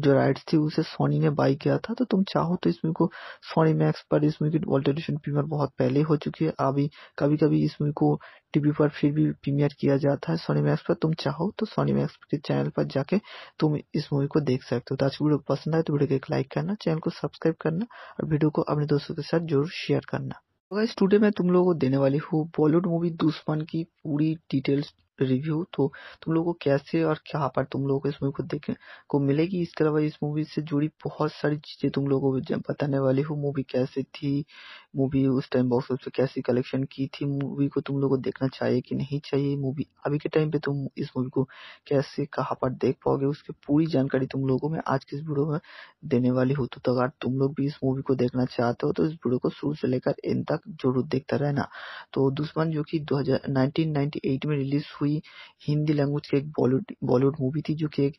जो राइट्स थी उसे सोनी ने बाई किया था तो तुम चाहो तो इस मूवी को सोनी मैक्स पर इस मूवी की वर्ल्ड एडिशन प्रीमियर बहुत पहले हो चुकी है अभी कभी कभी इस मूवी को टीवी पर फिर भी प्रीमियर किया जाता है सोनी मैक्स पर तुम चाहो तो सोनी मैक्स के चैनल पर जाके तुम इस मूवी को देख सकते हो तो आज की वीडियो पसंद आए तो वीडियो को एक लाइक करना चैनल को सब्सक्राइब करना और वीडियो को अपने दोस्तों के साथ जरूर शेयर करना अगर स्टूडियो में तुम लोगों को देने वाली हूँ बॉलीवुड मूवी दुश्मन की पूरी डिटेल्स रिव्यू तो तुम लोगों को कैसे और क्या पर तुम लोगों को इस मूवी को देखने को मिलेगी इसके अलावा इस मूवी से जुड़ी बहुत सारी चीज़ें तुम लोगों को बताने वाली हूँ मूवी कैसे थी मूवी उस टाइम बॉक्स ऑफिस पे कैसी कलेक्शन की थी मूवी को तुम लोग को देखना चाहिए कि नहीं चाहिए मूवी अभी के टाइम पे तुम इस मूवी को कैसे कहाँ पर देख पाओगे उसकी पूरी जानकारी तुम लोगों में आज की इस वीडियो में देने वाली हो तो, तो अगर तुम लोग भी इस मूवी को देखना चाहते हो तो इस वीडियो को शुरू से लेकर एंड तक जरूर देखता रहना तो दुश्मन जो की दो में रिलीज हुई हिंदी लैंग्वेज की एक बॉलीवुड बॉलीवुड मूवी थी जो की एक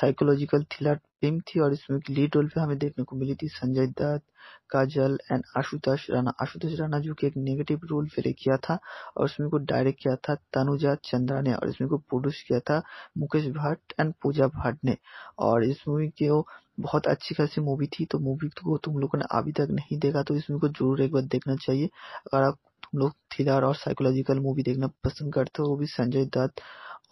साइकोलॉजिकल थ्रिलर फिल्म थी और इसमें लीड रोल पे हमें देखने को मिली थी संजय दत्त काजल एंड आशुतोष राणा आशुतोष राणा जो कि एक नेगेटिव रोल प्ले किया था और इसमें को डायरेक्ट किया था तनुजा चंद्रा ने और इसमें को प्रोड्यूस किया था मुकेश भट्ट एंड पूजा भट्ट ने और इस मूवी के वो बहुत अच्छी खासी मूवी थी तो मूवी को तुम लोगों ने अभी तक नहीं देखा तो इसमें को जरूर एक बार देखना चाहिए अगर आप तुम लोग थ्रिलर और साइकोलॉजिकल मूवी देखना पसंद करते हो वो भी संजय दत्त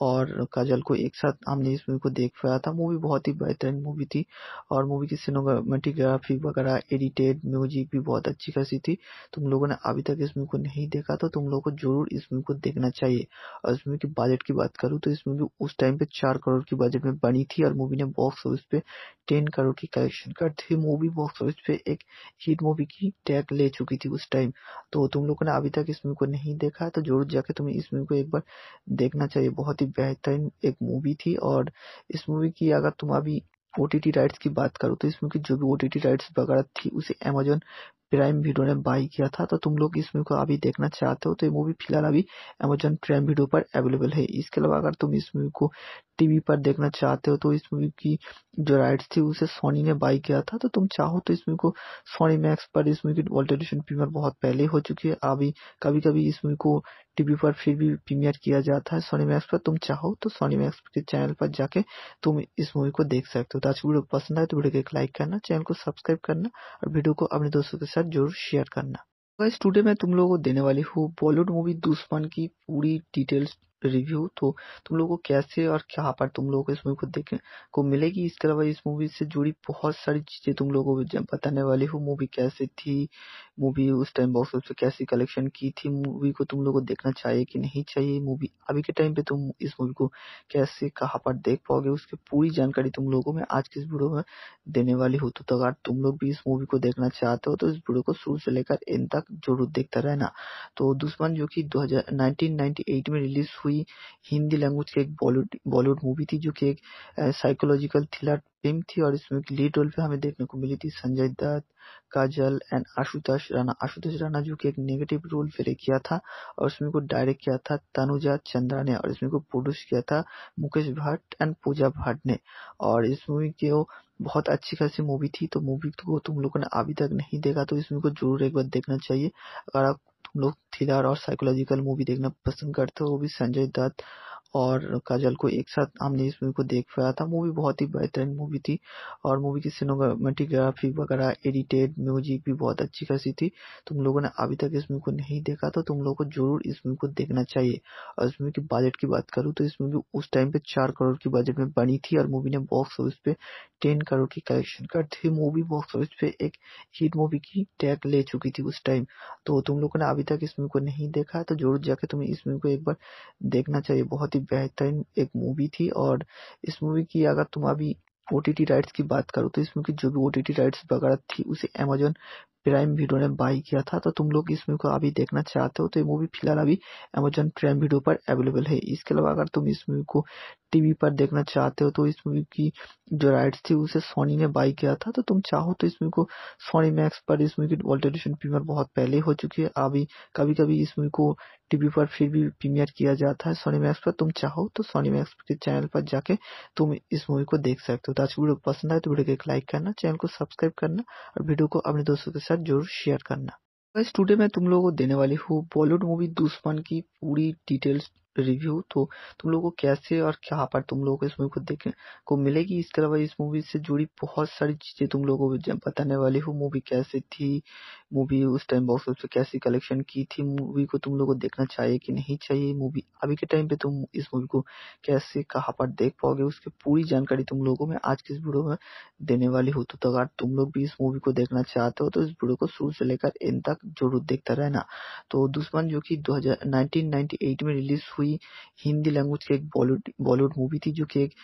और काजल को एक साथ हमने इस मूवी को देख पाया था मूवी बहुत ही बेहतरीन मूवी थी और मूवी की सिनेमाटोग्राफी वगैरह एडिटेड म्यूजिक भी बहुत अच्छी खासी थी तुम लोगों ने अभी तक इस मूवी को नहीं देखा तो तुम लोगों को जरूर इस मूवी को देखना चाहिए और इस मूवी के बजट की बात करूँ तो इस मूवी उस टाइम पे चार करोड़ की बजट में बनी थी और मूवी ने बॉक्स ऑफिस पे टेन करोड़ की कलेक्शन कर थी मूवी बॉक्स ऑफिस पे एक हिट मूवी की टैग ले चुकी थी उस टाइम तो तुम लोगों ने अभी तक इस मूवी को नहीं देखा तो जरूर जाके तुम्हें इस मूवी को एक बार देखना चाहिए बहुत ही ही बेहतरीन एक मूवी थी और इस मूवी की अगर तुम अभी ओ टी टी राइट्स की बात करो तो मूवी की जो भी ओ टी टी राइट्स वगैरह थी उसे अमेजोन प्राइम वीडियो ने बाई किया था तो तुम लोग इस मूवी को अभी देखना चाहते हो तो ये मूवी फिलहाल अभी अमेजोन प्राइम वीडियो पर अवेलेबल है इसके अलावा अगर तुम इस मूवी को टीवी पर देखना चाहते हो तो इस मूवी की जो राइट्स थी उसे सोनी ने बाई किया था तो तुम चाहो तो इस मूवी को सोनी मैक्स पर इस मूवी की वर्ल्ड एडिशन प्रीमियर बहुत पहले हो चुकी है अभी कभी कभी इस मूवी को टीवी पर फिर भी प्रीमियर किया जाता है सोनी मैक्स पर तुम चाहो तो सोनी मैक्स के चैनल पर जाके तुम इस मूवी को देख सकते हो तो आज वीडियो पसंद आए तो वीडियो को एक लाइक करना चैनल को सब्सक्राइब करना और वीडियो को अपने दोस्तों के साथ जरूर शेयर करना गाइस टुडे मैं तुम लोगों को देने वाली हूँ बॉलीवुड मूवी दुश्मन की पूरी डिटेल्स रिव्यू तो तुम लोगों को कैसे और क्या पर तुम लोगों को इस मूवी को देखने को मिलेगी इसके अलावा इस मूवी से जुड़ी बहुत सारी चीज़ें तुम लोगों को बताने वाली हूँ मूवी कैसे थी मूवी उस टाइम बॉक्स ऑफिस पे कैसी कलेक्शन की थी मूवी को तुम लोगों को देखना चाहिए कि नहीं चाहिए मूवी अभी के टाइम पे तुम इस मूवी को कैसे कहाँ पर देख पाओगे उसकी पूरी जानकारी तुम लोगों में आज के इस वीडियो में देने वाली हूँ तो, तो अगर तुम लोग भी इस मूवी को देखना चाहते हो तो इस वीडियो को शुरू से लेकर इन तक जरूर देखता रहना तो दुश्मन जो की दो में रिलीज हुई हुई हिंदी लैंग्वेज की एक बॉलीवुड बॉलीवुड मूवी थी जो कि एक साइकोलॉजिकल थ्रिलर फिल्म थी और इसमें एक लीड रोल पे हमें देखने को मिली थी संजय दत्त काजल एंड आशुतोष राणा आशुतोष राणा जो कि एक नेगेटिव रोल प्ले किया था और इसमें को डायरेक्ट किया था तनुजा चंद्रा ने और इसमें को प्रोड्यूस किया था मुकेश भट्ट एंड पूजा भट्ट ने और इस मूवी की वो बहुत अच्छी खासी मूवी थी तो मूवी को तुम लोगों ने अभी तक नहीं देखा तो इसमें को जरूर एक बार देखना चाहिए अगर आप लोग थ्रिलर और साइकोलॉजिकल मूवी देखना पसंद करते हैं वो भी संजय दत्त और काजल को एक साथ हमने इस मूवी को देख पाया था मूवी बहुत ही बेहतरीन मूवी थी और मूवी की सिनेमाटोग्राफी वगैरह एडिटेड म्यूजिक भी बहुत अच्छी खासी थी तुम लोगों ने अभी तक इस मूवी को नहीं देखा तो तुम लोगों को जरूर इस मूवी को देखना चाहिए और इस मूवी के बजट की बात करूँ तो इस मूवी उस टाइम पे चार करोड़ की बजट में बनी थी और मूवी ने बॉक्स ऑफिस पे टेन करोड़ की कलेक्शन कर थी मूवी बॉक्स ऑफिस पे एक हिट मूवी की टैग ले चुकी थी उस टाइम तो तुम लोगों ने अभी तक इस मूवी को नहीं देखा तो जरूर जाके तुम्हें इस मूवी को एक बार देखना चाहिए बहुत ही बेहतरीन एक मूवी थी और इस मूवी की अगर तुम अभी ओ राइट्स की बात करो तो इस मूवी की जो भी ओ राइट्स वगैरह थी उसे अमेजोन प्राइम वीडियो ने बाई किया था तो तुम लोग इस मूवी को अभी देखना चाहते हो तो ये मूवी फिलहाल अभी अमेजोन प्राइम वीडियो पर अवेलेबल है इसके अलावा अगर तुम इस मूवी को टीवी पर देखना चाहते हो तो इस मूवी की जो राइट्स थी उसे सोनी ने बाई किया था तो तुम चाहो तो इस मूवी को सोनी मैक्स पर इस मूवी की वर्ल्ड एडिशन प्रीमियर बहुत पहले हो चुकी है अभी कभी कभी इस मूवी को टीवी पर फिर भी प्रीमियर किया जाता है सोनी मैक्स पर तुम चाहो तो सोनी मैक्स के चैनल पर जाके तुम इस मूवी को देख सकते हो तो आज वीडियो पसंद आए तो वीडियो को एक लाइक करना चैनल को सब्सक्राइब करना और वीडियो को अपने दोस्तों के साथ जरूर शेयर करना इस टूडे मैं तुम लोगों को देने वाली हूँ बॉलीवुड मूवी दुश्मन की पूरी डिटेल्स रिव्यू तो तुम लोगों को कैसे और कहाँ पर तुम लोगों को इस मूवी को देखने को मिलेगी इसके अलावा इस मूवी से जुड़ी बहुत सारी चीज़ें तुम लोगों को बताने वाली हूँ मूवी कैसे थी मूवी उस टाइम बॉक्स ऑफिस पे कैसी कलेक्शन की थी मूवी को तुम लोगों को देखना चाहिए कि नहीं चाहिए मूवी अभी के टाइम पे तुम इस मूवी को कैसे कहाँ पर देख पाओगे उसकी पूरी जानकारी तुम लोगों में आज के इस वीडियो में देने वाली हूँ तो अगर तुम लोग भी इस मूवी को देखना चाहते हो तो इस वीडियो को शुरू से लेकर इन तक जरूर देखता रहना तो दुश्मन जो की दो में रिलीज हुई हुई हिंदी लैंग्वेज की एक बॉलीवुड बॉलीवुड मूवी थी जो कि एक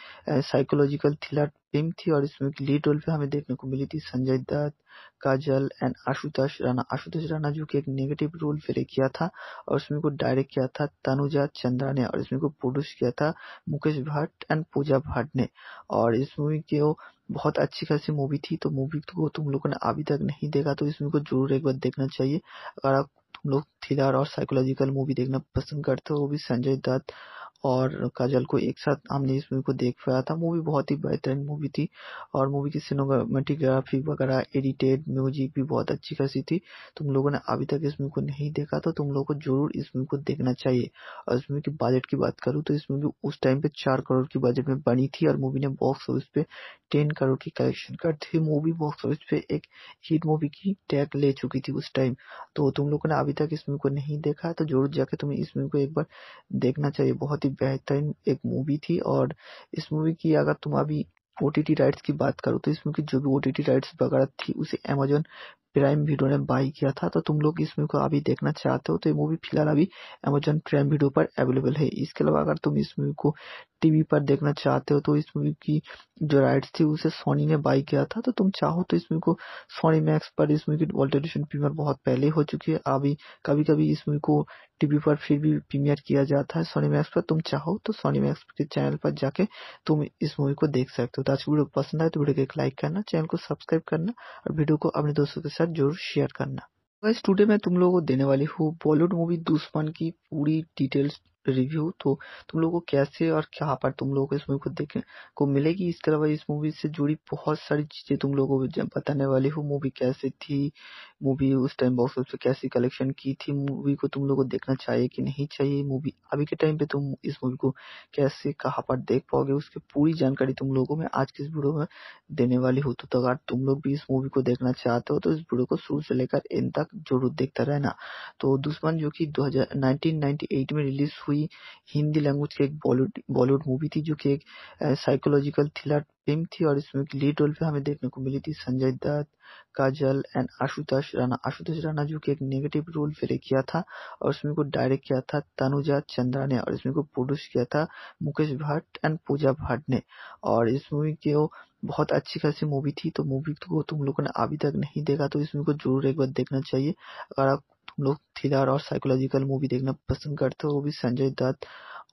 साइकोलॉजिकल थ्रिलर फिल्म थी और इसमें लीड रोल पे हमें देखने को मिली थी संजय दत्त काजल एंड आशुतोष राणा आशुतोष राणा जो कि एक नेगेटिव रोल प्ले किया था और इसमें को डायरेक्ट किया था तनुजा चंद्रा ने और इसमें को प्रोड्यूस किया था मुकेश भट्ट एंड पूजा भट्ट ने और इस मूवी के बहुत अच्छी खासी मूवी थी तो मूवी को तुम लोगों ने अभी तक नहीं देखा तो इस मूवी को जरूर एक बार देखना चाहिए अगर आप तुम लोग थ्रिलर और साइकोलॉजिकल मूवी देखना पसंद करते हो वो भी संजय दत्त और काजल को एक साथ हमने इस मूवी को देख पाया था मूवी बहुत ही बेहतरीन मूवी थी और मूवी की सिनेमाटोग्राफी वगैरह एडिटेड म्यूजिक भी बहुत अच्छी खासी थी तुम लोगों ने अभी तक इस मूवी को नहीं देखा तो तुम लोगों को जरूर इस मूवी को देखना चाहिए और इस मूवी के बजट की बात करूँ तो इस मूवी उस टाइम पे चार करोड़ की बजट में बनी थी और मूवी ने बॉक्स ऑफिस पे टेन करोड़ की कलेक्शन कर थी मूवी बॉक्स ऑफिस पे एक हिट मूवी की टैग ले चुकी थी उस टाइम तो तुम लोगों ने अभी तक इस मूवी को नहीं देखा तो जरूर जाके तुम्हें इस मूवी को एक बार देखना चाहिए बहुत ही बेहतरीन एक मूवी थी और इस मूवी की अगर तुम अभी ओ राइट्स की बात करो तो मूवी की जो भी ओ राइट्स वगैरह थी उसे अमेजोन प्राइम वीडियो ने बाई किया था तो तुम लोग इस मूवी को अभी देखना चाहते हो तो ये मूवी फिलहाल अभी अमेजोन प्राइम वीडियो पर अवेलेबल है इसके अलावा अगर तुम इस मूवी को टीवी पर देखना चाहते हो तो इस मूवी की जो राइट्स थी उसे सोनी ने बाई किया था तो तुम चाहो तो इस मूवी को सोनी मैक्स पर इस मूवी की ऑल्टरेशन प्रीमियर बहुत पहले हो चुकी है अभी कभी कभी इस मूवी को टीवी पर फिर भी प्रीमियर किया जाता है सोनी मैक्स पर तुम चाहो तो सोनी मैक्स के चैनल पर जाके तुम इस मूवी को देख सकते हो तो आज की वीडियो पसंद आए तो वीडियो को एक लाइक करना चैनल को सब्सक्राइब करना और वीडियो को अपने दोस्तों के साथ जरूर शेयर करना गाइस टुडे मैं तुम लोगों को देने वाली हूँ बॉलीवुड मूवी दुश्मन की पूरी डिटेल्स रिव्यू तो तुम लोगों को कैसे और कहाँ पर तुम लोगों को इस मूवी को देखने को मिलेगी इसके अलावा इस मूवी से जुड़ी बहुत सारी चीज़ें तुम लोगों को बताने वाली हूँ मूवी कैसे थी मूवी उस टाइम बॉक्स ऑफिस पे कैसी कलेक्शन की थी मूवी को तुम लोगों को देखना चाहिए कि नहीं चाहिए मूवी अभी के टाइम पे तुम इस मूवी को कैसे कहाँ पर देख पाओगे उसकी पूरी जानकारी तुम लोगों में आज के इस वीडियो में देने वाली हो तो, तो अगर तुम लोग भी इस मूवी को देखना चाहते हो तो इस वीडियो को शुरू से लेकर इन तक जरूर देखता रहना तो दुश्मन जो की दो में रिलीज हुई हुई हिंदी लैंग्वेज की एक बॉलीवुड बॉलीवुड मूवी थी जो कि एक साइकोलॉजिकल थ्रिलर फिल्म थी और इसमें लीड रोल पे हमें देखने को मिली थी संजय दत्त काजल एंड आशुतोष राणा आशुतोष राणा जो कि एक नेगेटिव रोल प्ले किया था और इसमें को डायरेक्ट किया था तनुजा चंद्रा ने और इसमें को प्रोड्यूस किया था मुकेश भट्ट एंड पूजा भट्ट ने और इस मूवी के वो बहुत अच्छी खासी मूवी थी तो मूवी को तुम लोगों ने अभी तक नहीं देखा तो इस मूवी को जरूर एक बार देखना चाहिए अगर आप लोग थ्रिलर और साइकोलॉजिकल मूवी देखना पसंद करते हो भी संजय दत्त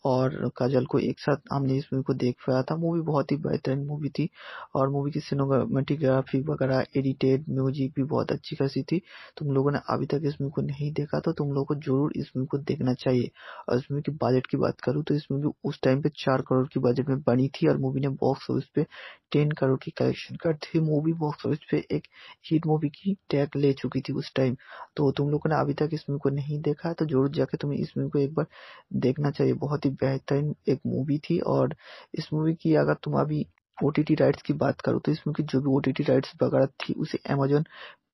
और काजल को एक साथ हमने इस मूवी को देख पाया था मूवी बहुत ही बेहतरीन मूवी थी और मूवी की सिनेमाटोग्राफी वगैरह एडिटेड म्यूजिक भी बहुत अच्छी खासी थी तुम लोगों ने अभी तक इस मूवी को नहीं देखा तो तुम लोगों को जरूर इस मूवी को देखना चाहिए और इस मूवी के बजट की बात करूँ तो इस मूवी उस टाइम पे चार करोड़ की बजट में बनी थी और मूवी ने बॉक्स ऑफिस पे टेन करोड़ की कलेक्शन कर थी मूवी बॉक्स ऑफिस पे एक हिट मूवी की टैग ले चुकी थी उस टाइम तो तुम लोगों ने अभी तक इस मूवी को नहीं देखा तो जरूर जाके तुम्हें इस मूवी को एक बार देखना चाहिए बहुत ही बेहतरीन एक मूवी थी और इस मूवी की अगर तुम अभी ओ टी टी राइट्स की बात करो तो इसमें की जो भी ओ टी टी राइट्स वगैरह थी उसे अमेजोन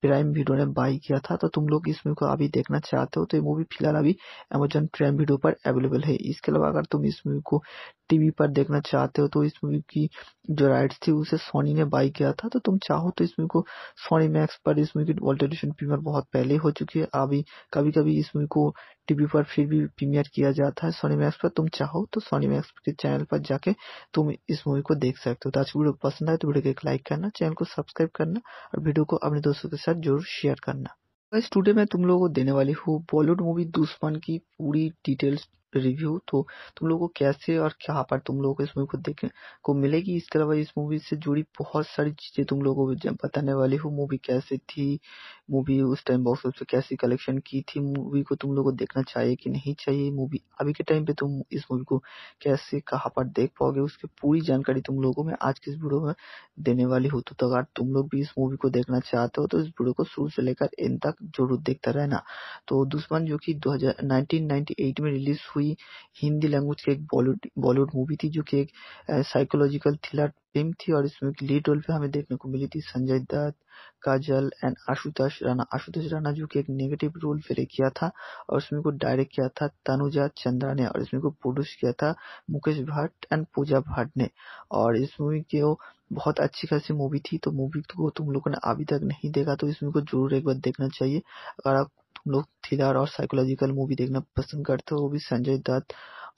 प्राइम वीडियो ने बाई किया था तो तुम लोग इस मूवी को अभी देखना चाहते हो तो ये मूवी फिलहाल अभी अमेजन प्राइम वीडियो पर अवेलेबल है इसके अलावा अगर तुम इस मूवी को टीवी पर देखना चाहते हो तो इस मूवी की जो राइट्स थी उसे सोनी ने बाई किया था तो तुम चाहो तो इस मूवी को सोनी मैक्स पर इस मूवी की वर्ल्ड एडिशन प्रीमियर बहुत पहले हो चुकी है अभी कभी कभी इस मूवी को टीवी पर फिर भी प्रीमियर किया जाता है सोनी मैक्स पर तुम चाहो तो सोनी मैक्स के चैनल पर जाके तुम इस मूवी को देख सकते हो तो आज वीडियो पसंद आए तो वीडियो को एक लाइक करना चैनल को सब्सक्राइब करना और वीडियो को अपने दोस्तों के साथ साथ जरूर शेयर करना बस टुडे में तुम लोगों को देने वाली हूँ बॉलीवुड मूवी दुश्मन की पूरी डिटेल्स रिव्यू तो तुम लोगों को कैसे और कहाँ पर तुम लोगों को इस मूवी को देखने को मिलेगी इसके अलावा इस मूवी से जुड़ी बहुत सारी चीज़ें तुम लोगों को बताने वाली हूँ मूवी कैसे थी मूवी उस टाइम बॉक्स ऑफिस पे कैसी कलेक्शन की थी मूवी को तुम लोगों को देखना चाहिए कि नहीं चाहिए मूवी अभी के टाइम पे तुम इस मूवी को कैसे कहाँ पर देख पाओगे उसकी पूरी जानकारी तुम लोगों में आज की इस वीडियो में देने वाली हूँ तो, तो अगर तुम लोग भी इस मूवी को देखना चाहते हो तो इस वीडियो को शुरू से लेकर इन तक जरूर देखता रहना तो दुश्मन जो कि दो में रिलीज हुई हिंदी लैंग्वेज की एक बॉलीवुड बॉलीवुड मूवी थी जो की एक साइकोलॉजिकल थ्रिलर फिल्म थी और इसमें लीड रोल पे हमें देखने को मिली थी संजय दत्त काजल एंड आशुतोष राणा आशुतोष राणा जो कि एक नेगेटिव रोल प्ले किया था और इसमें को डायरेक्ट किया था तनुजा चंद्रा ने और इसमें को प्रोड्यूस किया था मुकेश भट्ट एंड पूजा भट्ट ने और इस मूवी के वो बहुत अच्छी खासी मूवी थी तो मूवी को तुम लोगों ने अभी तक नहीं देखा तो इसमें को जरूर एक बार देखना चाहिए अगर आप तुम लोग थ्रिलर और साइकोलॉजिकल मूवी देखना पसंद करते हो वो भी संजय दत्त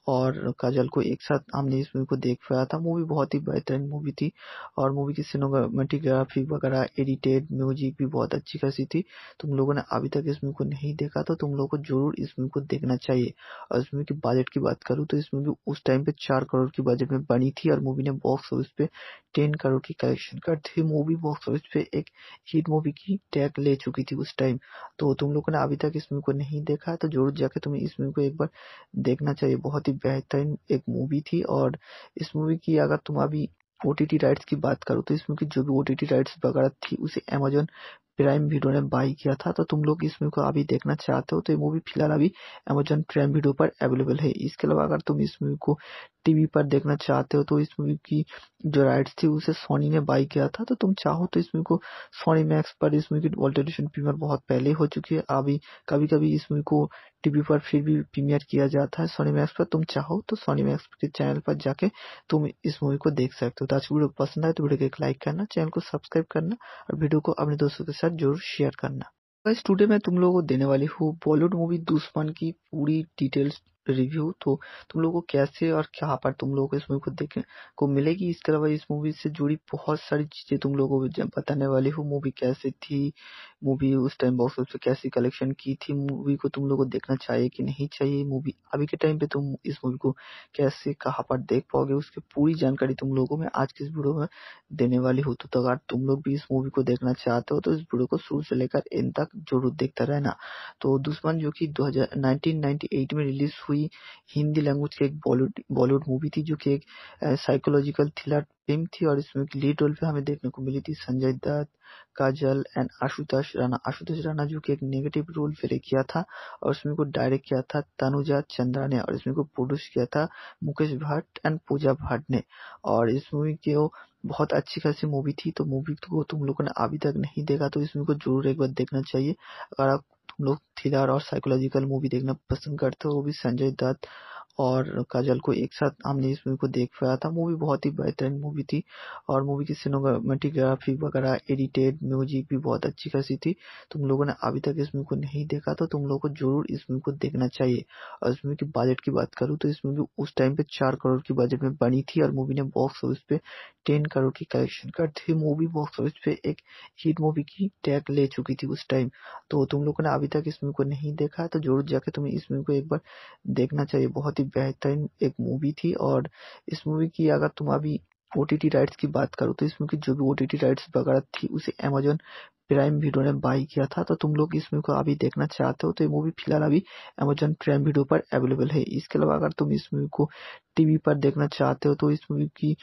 और काजल को एक साथ हमने इस मूवी को देख पाया था मूवी बहुत ही बेहतरीन मूवी थी और मूवी की सिनेमाटोग्राफी वगैरह एडिटेड म्यूजिक भी बहुत अच्छी खासी थी तुम लोगों ने अभी तक इस मूवी को नहीं देखा तो तुम लोगों को जरूर इस मूवी को देखना चाहिए और इस मूवी के बजट की बात करूँ तो इस मूवी उस टाइम पे चार करोड़ की बजट में बनी थी और मूवी ने बॉक्स ऑफिस पे टेन करोड़ की कलेक्शन कर थी मूवी बॉक्स ऑफिस पे एक हिट मूवी की टैग ले चुकी थी उस टाइम तो तुम लोगों ने अभी तक इस मूवी को नहीं देखा तो जरूर जाके तुम्हें इस मूवी को एक बार देखना चाहिए बहुत ही बेहतरीन एक मूवी थी और इस मूवी की अगर तुम अभी ओ टी राइट्स की बात करो तो इस मूवी की जो भी ओ टी टी राइट्स वगैरह थी उसे अमेजोन प्राइम वीडियो ने बाई किया था तो तुम लोग इस मूवी को अभी देखना चाहते हो तो ये मूवी फिलहाल अभी अमेजन प्राइम वीडियो पर अवेलेबल है इसके अलावा अगर तुम इस मूवी को टीवी पर देखना चाहते हो तो इस मूवी की जो राइट्स थी उसे सोनी ने बाई किया था तो तुम चाहो तो इस मूवी को सोनी मैक्स पर इस मूवी की वर्ल्ड एडिशन प्रीमियर बहुत पहले हो चुकी है अभी कभी कभी इस मूवी को टीवी पर फिर भी प्रीमियर किया जाता है सोनी मैक्स पर तुम चाहो तो सोनी मैक्स के चैनल पर जाके तुम इस मूवी को देख सकते हो तो आज वीडियो पसंद आए तो वीडियो को एक लाइक करना चैनल को सब्सक्राइब करना और वीडियो को अपने दोस्तों के साथ साथ जरूर शेयर करना बस टुडे मैं तुम लोगों को देने वाली हूँ बॉलीवुड मूवी दुश्मन की पूरी डिटेल्स रिव्यू तो तुम लोगों को कैसे और कहाँ पर तुम लोगों को इस मूवी को देखने को मिलेगी इसके अलावा इस मूवी से जुड़ी बहुत सारी चीज़ें तुम लोगों को बताने वाली हूँ मूवी कैसे थी मूवी उस टाइम बॉक्स ऑफिस पे कैसी कलेक्शन की थी मूवी को तुम लोगों को देखना चाहिए कि नहीं चाहिए मूवी अभी के टाइम पे तुम इस मूवी को कैसे कहाँ पर देख पाओगे उसकी पूरी जानकारी तुम लोगों में आज के इस वीडियो में देने वाली हूँ तो अगर तुम लोग भी इस मूवी को देखना चाहते हो तो इस वीडियो को शुरू से लेकर इन तक जरूर देखते रहना तो दुश्मन जो की दो में रिलीज हुई हुई हिंदी लैंग्वेज की एक बॉलीवुड बॉलीवुड मूवी थी जो कि एक साइकोलॉजिकल थ्रिलर फिल्म थी और इसमें लीड रोल पे हमें देखने को मिली थी संजय दत्त काजल एंड आशुतोष राणा आशुतोष राणा जो कि एक नेगेटिव रोल प्ले किया था और इसमें को डायरेक्ट किया था तनुजा चंद्रा ने और इसमें को प्रोड्यूस किया था मुकेश भट्ट एंड पूजा भट्ट ने और इस मूवी के वो बहुत अच्छी खासी मूवी थी तो मूवी को तुम लोगों ने अभी तक नहीं देखा तो इस मूवी को जरूर एक बार देखना चाहिए अगर आप लोग थ्रिलर और साइकोलॉजिकल मूवी देखना पसंद करते हो वो भी संजय दत्त और काजल को एक साथ हमने इस मूवी को देख पाया था मूवी बहुत ही बेहतरीन मूवी थी और मूवी की सिनेमाटोग्राफी वगैरह एडिटेड म्यूजिक भी बहुत अच्छी खासी थी तुम लोगों ने अभी तक इस मूवी को नहीं देखा तो तुम लोगों को जरूर इस मूवी को देखना चाहिए और इस मूवी के बजट की बात करूँ तो इस मूवी उस टाइम पे चार करोड़ की बजट में बनी थी और मूवी ने बॉक्स ऑफिस पे टेन करोड़ की कलेक्शन कर थी मूवी बॉक्स ऑफिस पे एक हिट मूवी की टैग ले चुकी थी उस टाइम तो तुम लोगों ने अभी तक इस मूवी को नहीं देखा तो जरूर जाके तुम्हें इस मूवी को एक बार देखना चाहिए बहुत ही बेहतरीन एक मूवी थी और इस मूवी की अगर तुम अभी ओ राइट्स की बात करो तो इस मूवी की जो भी ओ राइट्स वगैरह थी उसे अमेजोन प्राइम वीडियो ने बाई किया था तो तुम लोग इस मूवी को अभी देखना चाहते हो तो ये मूवी फिलहाल अभी अमेजोन प्राइम वीडियो पर अवेलेबल है इसके अलावा अगर तुम इस मूवी को टीवी पर देखना चाहते हो तो इस मूवी की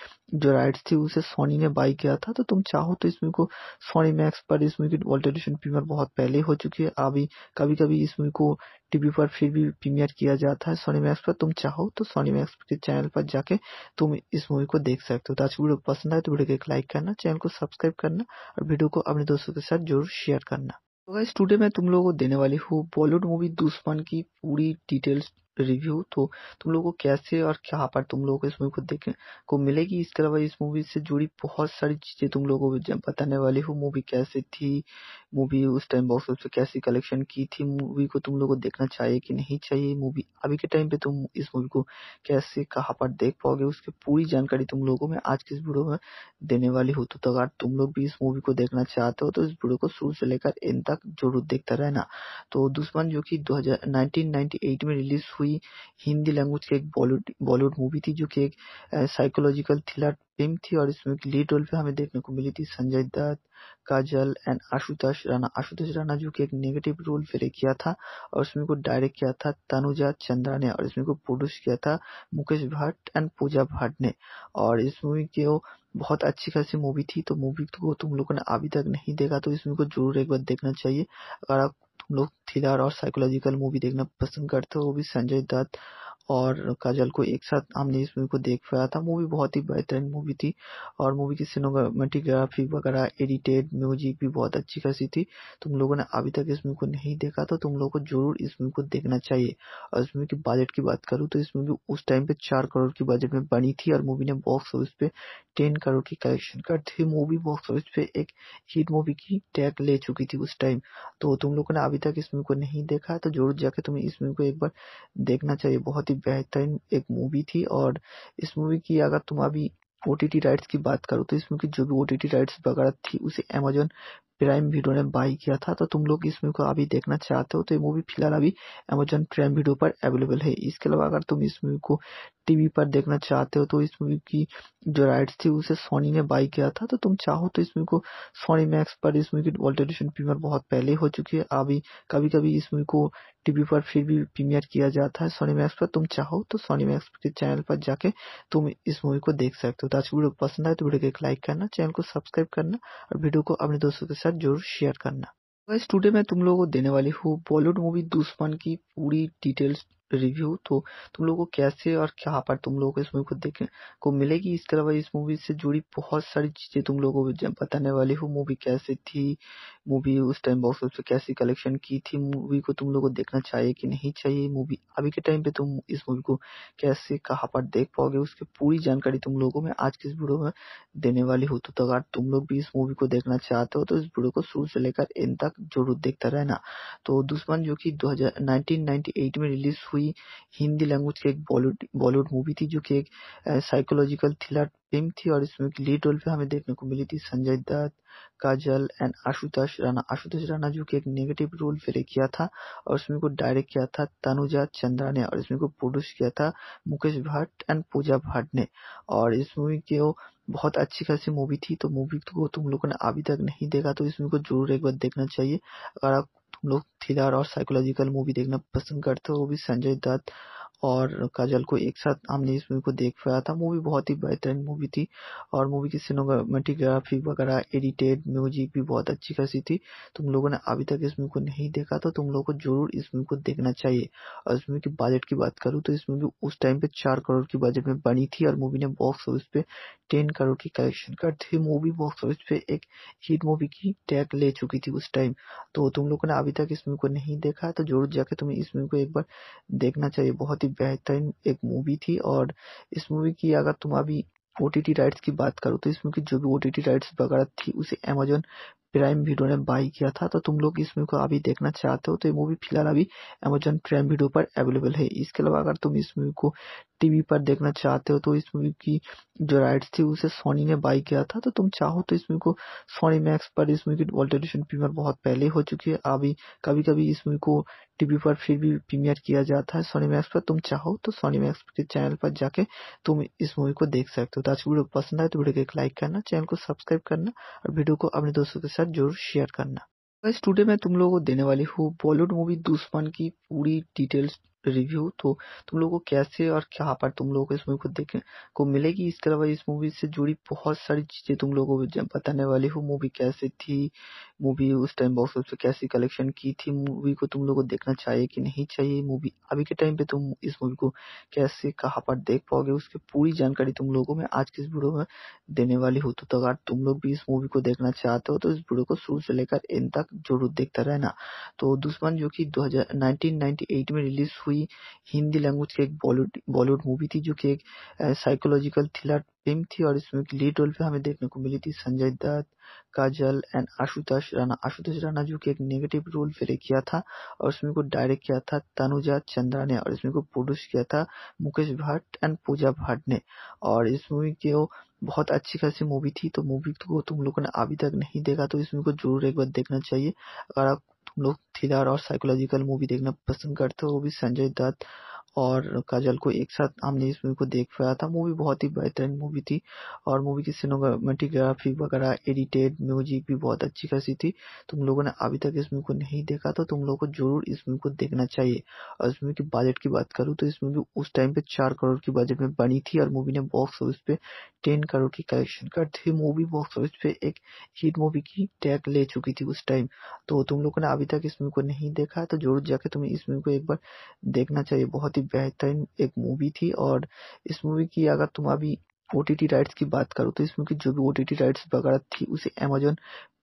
जो राइट्स थी उसे सोनी ने बाई किया था तो तुम चाहो तो इस मूवी को सोनी मैक्स पर इस मूवी की वर्ल्ड एडिशन प्रीमियर बहुत पहले हो चुकी है अभी कभी कभी इस मूवी को टीवी पर फिर भी प्रीमियर किया जाता है सोनी मैक्स पर तुम चाहो तो सोनी मैक्स के चैनल पर जाके तुम इस मूवी को देख सकते हो तो आज वीडियो पसंद आए तो वीडियो को एक लाइक करना चैनल को सब्सक्राइब करना और वीडियो को अपने दोस्तों के साथ जरूर शेयर करना तो गाइस टुडे मैं तुम लोगों को देने वाली हूँ बॉलीवुड मूवी दुश्मन की पूरी डिटेल्स रिव्यू तो तुम लोगों को कैसे और कहाँ पर तुम लोगों को इस मूवी को देखने को मिलेगी इसके अलावा इस मूवी से जुड़ी बहुत सारी चीज़ें तुम लोगों को बताने वाली हूँ मूवी कैसे थी मूवी उस टाइम बॉक्स ऑफिस पे कैसी कलेक्शन की थी मूवी को तुम लोग को देखना चाहिए कि नहीं चाहिए मूवी अभी के टाइम पे तुम इस मूवी को कैसे कहाँ पर देख पाओगे उसकी पूरी जानकारी तुम लोगों में आज की इस वीडियो में देने वाली हो तो, तो अगर तुम लोग भी इस मूवी को देखना चाहते हो तो इस वीडियो को शुरू से लेकर इन तक जरूर देखता रहना तो दुश्मन जो की दो में रिलीज हुई हिंदी लैंग्वेज की एक बॉलीवुड बॉलीवुड मूवी थी जो की एक साइकोलॉजिकल थ्रिलर फिल्म थी और इसमें लीड रोल पे हमें देखने को मिली थी संजय दत्त काजल एंड आशुतोष राणा आशुतोष राणा जो कि एक नेगेटिव रोल प्ले किया था और इसमें को डायरेक्ट किया था तनुजा चंद्रा ने और इसमें को प्रोड्यूस किया था मुकेश भट्ट एंड पूजा भट्ट ने और इस मूवी के वो बहुत अच्छी खासी मूवी थी तो मूवी को तुम लोगों ने अभी तक नहीं देखा तो इसमें को जरूर एक बार देखना चाहिए अगर आप तुम लोग थ्रिलर और साइकोलॉजिकल मूवी देखना पसंद करते हो वो भी संजय दत्त और काजल को एक साथ हमने इस मूवी को देख पाया था मूवी बहुत ही बेहतरीन मूवी थी और मूवी की सिनेमाटोग्राफी वगैरह एडिटेड म्यूजिक भी बहुत अच्छी खासी थी तुम लोगों ने अभी तक इस मूवी को नहीं देखा तो तुम लोगों को जरूर इस मूवी को देखना चाहिए और इस मूवी की बजट की बात करूँ तो इस मूवी उस टाइम पे चार करोड़ की बजट में बनी थी और मूवी ने बॉक्स ऑफिस पे टेन करोड़ की कलेक्शन कर थी मूवी बॉक्स ऑफिस पे एक हिट मूवी की टैग ले चुकी थी उस टाइम तो तुम लोगों ने अभी तक इस मूवी को नहीं देखा तो जरूर जाके तुम्हें इस मूवी को एक बार देखना चाहिए बहुत ही ही बेहतरीन एक मूवी थी और इस मूवी की अगर तुम अभी ओ राइट्स की बात करो तो इसमें की जो भी ओ राइट्स वगैरह थी उसे अमेजोन प्राइम वीडियो ने बाई किया था तो तुम लोग इस मूवी को अभी देखना चाहते हो तो ये मूवी फिलहाल अभी अमेजोन प्राइम वीडियो पर अवेलेबल है इसके अलावा अगर तुम इस मूवी को टीवी पर देखना चाहते हो तो इस मूवी की जो राइट्स थी उसे सोनी ने बाई किया था तो तुम चाहो तो इस मूवी को सोनी मैक्स पर इस मूवी की वर्ल्ड एडिशन प्रीमियर बहुत पहले हो चुकी है अभी कभी कभी इस मूवी को टीवी पर फिर भी प्रीमियर किया जाता है सोनी मैक्स पर तुम चाहो तो सोनी मैक्स के चैनल पर जाके तुम इस मूवी को देख सकते हो तो आज की वीडियो पसंद आए तो वीडियो को एक लाइक करना चैनल को सब्सक्राइब करना और वीडियो को अपने दोस्तों के साथ जरूर शेयर करना तो इस टूडे मैं तुम लोगों को देने वाली हूँ बॉलीवुड मूवी दुश्मन की पूरी डिटेल्स रिव्यू तो तुम लोगों को कैसे और क्या पर तुम लोगों को इस मूवी को देखने को मिलेगी इसके अलावा इस मूवी से जुड़ी बहुत सारी चीज़ें तुम लोगों को बताने वाली हूँ मूवी कैसे थी मूवी उस टाइम बॉक्स ऑफिस पे कैसी कलेक्शन की थी मूवी को तुम लोगों को देखना चाहिए कि नहीं चाहिए मूवी अभी के टाइम पे तुम इस मूवी को कैसे कहाँ पर देख पाओगे उसकी पूरी जानकारी तुम लोगों में आज के इस वीडियो में देने वाली हूँ तो, तो अगर तुम लोग भी इस मूवी को देखना चाहते हो तो इस वीडियो को शुरू से लेकर इन तक जरूर देखता रहना तो दुश्मन जो की दो में रिलीज हुई कोई हिंदी लैंग्वेज की एक बॉलीवुड बॉलीवुड मूवी थी जो कि एक साइकोलॉजिकल थ्रिलर फिल्म थी और इसमें एक लीड रोल पे हमें देखने को मिली थी संजय दत्त काजल एंड आशुतोष राणा आशुतोष राणा जो कि एक नेगेटिव रोल प्ले किया था और इसमें को डायरेक्ट किया था तनुजा चंद्रा ने और इसमें को प्रोड्यूस किया था मुकेश भट्ट एंड पूजा भट्ट ने और इस मूवी की वो बहुत अच्छी खासी मूवी थी तो मूवी को तुम लोगों ने अभी तक नहीं देखा तो इसमें को जरूर एक बार देखना चाहिए अगर आप लोग थ्रिलर और साइकोलॉजिकल मूवी देखना पसंद करते हो भी संजय दत्त और काजल को एक साथ हमने इस मूवी को देख पाया था मूवी बहुत ही बेहतरीन मूवी थी और मूवी की सिनेमाटोग्राफी वगैरह एडिटेड म्यूजिक भी बहुत अच्छी खासी थी तुम लोगों ने अभी तक इस मूवी को नहीं देखा तो तुम लोगों को जरूर इस मूवी को देखना चाहिए और इस मूवी के बजट की बात करूँ तो इस मूवी उस टाइम पे चार करोड़ की बजट में बनी थी और मूवी ने बॉक्स ऑफिस पे टेन करोड़ की कलेक्शन कर थी मूवी बॉक्स ऑफिस पे एक हिट मूवी की टैग ले चुकी थी उस टाइम तो तुम लोगों ने अभी तक इस मूवी को नहीं देखा तो जरूर जाके तुम्हें इस मूवी को एक बार देखना चाहिए बहुत ही बेहतरीन एक मूवी थी और इस मूवी की अगर तुम अभी ओ टी टी राइट्स की बात करो तो इस मूवी की जो भी ओ टी टी राइट्स वगैरह थी उसे अमेजोन प्राइम वीडियो ने बाई किया था तो तुम लोग इस मूवी को अभी देखना चाहते हो तो ये मूवी फिलहाल अभी अमेजन प्राइम वीडियो पर अवेलेबल है इसके अलावा अगर तुम इस मूवी को टीवी पर देखना चाहते हो तो इस मूवी की जो राइट्स थी उसे सोनी ने बाई किया था तो तुम चाहो तो इस मूवी को सोनी मैक्स पर इस मूवी की वर्ल्ड एडिशन प्रीमियर बहुत पहले हो चुकी है अभी कभी कभी इस मूवी को टीवी पर फिर भी प्रीमियर किया जाता है सोनी मैक्स पर तुम चाहो तो सोनी मैक्स के चैनल पर जाके तुम इस मूवी को देख सकते हो तो आज वीडियो पसंद आए तो वीडियो को एक लाइक करना चैनल को सब्सक्राइब करना और वीडियो को अपने दोस्तों के साथ साथ जरूर शेयर करना बस टुडे मैं तुम लोगों को देने वाली हूँ बॉलीवुड मूवी दुश्मन की पूरी डिटेल्स रिव्यू तो तुम लोगों को कैसे और कहाँ पर तुम लोगों को इस मूवी को देखने को मिलेगी इसके अलावा इस मूवी से जुड़ी बहुत सारी चीज़ें तुम लोगों को बताने वाली हूँ मूवी कैसे थी मूवी उस टाइम बॉक्स ऑफिस पे कैसी कलेक्शन की थी मूवी को तुम लोगों को देखना चाहिए कि नहीं चाहिए मूवी अभी के टाइम पे तुम इस मूवी को कैसे कहाँ पर देख पाओगे उसकी पूरी जानकारी तुम लोगों में आज के इस वीडियो में देने वाली हूँ तो, तो अगर तुम लोग भी इस मूवी को देखना चाहते हो तो इस वीडियो को शुरू से लेकर इन तक जरूर देखता रहना तो दुश्मन जो की दो में रिलीज हुई हुई हिंदी लैंग्वेज की एक बॉलीवुड बॉलीवुड मूवी थी जो कि एक साइकोलॉजिकल थ्रिलर फिल्म थी और इसमें लीड रोल पे हमें देखने को मिली थी संजय दत्त काजल एंड आशुतोष राणा आशुतोष राणा जो कि एक नेगेटिव रोल प्ले किया था और उसमें को डायरेक्ट किया था तनुजा चंद्रा ने और इसमें को प्रोड्यूस किया था मुकेश भट्ट एंड पूजा भट्ट ने और इस मूवी के वो बहुत अच्छी खासी मूवी थी तो मूवी को तुम लोगों ने अभी तक नहीं देखा तो इस मूवी को जरूर एक बार देखना चाहिए अगर आप लोग थ्रिलर और साइकोलॉजिकल मूवी देखना पसंद करते हैं वो भी संजय दत्त और काजल को एक साथ हमने इस मूवी को देख पाया था मूवी बहुत ही बेहतरीन मूवी थी और मूवी की सिनेमाटोग्राफी वगैरह एडिटेड म्यूजिक भी बहुत अच्छी खासी थी तुम लोगों ने अभी तक इस मूवी को नहीं देखा तो तुम लोगों को जरूर इस मूवी को देखना चाहिए और इस मूवी के बजट की बात करूँ तो इस मूवी उस टाइम पे चार करोड़ की बजट में बनी थी और मूवी ने बॉक्स ऑफिस पे टेन करोड़ की कलेक्शन कर थी मूवी बॉक्स ऑफिस पे एक हिट मूवी की टैग ले चुकी थी उस टाइम तो तुम लोगों ने अभी तक इस मूवी को नहीं देखा तो जरूर जाके तुम्हें इस मूवी को एक बार देखना चाहिए बहुत ही बेहतरीन एक मूवी थी और इस मूवी की अगर तुम अभी ओ टी टी राइट्स की बात करो तो मूवी की जो भी ओ टी टी राइट्स वगैरह थी उसे अमेजोन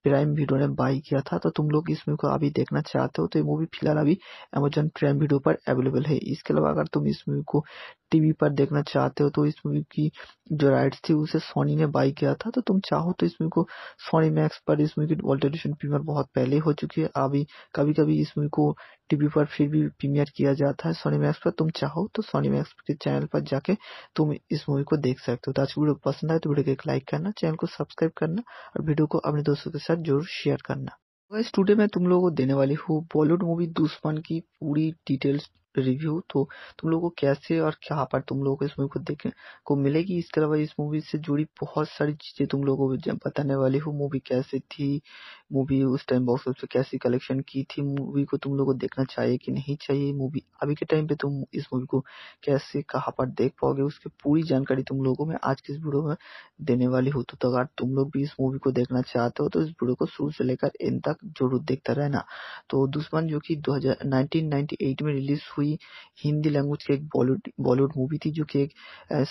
प्राइम वीडियो ने बाई किया था तो तुम लोग इस मूवी को अभी देखना चाहते हो तो ये मूवी फिलहाल अभी अमेजन प्राइम वीडियो पर अवेलेबल है इसके अलावा अगर तुम इस मूवी को टीवी पर देखना चाहते हो तो इस मूवी की जो राइट्स थी उसे सोनी ने बाई किया था तो तुम चाहो तो इस मूवी को सोनी मैक्स पर इस मूवी की वर्ल्ड एडिशन प्रीमियर बहुत पहले हो चुकी है अभी कभी कभी इस मूवी को टीवी पर फिर भी प्रीमियर किया जाता है सोनी मैक्स पर तुम चाहो तो सोनी मैक्स के चैनल पर जाके तुम इस मूवी को देख सकते हो तो आज वीडियो पसंद आए तो वीडियो को एक लाइक करना चैनल को सब्सक्राइब करना और वीडियो को अपने दोस्तों के साथ साथ जरूर शेयर करना इस टुडे मैं तुम लोगों को देने वाली हूँ बॉलीवुड मूवी दुश्मन की पूरी डिटेल्स रिव्यू तो तुम लोगों को कैसे और क्या पर तुम लोगों को इस मूवी को देखने को मिलेगी इसके अलावा इस मूवी से जुड़ी बहुत सारी चीज़ें तुम लोगों को बताने वाली हूँ मूवी कैसे थी मूवी उस टाइम बॉक्स ऑफिस पे कैसी कलेक्शन की थी मूवी को तुम लोगों को देखना चाहिए कि नहीं चाहिए मूवी अभी के टाइम पे तुम इस मूवी को कैसे कहाँ पर देख पाओगे उसकी पूरी जानकारी तुम लोगों में आज के इस वीडियो में देने वाली हूँ तो, तो अगर तुम लोग भी इस मूवी को देखना चाहते हो तो इस वीडियो को शुरू से लेकर इन तक जरूर देखता रहना तो दुश्मन जो की दो में रिलीज हुई हुई हिंदी लैंग्वेज की एक बॉलीवुड बॉलीवुड मूवी थी जो कि एक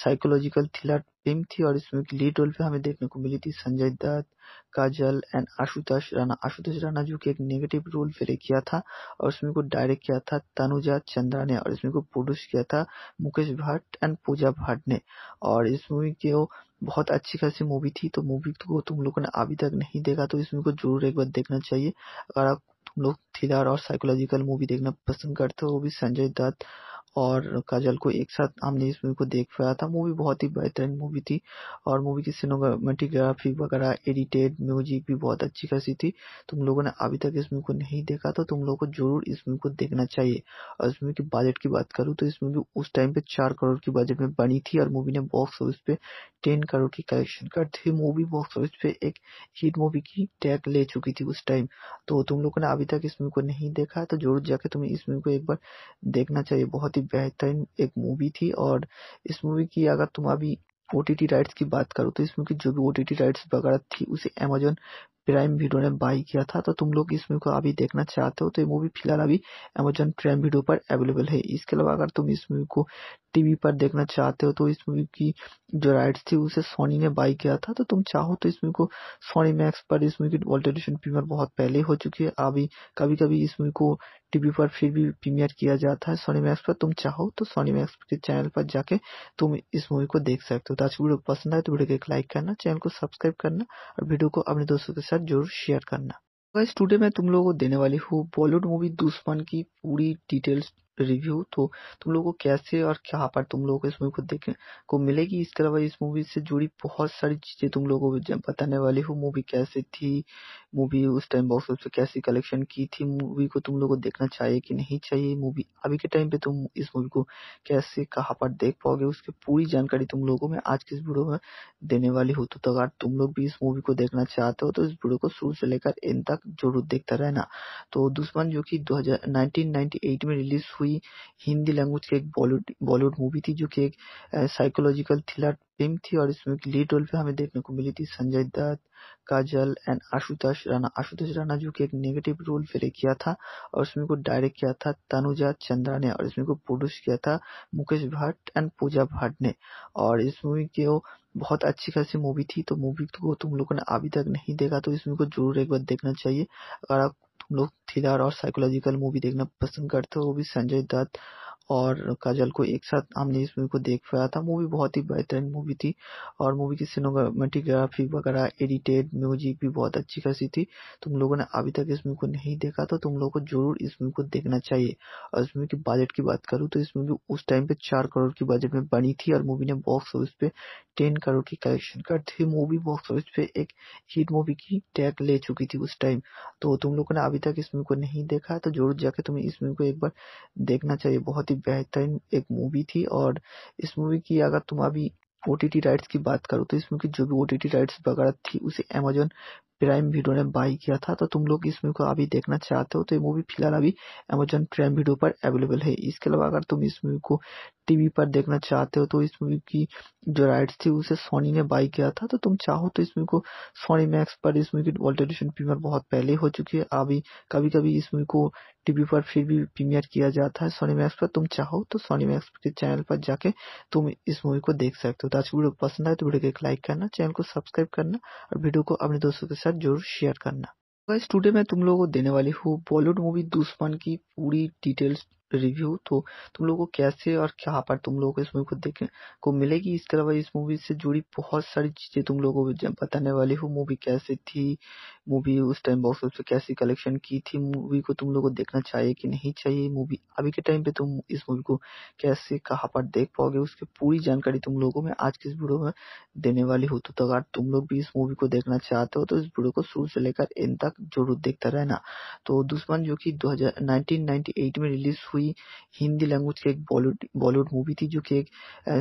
साइकोलॉजिकल थ्रिलर फिल्म थी और इसमें लीड रोल पे हमें देखने को मिली थी संजय दत्त काजल एंड आशुतोष राणा आशुतोष राणा जो कि एक नेगेटिव रोल प्ले किया था और इसमें को डायरेक्ट किया था तनुजा चंद्रा ने और इसमें को प्रोड्यूस किया था मुकेश भट्ट एंड पूजा भट्ट ने और इस मूवी के वो बहुत अच्छी खासी मूवी थी तो मूवी को तुम लोगों ने अभी तक नहीं देखा तो इस मूवी को जरूर एक बार देखना चाहिए अगर आप लोग थ्रिलर और साइकोलॉजिकल मूवी देखना पसंद करते हैं वो भी संजय दत्त और काजल को एक साथ हमने इस मूवी को देख पाया था मूवी बहुत ही बेहतरीन मूवी थी और मूवी की सिनेमाटोग्राफी वगैरह एडिटेड म्यूजिक भी बहुत अच्छी खासी थी तुम लोगों ने अभी तक इस मूवी को नहीं देखा तो तुम लोगों को जरूर इस मूवी को देखना चाहिए और इस मूवी की बजट की बात करूँ तो इस मूवी उस टाइम पे चार करोड़ की बजट में बनी थी और मूवी ने बॉक्स ऑफिस पे टेन करोड़ की कलेक्शन कर थी मूवी बॉक्स ऑफिस पे एक हिट मूवी की टैग ले चुकी थी उस टाइम तो तुम लोगों ने अभी तक इस मूवी को नहीं देखा तो जरूर जाके तुम्हें इस मूवी को एक बार देखना चाहिए बहुत ही बेहतरीन एक मूवी थी और इस मूवी की अगर तुम अभी ओ टी टी राइट्स की बात करो तो इसमें की जो भी ओ टी टी राइट्स वगैरह थी उसे अमेजोन प्राइम वीडियो ने बाई किया था तो तुम लोग इस मूवी को अभी देखना चाहते हो तो ये मूवी फिलहाल अभी अमेजन प्राइम वीडियो पर अवेलेबल है इसके अलावा अगर तुम इस मूवी को टीवी पर देखना चाहते हो तो इस मूवी की जो राइट्स थी उसे सोनी ने बाई किया था तो तुम चाहो तो इस मूवी को सोनी मैक्स पर इस मूवी की वर्ल्ड एडिशन प्रीमियर बहुत पहले हो चुकी है अभी कभी कभी इस मूवी को टीवी पर फिर भी प्रीमियर किया जाता है सोनी मैक्स पर तुम चाहो तो सोनी मैक्स के चैनल पर जाके तुम इस मूवी को देख सकते हो तो आज वीडियो पसंद आए तो वीडियो को एक लाइक करना चैनल को सब्सक्राइब करना और वीडियो को अपने दोस्तों के साथ साथ जरूर शेयर करना गाइस टुडे मैं तुम लोगों को देने वाली हूँ बॉलीवुड मूवी दुश्मन की पूरी डिटेल्स रिव्यू तो तुम लोगों को कैसे और कहाँ पर तुम लोगों को इस मूवी को देखने को मिलेगी इसके अलावा इस मूवी से जुड़ी बहुत सारी चीज़ें तुम लोगों को बताने वाली हूँ मूवी कैसे थी मूवी उस टाइम बॉक्स ऑफिस पे कैसी कलेक्शन की थी मूवी को तुम लोगों को देखना चाहिए कि नहीं चाहिए मूवी अभी के टाइम पे तुम इस मूवी को कैसे कहाँ पर देख पाओगे उसकी पूरी जानकारी तुम लोगों में आज के इस वीडियो में देने वाली हो तो, तो अगर तुम लोग भी इस मूवी को देखना चाहते हो तो इस वीडियो को शुरू से लेकर एंड तक जरूर देखता रहना तो दुश्मन जो की दो में रिलीज हुई हिंदी लैंग्वेज की एक बॉलीवुड बॉलीवुड मूवी थी जो की एक साइकोलॉजिकल थ्रिलर फिल्म थी और इसमें लीड रोल पे हमें देखने को मिली थी संजय दत्त काजल एंड आशुतोष राणा आशुतोष राणा जो कि एक नेगेटिव रोल प्ले किया था और इसमें को डायरेक्ट किया था तनुजा चंद्रा ने और इसमें को प्रोड्यूस किया था मुकेश भट्ट एंड पूजा भट्ट ने और इस मूवी के वो बहुत अच्छी खासी मूवी थी तो मूवी को तुम लोगों ने अभी तक नहीं देखा तो इसमें को जरूर एक बार देखना चाहिए अगर आप तुम लोग थ्रिलर और साइकोलॉजिकल मूवी देखना पसंद करते हो वो भी संजय दत्त और काजल को एक साथ हमने इस मूवी को देख पाया था मूवी बहुत ही बेहतरीन मूवी थी और मूवी की सिनेमाटोग्राफी वगैरह एडिटेड म्यूजिक भी बहुत अच्छी खासी थी तुम लोगों ने अभी तक इस मूवी को नहीं देखा तो तुम लोगों को जरूर इस मूवी को देखना चाहिए और इस मूवी के बजट की बात करूँ तो इस मूवी उस टाइम पे चार करोड़ की बजट में बनी थी और मूवी ने बॉक्स ऑफिस पे टेन करोड़ की कलेक्शन कर थी मूवी बॉक्स ऑफिस पे एक हिट मूवी की टैग ले चुकी थी उस टाइम तो तुम लोगों ने अभी तक इस मूवी को नहीं देखा तो जरूर जाके तुम्हें इस मूवी को एक बार देखना चाहिए बहुत बहुत ही बेहतरीन एक मूवी थी और इस मूवी की अगर तुम अभी ओ राइट्स की बात करो तो इसमें की जो भी ओ राइट्स वगैरह थी उसे अमेजोन प्राइम वीडियो ने बाय किया था तो तुम लोग इस मूवी को अभी देखना चाहते हो तो ये मूवी फिलहाल अभी अमेजोन प्राइम वीडियो पर अवेलेबल है इसके अलावा अगर तुम इस मूवी को टीवी पर देखना चाहते हो तो इस मूवी की जो राइट्स थी उसे सोनी ने बाय किया था तो तुम चाहो तो इस मूवी को सोनी मैक्स पर इस मूवी की वर्ल्ड एडिशन प्रीमियर बहुत पहले हो चुकी है अभी कभी कभी इस मूवी को टीवी पर फिर भी प्रीमियर किया जाता है सोनी मैक्स पर तुम चाहो तो सोनी मैक्स के चैनल पर जाके तुम इस मूवी को देख सकते हो तो आज की वीडियो पसंद आए तो वीडियो को एक लाइक करना चैनल को सब्सक्राइब करना और वीडियो को अपने दोस्तों के साथ जरूर शेयर करना गाइस टुडे मैं तुम लोगों को देने वाली हूँ बॉलीवुड मूवी दुश्मन की पूरी डिटेल्स रिव्यू तो तुम लोगों को कैसे और कहाँ पर तुम लोगों को इस मूवी को देखने को मिलेगी इसके अलावा इस मूवी से जुड़ी बहुत सारी चीज़ें तुम लोगों को बताने वाली हूँ मूवी कैसे थी मूवी उस टाइम बॉक्स ऑफिस कैसी कलेक्शन की थी मूवी को तुम लोगों को देखना चाहिए कि नहीं चाहिए मूवी अभी के टाइम पे तुम इस मूवी को कैसे कहाँ पर देख पाओगे उसकी पूरी जानकारी तुम लोगों में आज के इस वीडियो में देने वाली हूँ तो अगर तुम लोग भी इस मूवी को देखना चाहते हो तो इस वीडियो को शुरू से लेकर इन तक जरूर देखता रहना तो दुश्मन जो की दो में रिलीज हुई हुई हिंदी लैंग्वेज की एक बॉलीवुड बॉलीवुड मूवी थी जो कि एक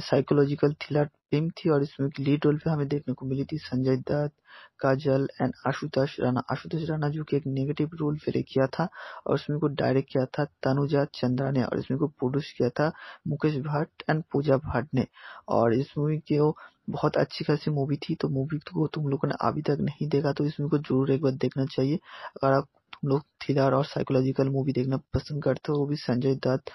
साइकोलॉजिकल थ्रिलर फिल्म थी और इसमें लीड रोल पे हमें देखने को मिली थी संजय दत्त काजल एंड आशुतोष राणा आशुतोष राणा जो कि एक नेगेटिव रोल प्ले किया था और इसमें को डायरेक्ट किया था तनुजा चंद्रा ने और इसमें को प्रोड्यूस किया था मुकेश भट्ट एंड पूजा भट्ट ने और इस मूवी के वो बहुत अच्छी खासी मूवी थी तो मूवी को तुम लोगों ने अभी तक नहीं देखा तो इसमें को जरूर एक बार देखना चाहिए अगर आप तुम लोग थ्रिलर और साइकोलॉजिकल मूवी देखना पसंद करते हो वो भी संजय दत्त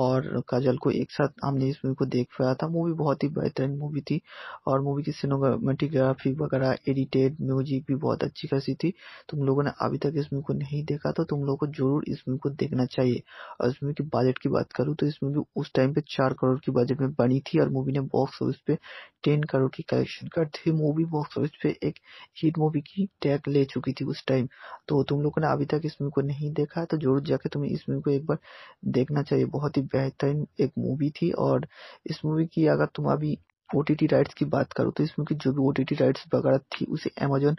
और काजल को एक साथ हमने इस मूवी को देख पाया था मूवी बहुत ही बेहतरीन मूवी थी और मूवी की सिनेमाटोग्राफी वगैरह एडिटेड म्यूजिक भी बहुत अच्छी खासी थी तुम लोगों ने अभी तक इस मूवी को नहीं देखा तो तुम लोगों को जरूर इस मूवी को देखना चाहिए और इस मूवी के बजट की बात करूँ तो इस मूवी उस टाइम पे चार करोड़ की बजट में बनी थी और मूवी ने बॉक्स ऑफिस पे टेन करोड़ की कलेक्शन कर थी मूवी बॉक्स ऑफिस पे एक हिट मूवी की टैग ले चुकी थी उस टाइम तो तुम लोगों ने अभी तक इस मूवी को नहीं देखा तो जरूर जाके तुम्हें इस मूवी को एक बार देखना चाहिए बहुत ही ही बेहतरीन एक मूवी थी और इस मूवी की अगर तुम अभी ओ टी टी राइट्स की बात करो तो मूवी की जो भी ओ टी टी राइट्स वगैरह थी उसे अमेजोन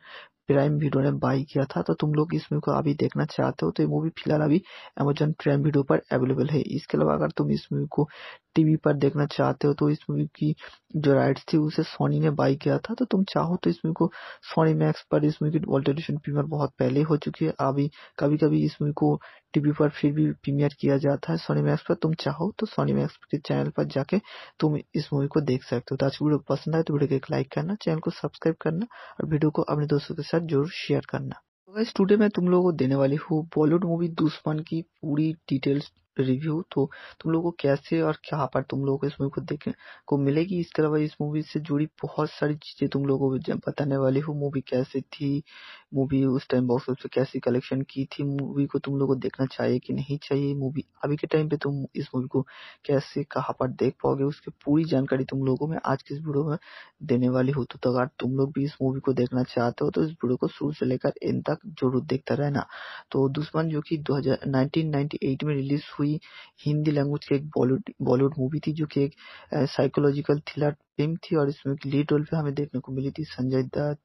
प्राइम वीडियो ने बाई किया था तो तुम लोग इस मूवी को अभी देखना चाहते हो तो ये मूवी फिलहाल अभी अमेजोन प्राइम वीडियो पर अवेलेबल है इसके अलावा अगर तुम इस मूवी को टीवी पर देखना चाहते हो तो इस मूवी की जो राइट्स थी उसे सोनी ने बाई किया था तो तुम चाहो तो इस मूवी को सोनी मैक्स पर इस मूवी की एडिशन प्रीमियर बहुत पहले हो चुकी है अभी कभी कभी इस मूवी को टीवी पर फिर भी प्रीमियर किया जाता है सोनी मैक्स पर तुम चाहो तो सोनी मैक्स के चैनल पर जाके तुम इस मूवी को देख सकते हो तो आज वीडियो पसंद आए तो वीडियो को एक लाइक करना चैनल को सब्सक्राइब करना और वीडियो को अपने दोस्तों के साथ साथ जरूर शेयर करना स्टूडियो में टूडे मैं तुम लोगों को देने वाली हूँ बॉलीवुड मूवी दुश्मन की पूरी डिटेल्स रिव्यू तो तुम लोगों को कैसे और कहाँ पर तुम लोगों को इस मूवी को देखने को मिलेगी इसके अलावा इस मूवी से जुड़ी बहुत सारी चीज़ें तुम लोगों को बताने वाली हूँ मूवी कैसे थी मूवी उस टाइम बॉक्स ऑफिस पे कैसी कलेक्शन की थी मूवी को तुम लोगों को देखना चाहिए कि नहीं चाहिए मूवी अभी के टाइम पे तुम इस मूवी को कैसे कहाँ पर देख पाओगे उसकी पूरी जानकारी तुम लोगों में आज की इस वीडियो में देने वाली हूँ तो, तो अगर तुम लोग भी इस मूवी को देखना चाहते हो तो इस वीडियो को शुरू से लेकर इन तक जरूर देखता रहना तो दुश्मन जो की दो में रिलीज हुई हुई हिंदी लैंग्वेज की एक बॉलीवुड बॉलीवुड मूवी थी जो कि एक साइकोलॉजिकल थ्रिलर फिल्म थी और इसमें लीड रोल पे हमें देखने को मिली थी संजय दत्त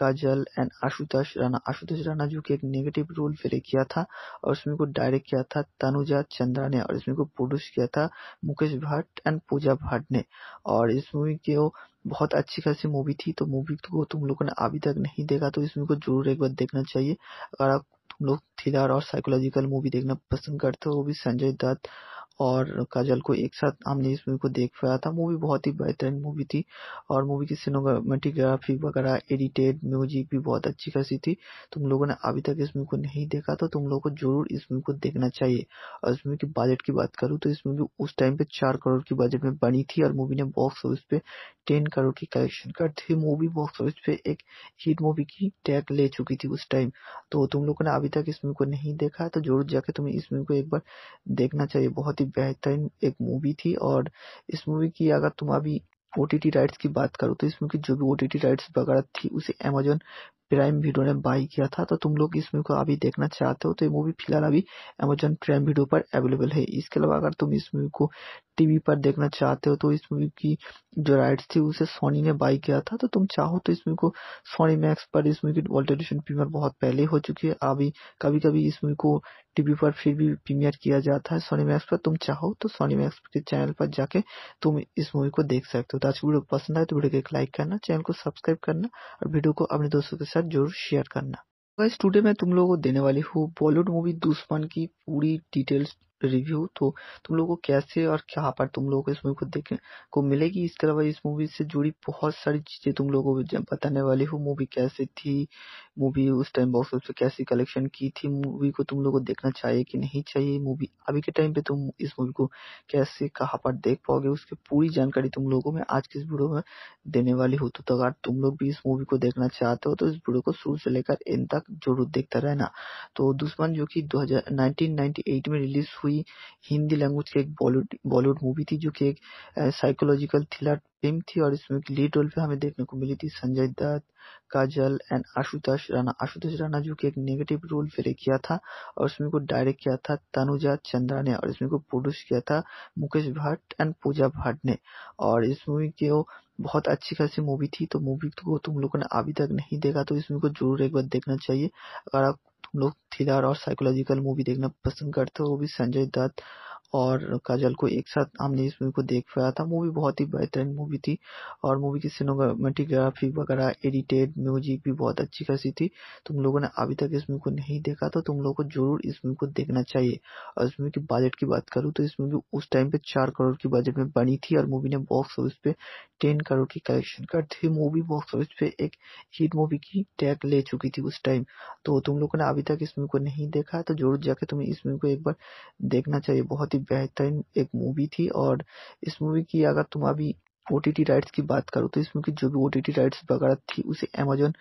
काजल एंड आशुतोष राणा आशुतोष राणा जो कि एक नेगेटिव रोल प्ले किया था और उसमें को डायरेक्ट किया था तनुजा चंद्रा ने और इसमें को प्रोड्यूस किया था मुकेश भट्ट एंड पूजा भट्ट ने और इस मूवी के बहुत अच्छी खासी मूवी थी तो मूवी को तुम लोगों ने अभी तक नहीं देखा तो इस मूवी को जरूर एक बार देखना चाहिए अगर आप तुम लोग थ्रिलर और साइकोलॉजिकल मूवी देखना पसंद करते हो वो भी संजय दत्त और काजल को एक साथ हमने इस मूवी को देख पाया था मूवी बहुत ही बेहतरीन मूवी थी और मूवी की सिनेमाटोग्राफी वगैरह एडिटेड म्यूजिक भी बहुत अच्छी खासी थी तुम लोगों ने अभी तक इस मूवी को नहीं देखा तो तुम लोगों को जरूर इस मूवी को देखना चाहिए और इस मूवी के बजट की बात करूँ तो इस मूवी उस टाइम पे चार करोड़ की बजट में बनी थी और मूवी ने बॉक्स ऑफिस पे टेन करोड़ की कलेक्शन कर थी मूवी बॉक्स ऑफिस पे एक हिट मूवी की टैग ले चुकी थी उस टाइम तो तुम लोगों ने अभी तक इस मूवी को नहीं देखा तो जरूर जाके तुम्हें इस मूवी को एक बार देखना चाहिए बहुत ही ही बेहतरीन एक मूवी थी और इस मूवी की अगर तुम अभी ओ राइट्स की बात करो तो इसमें की जो भी ओ राइट्स वगैरह थी उसे अमेजोन प्राइम वीडियो ने बाई किया था तो तुम लोग इस मूवी को अभी देखना चाहते हो तो ये मूवी फिलहाल अभी अमेजोन प्राइम वीडियो पर अवेलेबल है इसके अलावा अगर तुम इस मूवी को टीवी पर देखना चाहते हो तो इस मूवी की जो राइट्स थी उसे सोनी ने बाई किया था तो तुम चाहो तो इस मूवी को सोनी मैक्स पर इस मूवी की वर्ल्ड एडिशन प्रीमियर बहुत पहले हो चुकी है अभी कभी कभी इस मूवी को टीवी पर फिर भी प्रीमियर किया जाता है सोनी मैक्स पर तुम चाहो तो सोनी मैक्स के चैनल पर जाके तुम इस मूवी को देख सकते हो तो आज की वीडियो पसंद आए तो वीडियो को एक लाइक करना चैनल को सब्सक्राइब करना और वीडियो को अपने दोस्तों के साथ जरूर शेयर करना गाइस टुडे मैं तुम लोगों को देने वाली हूँ बॉलीवुड मूवी दुश्मन की पूरी डिटेल्स रिव्यू तो तुम लोगों को कैसे और क्या पर तुम लोगों को इस मूवी को देखने को मिलेगी इसके अलावा इस मूवी से जुड़ी बहुत सारी चीज़ें तुम लोगों को बताने वाली हूँ मूवी कैसे थी मूवी उस टाइम बॉक्स ऑफिस पे कैसी कलेक्शन की थी मूवी को तुम लोग को देखना चाहिए कि नहीं चाहिए मूवी अभी के टाइम पे तुम इस मूवी को कैसे कहाँ पर देख पाओगे उसकी पूरी जानकारी तुम लोगों में आज के इस वीडियो में देने वाली हो तो, तो अगर तुम लोग भी इस मूवी को देखना चाहते हो तो इस वीडियो को शुरू से लेकर एंड तक जरूर देखता रहना तो दुश्मन जो की दो में रिलीज हुई हिंदी लैंग्वेज की एक बॉलीवुड बॉलीवुड मूवी थी जो की एक साइकोलॉजिकल थ्रिलर फिल्म थी और इसमें लीड रोल पे हमें देखने को मिली थी संजय दत्त काजल एंड आशुतोष राणा आशुतोष राणा जो कि एक नेगेटिव रोल प्ले किया था और इसमें को डायरेक्ट किया था तनुजा चंद्रा ने और इसमें को प्रोड्यूस किया था मुकेश भट्ट एंड पूजा भट्ट ने और इस मूवी के वो बहुत अच्छी खासी मूवी थी तो मूवी को तुम लोगों ने अभी तक नहीं देखा तो इस मूवी को जरूर एक बार देखना चाहिए अगर आप तुम लोग थ्रिलर और साइकोलॉजिकल मूवी देखना पसंद करते हो वो भी संजय दत्त और काजल को एक साथ हमने इस मूवी को देख पाया था मूवी बहुत ही बेहतरीन मूवी थी और मूवी की सिनेमाटोग्राफी वगैरह एडिटेड म्यूजिक भी बहुत अच्छी खासी थी तुम लोगों ने अभी तक इस मूवी को नहीं देखा तो तुम लोगों को जरूर इस मूवी को देखना चाहिए और इस मूवी की बजट की बात करूँ तो इस मूवी उस टाइम पे चार करोड़ की बजट में बनी थी और मूवी ने बॉक्स ऑफिस पे टेन करोड़ की कलेक्शन कर थी मूवी बॉक्स ऑफिस पे एक हिट मूवी की टैग ले चुकी थी उस टाइम तो तुम लोगों ने अभी तक इस मूवी को नहीं देखा तो जरूर जाके तुम्हें इस मूवी को एक बार देखना चाहिए बहुत ही बेहतरीन एक मूवी थी और इस मूवी की अगर तुम अभी ओ टी टी राइट्स की बात करो तो इस मूवी की जो भी ओ टी टी राइट्स वगैरह थी उसे अमेजोन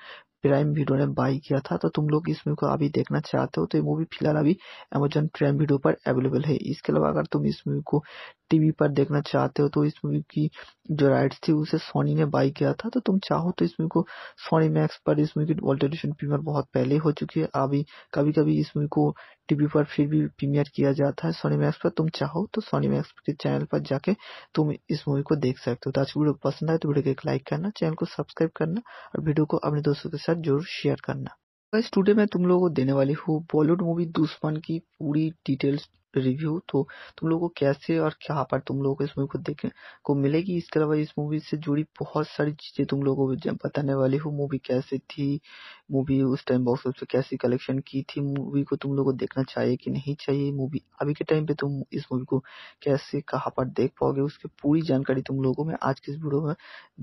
प्राइम वीडियो ने बाई किया था तो तुम लोग इस मूवी को अभी देखना चाहते हो तो ये मूवी फिलहाल अभी अमेजन प्राइम वीडियो पर अवेलेबल है इसके अलावा अगर तुम इस मूवी को टीवी पर देखना चाहते हो तो इस मूवी की जो राइट्स थी उसे सोनी ने बाई किया था तो तुम चाहो तो इस मूवी को सोनी मैक्स पर इस मूवी की वर्ल्ड एडिशन प्रीमियर बहुत पहले हो चुकी है अभी कभी कभी इस मूवी को टीवी पर फिर भी प्रीमियर किया जाता है सोनी मैक्स पर तुम चाहो तो सोनी मैक्स के चैनल पर जाके तुम इस मूवी को देख सकते हो तो आज वीडियो पसंद आए तो वीडियो को एक लाइक करना चैनल को सब्सक्राइब करना और वीडियो को अपने दोस्तों के साथ साथ जरूर शेयर करना इस टुडे मैं तुम लोगों को देने वाली हूँ बॉलीवुड मूवी दुश्मन की पूरी डिटेल्स रिव्यू तो तुम लोगों को कैसे और कहाँ पर तुम लोगों को इस मूवी को देखने को मिलेगी इसके अलावा इस मूवी से जुड़ी बहुत सारी चीज़ें तुम लोगों को बताने वाली हूँ मूवी कैसे थी मूवी उस टाइम बॉक्स ऑफिस पे कैसी कलेक्शन की थी मूवी को तुम लोगों को देखना चाहिए कि नहीं चाहिए मूवी अभी के टाइम पे तुम इस मूवी को कैसे कहाँ पर देख पाओगे उसकी पूरी जानकारी तुम लोगों में आज के इस वीडियो में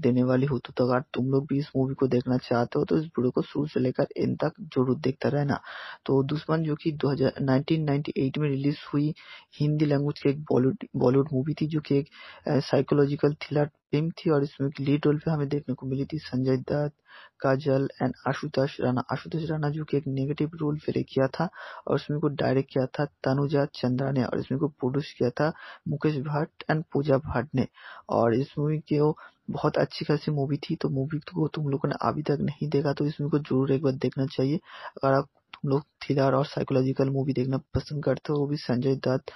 देने वाली हूँ तो अगर तुम लोग भी इस मूवी को देखना चाहते हो तो इस वीडियो को शुरू से लेकर इन तक जरूर देखता रहना तो दुश्मन जो की दो में रिलीज हुई हुई हिंदी लैंग्वेज की एक बॉलीवुड बॉलीवुड मूवी थी जो कि एक साइकोलॉजिकल थ्रिलर फिल्म थी और इसमें लीड रोल पे हमें देखने को मिली थी संजय दत्त काजल एंड आशुतोष राणा आशुतोष राणा जो कि एक नेगेटिव रोल प्ले किया था और इसमें को डायरेक्ट किया था तनुजा चंद्रा ने और इसमें को प्रोड्यूस किया था मुकेश भट्ट एंड पूजा भट्ट ने और इस मूवी के बहुत अच्छी खासी मूवी थी तो मूवी को तुम लोगों ने अभी तक नहीं देखा तो इस मूवी को जरूर एक बार देखना चाहिए अगर आप हम लोग थ्रिलर और साइकोलॉजिकल मूवी देखना पसंद करते हैं वो भी संजय दत्त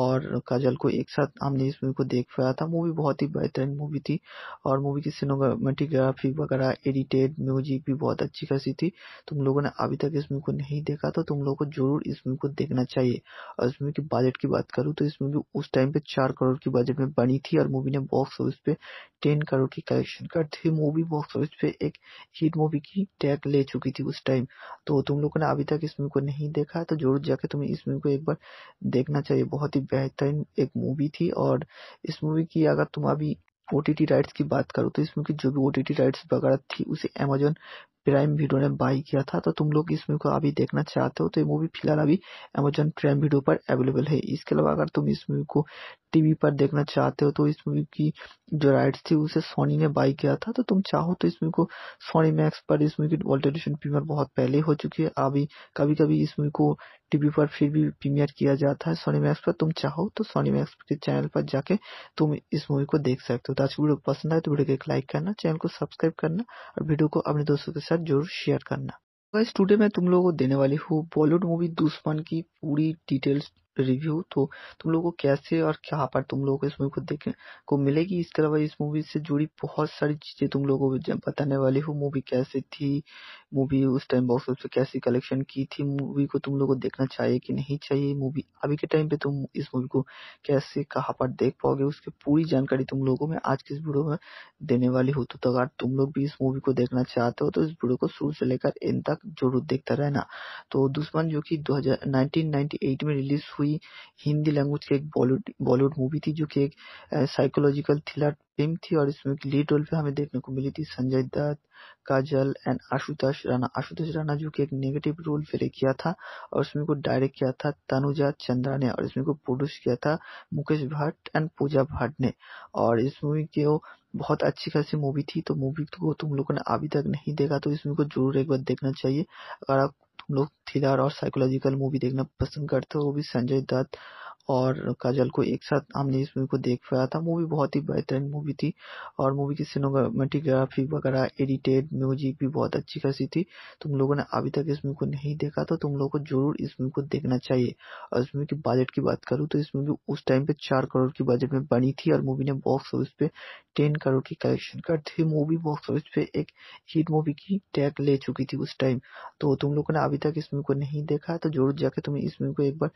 और काजल को एक साथ हमने इस मूवी को देख पाया था मूवी बहुत ही बेहतरीन मूवी थी और मूवी की सिनेमाटोग्राफी वगैरह एडिटेड म्यूजिक भी बहुत अच्छी खासी थी तुम लोगों ने अभी तक इस मूवी को नहीं देखा तो तुम लोगों को जरूर इस मूवी को देखना चाहिए और इस मूवी के बजट की बात करूँ तो इस मूवी उस टाइम पे चार करोड़ की बजट में बनी थी और मूवी ने बॉक्स ऑफिस पे टेन करोड़ की कलेक्शन कर थी मूवी बॉक्स ऑफिस पे एक हिट मूवी की टैग ले चुकी थी उस टाइम तो तुम लोगों ने अभी तक इस मूवी को नहीं देखा तो जरूर जाके तुम्हें इस मूवी को एक बार देखना चाहिए बहुत ही बेहतरीन एक मूवी थी और इस मूवी की अगर तुम अभी ओ राइट्स की बात करो तो इस मूवी की जो भी ओ टी राइट्स वगैरह थी उसे अमेजोन प्राइम वीडियो ने बाई किया था तो तुम लोग इस मूवी को अभी देखना चाहते हो तो ये मूवी फिलहाल अभी अमेजोन प्राइम वीडियो पर अवेलेबल है इसके अलावा अगर तुम इस मूवी को टीवी पर देखना चाहते हो तो इस मूवी की जो राइट्स थी उसे सोनी ने बाई किया था तो तुम चाहो तो इस मूवी को सोनी मैक्स पर इस मूवी की वर्ल्ड एडिशन प्रीमियर बहुत पहले हो चुकी है अभी कभी कभी इस मूवी को टीवी पर फिर भी प्रीमियर किया जाता है सोनी मैक्स पर तुम चाहो तो सोनी मैक्स के चैनल पर जाके तुम इस मूवी को देख सकते हो तो आज की वीडियो पसंद आए तो वीडियो को एक लाइक करना चैनल को सब्सक्राइब करना और वीडियो को अपने दोस्तों के साथ जरूर शेयर करना टूडे तो मैं तुम लोगों को देने वाली हूँ बॉलीवुड मूवी दुश्मन की पूरी डिटेल्स रिव्यू तो तुम लोगों को कैसे और क्या पर तुम लोगों को इस मूवी को देखने को मिलेगी इसके अलावा इस मूवी से जुड़ी बहुत सारी चीज़ें तुम लोगों को बताने वाली हूँ मूवी कैसे थी मूवी उस टाइम बॉक्स ऑफिस पे कैसी कलेक्शन की थी मूवी को तुम लोगों को देखना चाहिए कि नहीं चाहिए मूवी अभी के टाइम पे तुम इस मूवी को कैसे कहाँ पर देख पाओगे उसकी पूरी जानकारी तुम लोगों में आज के इस वीडियो में देने वाली हूँ तो, तो अगर तुम लोग भी इस मूवी को देखना चाहते हो तो इस वीडियो को शुरू से लेकर इन तक जरूर देखता रहना तो दुश्मन जो की दो में रिलीज हुई हुई हिंदी लैंग्वेज की एक बॉलीवुड बॉलीवुड मूवी थी जो कि एक साइकोलॉजिकल थ्रिलर फिल्म थी और इसमें लीड रोल पे हमें देखने को मिली थी संजय दत्त काजल एंड आशुतोष राणा आशुतोष राणा जो कि एक नेगेटिव रोल प्ले किया था और उसमें को डायरेक्ट किया था तनुजा चंद्रा ने और इसमें को प्रोड्यूस किया था मुकेश भट्ट एंड पूजा भट्ट ने और इस मूवी के वो बहुत अच्छी खासी मूवी थी तो मूवी को तुम लोगों ने अभी तक नहीं देखा तो इस मूवी को जरूर एक बार देखना चाहिए अगर आप लोग थ्रिलर और साइकोलॉजिकल मूवी देखना पसंद करते हैं वो भी संजय दत्त और काजल को एक साथ हमने इस मूवी को देख पाया था मूवी बहुत ही बेहतरीन मूवी थी और मूवी की सिनेमाटोग्राफी वगैरह एडिटेड म्यूजिक भी बहुत अच्छी खासी थी तुम लोगों ने अभी तक इस मूवी को नहीं देखा तो तुम लोगों को जरूर इस मूवी को देखना चाहिए और इस मूवी के बजट की बात करूँ तो इस मूवी उस टाइम पे चार करोड़ की बजट में बनी थी और मूवी ने बॉक्स ऑफिस पे टेन करोड़ की कलेक्शन कर थी मूवी बॉक्स ऑफिस पे एक हिट मूवी की टैग ले चुकी थी उस टाइम तो तुम लोगों ने अभी तक इस मूवी को नहीं देखा तो जरूर जाके तुम्हें इस मूवी को एक बार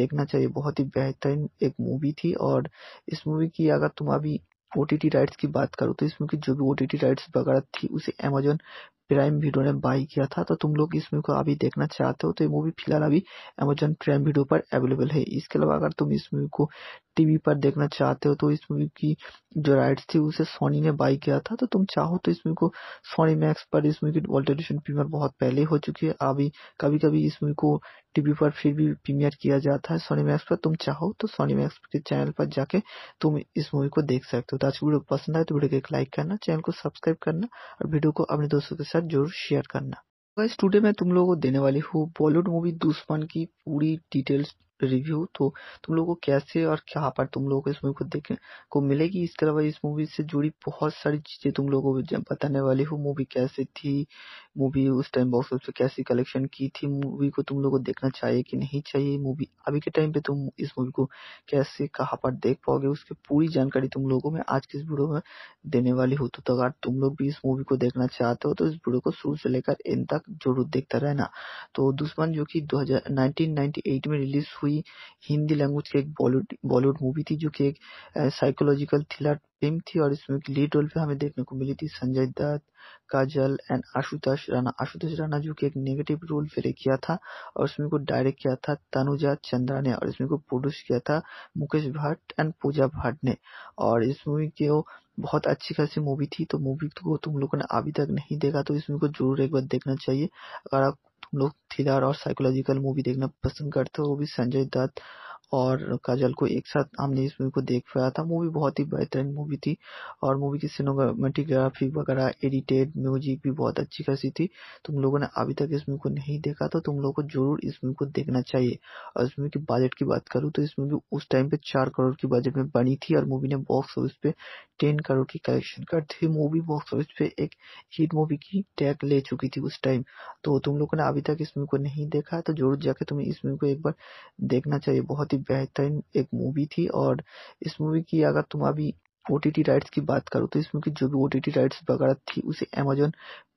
देखना चाहिए बहुत ही बेहतरीन एक मूवी थी और इस मूवी की अगर तुम अभी ओ राइट्स की बात करो तो इसमें की जो भी ओ राइट्स वगैरह थी उसे अमेजोन प्राइम वीडियो ने बाई किया था तो तुम लोग इस मूवी को अभी देखना चाहते हो तो ये मूवी फिलहाल अभी अमेजोन प्राइम वीडियो पर अवेलेबल है इसके अलावा अगर तुम इस मूवी को टीवी पर देखना चाहते हो तो इस मूवी की जो राइट्स थी उसे सोनी ने बाई किया था तो तुम चाहो तो इस मूवी को सोनी मैक्स पर इस मूवी की वर्ल्ड एडिशन प्रीमियर बहुत पहले हो चुकी है अभी कभी कभी इस मूवी को टीवी पर फिर भी प्रीमियर किया जाता है सोनी मैक्स पर तुम चाहो तो सोनी मैक्स के चैनल पर जाके तुम इस मूवी को देख सकते हो तो आज की वीडियो पसंद आए तो वीडियो को एक लाइक करना चैनल को सब्सक्राइब करना और वीडियो को अपने दोस्तों के साथ जरूर शेयर करना गाइस तो टुडे मैं तुम लोगों को देने वाली हूँ बॉलीवुड मूवी दुश्मन की पूरी डिटेल्स रिव्यू तो तुम लोगों को कैसे और क्या पर तुम लोगों को इस मूवी को देखने को मिलेगी इसके अलावा इस मूवी से जुड़ी बहुत सारी चीज़ें तुम लोगों को बताने वाली हूँ मूवी कैसे थी मूवी उस टाइम बॉक्स ऑफिस पे कैसी कलेक्शन की थी मूवी को तुम लोगों को देखना चाहिए कि नहीं चाहिए मूवी अभी के टाइम पे तुम इस मूवी को कैसे कहाँ पर देख पाओगे उसकी पूरी जानकारी तुम लोगों में आज के इस वीडियो में देने वाली हूँ तो, तो अगर तुम लोग भी इस मूवी को देखना चाहते हो तो इस वीडियो को शुरू से लेकर इन तक जरूर देखता रहना तो दुश्मन जो की दो में रिलीज हुई हुई हिंदी लैंग्वेज की एक बॉलीवुड बॉलीवुड मूवी थी जो कि एक साइकोलॉजिकल थ्रिलर फिल्म थी और इसमें एक लीड रोल पे हमें देखने को मिली थी संजय दत्त काजल एंड आशुतोष राणा आशुतोष राणा जो कि एक नेगेटिव रोल प्ले किया था और इसमें को डायरेक्ट किया था तनुजा चंद्रा ने और इसमें को प्रोड्यूस किया था मुकेश भट्ट एंड पूजा भट्ट ने और इस मूवी की वो बहुत अच्छी खासी मूवी थी तो मूवी को तुम लोगों ने अभी तक नहीं देखा तो इसमें को जरूर एक बार देखना चाहिए अगर आप लोग थ्रिलर और साइकोलॉजिकल मूवी देखना पसंद करते हो भी संजय दत्त और काजल को एक साथ हमने इस मूवी को देख पाया था मूवी बहुत ही बेहतरीन मूवी थी और मूवी की सिनेमाटोग्राफी वगैरह एडिटेड म्यूजिक भी बहुत अच्छी खासी थी तुम लोगों ने अभी तक इस मूवी को नहीं देखा तो तुम लोगों को जरूर इस मूवी को देखना चाहिए और इस मूवी के बजट की बात करूँ तो इस मूवी उस टाइम पे चार करोड़ की बजट में बनी थी और मूवी ने बॉक्स ऑफिस पे टेन करोड़ की कलेक्शन कर थी मूवी बॉक्स ऑफिस पे एक हिट मूवी की टैग ले चुकी थी उस टाइम तो तुम लोगों ने अभी तक इस मूवी को नहीं देखा तो जरूर जाके तुम्हें इस मूवी को एक बार देखना चाहिए बहुत ही बेहतरीन एक मूवी थी और इस मूवी की अगर तुम अभी ओ टी टी राइट्स की बात करो तो इस मूवी की जो भी ओ टी टी राइट्स वगैरह थी उसे अमेजोन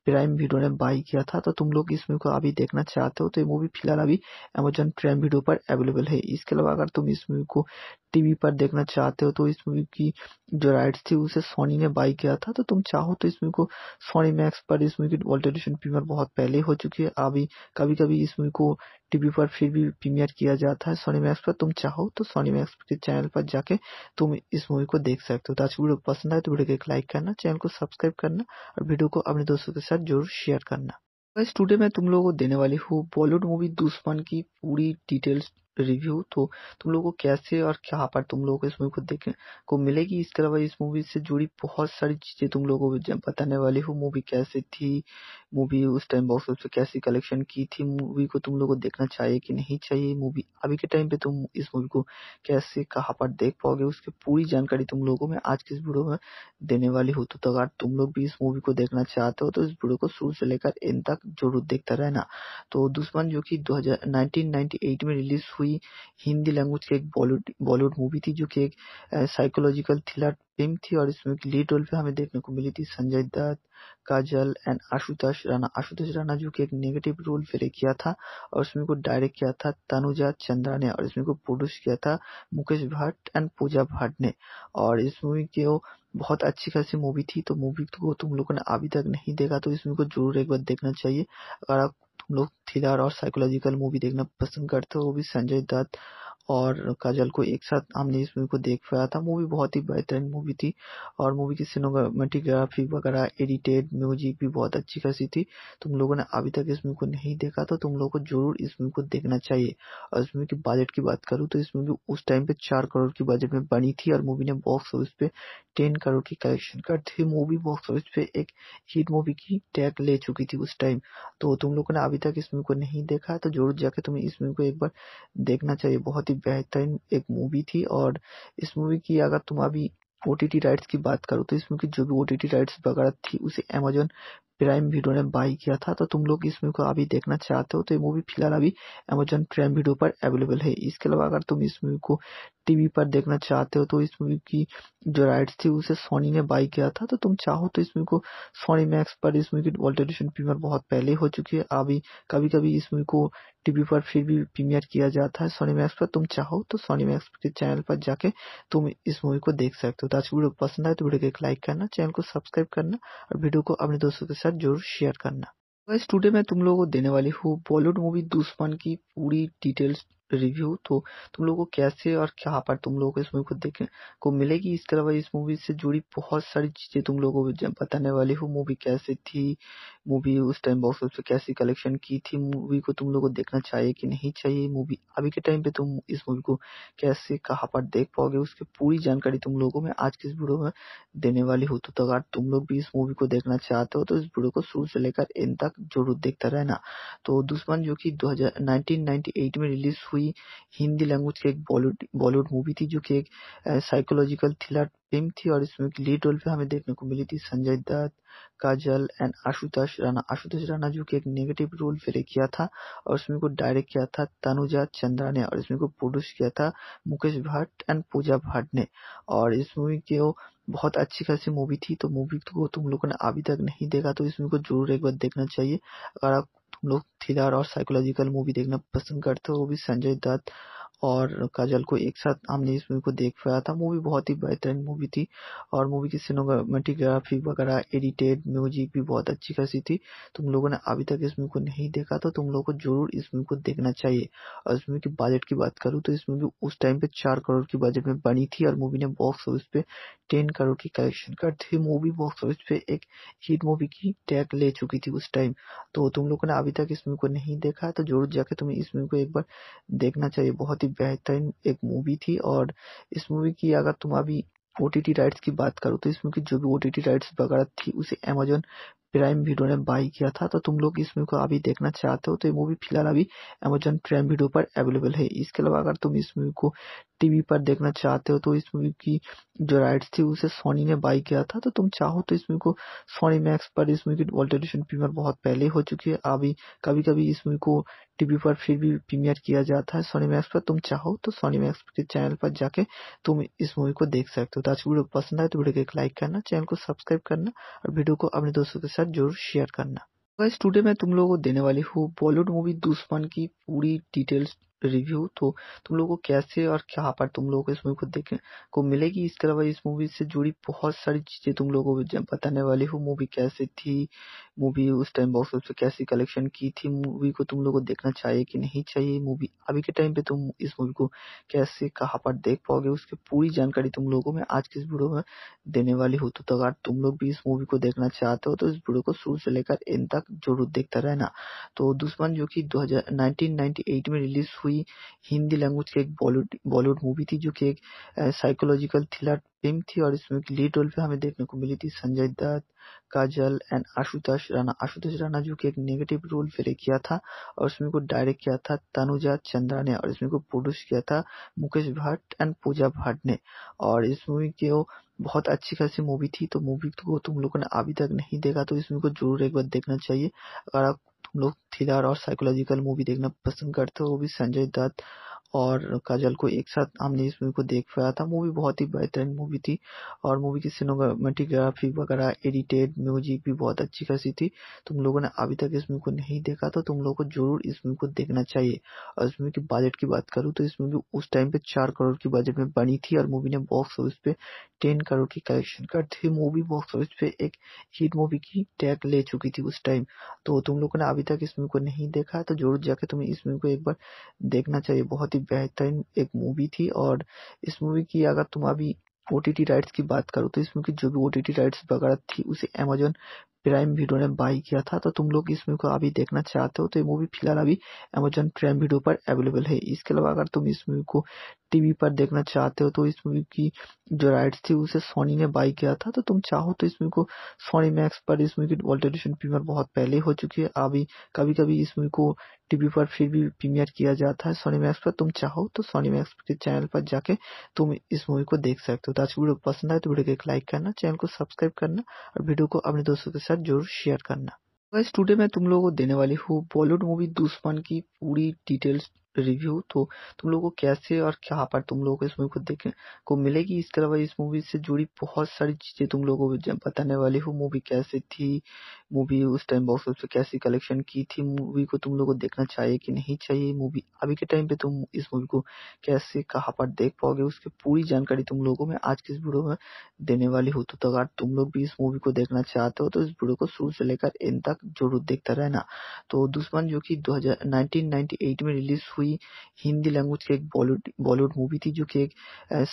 प्राइम वीडियो ने बाई किया था तो तुम लोग इस मूवी को अभी देखना चाहते हो तो ये मूवी फिलहाल अभी अमेजन प्राइम वीडियो पर अवेलेबल है इसके अलावा अगर तुम इस मूवी को टीवी पर देखना चाहते हो तो इस मूवी की जो राइट्स थी उसे सोनी ने बाई किया था तो तुम चाहो तो इस मूवी को सोनी मैक्स पर इस मूवी की वर्ल्ड एडिशन प्रीमियर बहुत पहले हो चुकी है अभी कभी कभी इस मूवी को टीवी पर फिर भी प्रीमियर किया जाता है सोनी मैक्स पर तुम चाहो तो सोनी मैक्स के चैनल पर जाके तुम इस मूवी को देख सकते हो तो आज वीडियो पसंद आए तो वीडियो को एक लाइक करना चैनल को सब्सक्राइब करना और वीडियो को अपने दोस्तों के साथ साथ जरूर शेयर करना बस टुडे मैं तुम लोगों को देने वाली हूँ बॉलीवुड मूवी दुश्मन की पूरी डिटेल्स रिव्यू तो तुम लोगों को कैसे और क्या पर तुम लोगों को इस मूवी को देखने को मिलेगी इसके अलावा इस मूवी से जुड़ी बहुत सारी चीज़ें तुम लोगों को बताने वाली हूँ मूवी कैसे थी मूवी उस टाइम बॉक्स ऑफिस पे कैसी कलेक्शन की थी मूवी को तुम लोग को देखना चाहिए कि नहीं चाहिए मूवी अभी के टाइम पे तुम इस मूवी को कैसे कहाँ पर देख पाओगे उसकी पूरी जानकारी तुम लोगों में आज की इस वीडियो में देने वाली हूँ तो अगर तुम लोग भी इस मूवी को देखना चाहते हो तो इस वीडियो को शुरू से लेकर इन तक जरूर देखता रहना तो दुश्मन जो कि दो में रिलीज हुई हिंदी लैंग्वेज की एक बॉलीवुड बॉलीवुड मूवी थी जो की एक साइकोलॉजिकल थ्रिलर फिल्म थी और इसमें लीड रोल पे हमें देखने को मिली थी संजय दत्त काजल एंड आशुतोष राणा आशुतोष राणा जो कि एक नेगेटिव रोल प्ले किया था और इसमें को डायरेक्ट किया था तनुजा चंद्रा ने और इसमें को प्रोड्यूस किया था मुकेश भट्ट एंड पूजा भट्ट ने और इस मूवी के बहुत अच्छी खासी मूवी थी तो मूवी को तुम लोगों ने अभी तक नहीं देखा तो इसमें को जरूर एक बार देखना चाहिए अगर आप तुम लोग थ्रिलर और साइकोलॉजिकल मूवी देखना पसंद करते हो वो भी संजय दत्त और काजल को एक साथ हमने इस मूवी को देख पाया था मूवी बहुत ही बेहतरीन मूवी थी और मूवी की सिनेमाटोग्राफी वगैरह एडिटेड म्यूजिक भी बहुत अच्छी खासी थी तुम लोगों ने अभी तक इस मूवी को नहीं देखा तो तुम लोगों को जरूर इस मूवी को देखना चाहिए और इस मूवी के बजट की बात करूँ तो इस मूवी उस टाइम पे चार करोड़ की बजट में बनी थी और मूवी ने बॉक्स ऑफिस पे टेन करोड़ की कलेक्शन कर थी मूवी बॉक्स ऑफिस पे एक हिट मूवी की टैग ले चुकी थी उस टाइम तो तुम लोगों ने अभी तक इस मूवी को नहीं देखा तो जरूर जाके तुम्हें इस मूवी को एक बार देखना चाहिए बहुत ही बेहतरीन एक मूवी थी और इस मूवी की अगर तुम अभी ओ टी राइट्स की बात करो तो मूवी की जो भी ओ टी राइट्स वगैरह थी उसे अमेजोन प्राइम वीडियो ने बाई किया था तो तुम लोग इस मूवी को अभी देखना चाहते हो तो ये मूवी फिलहाल अभी अमेजोन प्राइम वीडियो पर अवेलेबल है इसके अलावा अगर तुम इस मूवी को टीवी पर देखना चाहते हो तो इस मूवी की जो राइट्स थी उसे सोनी ने बाई किया था तो तुम चाहो तो इस मूवी को सोनी मैक्स पर इस मूवी की ऑल्टरेशन प्रीमियर बहुत पहले हो चुकी है अभी कभी कभी इस मूवी को टीवी पर फिर भी प्रीमियर किया जाता है सोनी मैक्स पर तुम चाहो तो सोनी मैक्स के चैनल पर जाके तुम इस मूवी को देख सकते हो तो आज वीडियो पसंद आए तो वीडियो को एक लाइक करना चैनल को सब्सक्राइब करना और वीडियो को अपने दोस्तों के साथ साथ जरूर शेयर करना बस टुडे में तुम लोगों को देने वाली हूँ बॉलीवुड मूवी दुश्मन की पूरी डिटेल्स रिव्यू तो तुम लोगों को कैसे और क्या पर तुम लोगों को इस मूवी को देखने को मिलेगी इसके अलावा इस मूवी से जुड़ी बहुत सारी चीज़ें तुम लोगों को बताने वाली हूँ मूवी कैसे थी मूवी उस टाइम बॉक्स ऑफिस कैसी कलेक्शन की थी मूवी को तुम लोगों को देखना चाहिए कि नहीं चाहिए मूवी अभी के टाइम पे तुम इस मूवी को कैसे कहाँ पर देख पाओगे उसकी पूरी जानकारी तुम लोगों में आज के इस वीडियो में देने वाली हूँ तो, तो अगर तुम लोग भी इस मूवी को देखना चाहते हो तो इस वीडियो को शुरू से लेकर इन तक जरूर देखता रहना तो दुश्मन जो की दो में रिलीज हुई हुई हिंदी लैंग्वेज की एक बॉलीवुड बॉलीवुड मूवी थी जो कि एक साइकोलॉजिकल थ्रिलर फिल्म थी और इसमें लीड रोल पे हमें देखने को मिली थी संजय दत्त काजल एंड आशुतोष राणा आशुतोष राणा जो कि एक नेगेटिव रोल प्ले किया था और इसमें को डायरेक्ट किया था तनुजा चंद्रा ने और इसमें को प्रोड्यूस किया था मुकेश भट्ट एंड पूजा भट्ट ने और इस मूवी के वो बहुत अच्छी खासी मूवी थी तो मूवी को तुम लोगों ने अभी तक नहीं देखा तो इस मूवी को जरूर एक बार देखना चाहिए अगर आप तुम लोग थ्रिलर और साइकोलॉजिकल मूवी देखना पसंद करते हो भी संजय दत्त और काजल को एक साथ हमने इस मूवी को देख पाया था मूवी बहुत ही बेहतरीन मूवी थी और मूवी की सिनेमाटोग्राफी वगैरह एडिटेड म्यूजिक भी बहुत अच्छी खासी थी तुम लोगों ने अभी तक इस मूवी को नहीं देखा तो तुम लोगों को जरूर इस मूवी को देखना चाहिए और इस मूवी के बजट की बात करूँ तो इस मूवी उस टाइम पे चार करोड़ की बजट में बनी थी और मूवी ने बॉक्स ऑफिस पे टेन करोड़ की कलेक्शन कर थी मूवी बॉक्स ऑफिस पे एक हिट मूवी की टैग ले चुकी थी उस टाइम तो तुम लोगों ने अभी तक इस मूवी को नहीं देखा तो जरूर जाके तुम्हें इस मूवी को एक बार देखना चाहिए बहुत ही बेहतरीन एक मूवी थी और इस मूवी की अगर तुम अभी ओ राइट्स की बात करो तो इस मूवी की जो भी ओ राइट्स वगैरह थी उसे अमेजोन प्राइम वीडियो ने बाई किया था तो तुम लोग इस मूवी को अभी देखना चाहते हो तो ये मूवी फिलहाल अभी अमेजोन प्राइम वीडियो पर अवेलेबल है इसके अलावा अगर तुम इस मूवी को टीवी पर देखना चाहते हो तो इस मूवी की जो राइट्स थी उसे सोनी ने बाई किया था तो तुम चाहो तो इस मूवी को सोनी मैक्स पर इस मूवी की वर्ल्ड एडिशन प्रीमियर बहुत पहले हो चुकी है अभी कभी कभी इस मूवी को टीवी पर फिर भी प्रीमियर किया जाता है सोनी मैक्स पर तुम चाहो तो सोनी मैक्स के चैनल पर जाके तुम इस मूवी को देख सकते हो तो आज की वीडियो पसंद आए तो वीडियो को एक लाइक करना चैनल को सब्सक्राइब करना और वीडियो को अपने दोस्तों के साथ जरूर शेयर करना इस टूडे मैं तुम लोगों को देने वाली हूँ बॉलीवुड मूवी दुश्मन की पूरी डिटेल्स रिव्यू तो तुम लोगों को कैसे और क्या पर तुम लोगों को इस मूवी को देखने को मिलेगी इसके अलावा इस मूवी से जुड़ी बहुत सारी चीज़ें तुम लोगों को बताने वाली हूँ मूवी कैसे थी मूवी उस टाइम बॉक्स ऑफिस पे कैसी कलेक्शन की थी मूवी को तुम लोगों को देखना चाहिए कि नहीं चाहिए मूवी अभी के टाइम पे तुम इस मूवी को कैसे कहाँ पर देख पाओगे उसकी पूरी जानकारी तुम लोगों में आज के इस वीडियो में देने वाली हो तो, तो अगर तुम लोग भी इस मूवी को देखना चाहते हो तो इस वीडियो को शुरू से लेकर इन तक जरूर देखता रहना तो दुश्मन जो की दो में रिलीज हुई हुई हिंदी लैंग्वेज की एक बॉलीवुड बॉलीवुड मूवी थी जो कि एक साइकोलॉजिकल थ्रिलर फिल्म थी और इसमें लीड रोल पे हमें देखने को मिली थी संजय दत्त काजल एंड आशुतोष राणा आशुतोष राणा जो कि एक नेगेटिव रोल प्ले किया था और इसमें को डायरेक्ट किया था तनुजा चंद्रा ने और इसमें को प्रोड्यूस किया था मुकेश भट्ट एंड पूजा भट्ट ने और इस मूवी के वो बहुत अच्छी खासी मूवी थी तो मूवी को तुम लोगों ने अभी तक नहीं देखा तो इसमें को जरूर एक बार देखना चाहिए अगर आप लोग थ्रिलर और साइकोलॉजिकल मूवी देखना पसंद करते हो वो भी संजय दत्त और काजल को एक साथ हमने इस मूवी को देख पाया था मूवी बहुत ही बेहतरीन मूवी थी और मूवी की सिनेमाटोग्राफी वगैरह एडिटेड म्यूजिक भी बहुत अच्छी खासी थी तुम लोगों ने अभी तक इस मूवी को नहीं देखा तो तुम लोगों को जरूर इस मूवी को देखना चाहिए और इस मूवी के बजट की बात करूँ तो इस मूवी उस टाइम पे चार करोड़ की बजट में बनी थी और मूवी ने बॉक्स ऑफिस पे टेन करोड़ की कलेक्शन कर थी मूवी बॉक्स ऑफिस पे एक हिट मूवी की टैग ले चुकी थी उस टाइम तो तुम लोगों ने अभी तक इस मूवी को नहीं देखा तो जरूर जाके तुम्हें इस मूवी को एक बार देखना चाहिए बहुत ही बेहतरीन एक मूवी थी और इस मूवी की अगर तुम अभी ओ टी टी राइट्स की बात करो तो इस मूवी की जो भी ओ टी टी राइट्स वगैरह थी उसे अमेजोन प्राइम वीडियो ने बाई किया था तो तुम लोग इस मूवी को अभी देखना चाहते हो तो ये मूवी फिलहाल अभी अमेजन प्राइम वीडियो पर अवेलेबल है इसके अलावा अगर तुम इस मूवी को टीवी पर देखना चाहते हो तो इस मूवी की जो राइट्स थी उसे सोनी ने बाई किया था तो तुम चाहो तो इस मूवी को सोनी मैक्स पर इस मूवी की वर्ल्ड एडिशन प्रीमियर बहुत पहले हो चुकी है अभी कभी कभी इस मूवी को टीवी पर फिर भी प्रीमियर किया जाता है सोनी मैक्स पर तुम चाहो तो सोनी मैक्स के चैनल पर जाके तुम इस मूवी को देख सकते हो तो आज वीडियो पसंद आए तो वीडियो को एक लाइक करना चैनल को सब्सक्राइब करना और वीडियो को अपने दोस्तों के साथ साथ जरूर शेयर करना गाइस टूडे मैं तुम लोगों को देने वाली हूँ बॉलीवुड मूवी दुश्मन की पूरी डिटेल्स रिव्यू तो तुम लोगों को कैसे और कहाँ पर तुम लोगों को इस मूवी को देखने को मिलेगी इसके अलावा इस मूवी से जुड़ी बहुत सारी चीज़ें तुम लोगों को बताने वाली हूँ मूवी कैसे थी मूवी उस टाइम बॉक्स ऑफिस पे कैसी कलेक्शन की थी मूवी को तुम लोगों को देखना चाहिए कि नहीं चाहिए मूवी अभी के टाइम पे तुम इस मूवी को कैसे कहाँ पर देख पाओगे उसकी पूरी जानकारी तुम लोगों में आज की इस वीडियो में देने वाली होती तो अगर तुम लोग भी इस मूवी को देखना चाहते हो तो इस वीडियो को शुरू से लेकर इन तक जरूर देखता रहना तो दुश्मन जो कि दो में रिलीज हुई हिंदी लैंग्वेज की एक बॉलीवुड बॉलीवुड मूवी थी जो की एक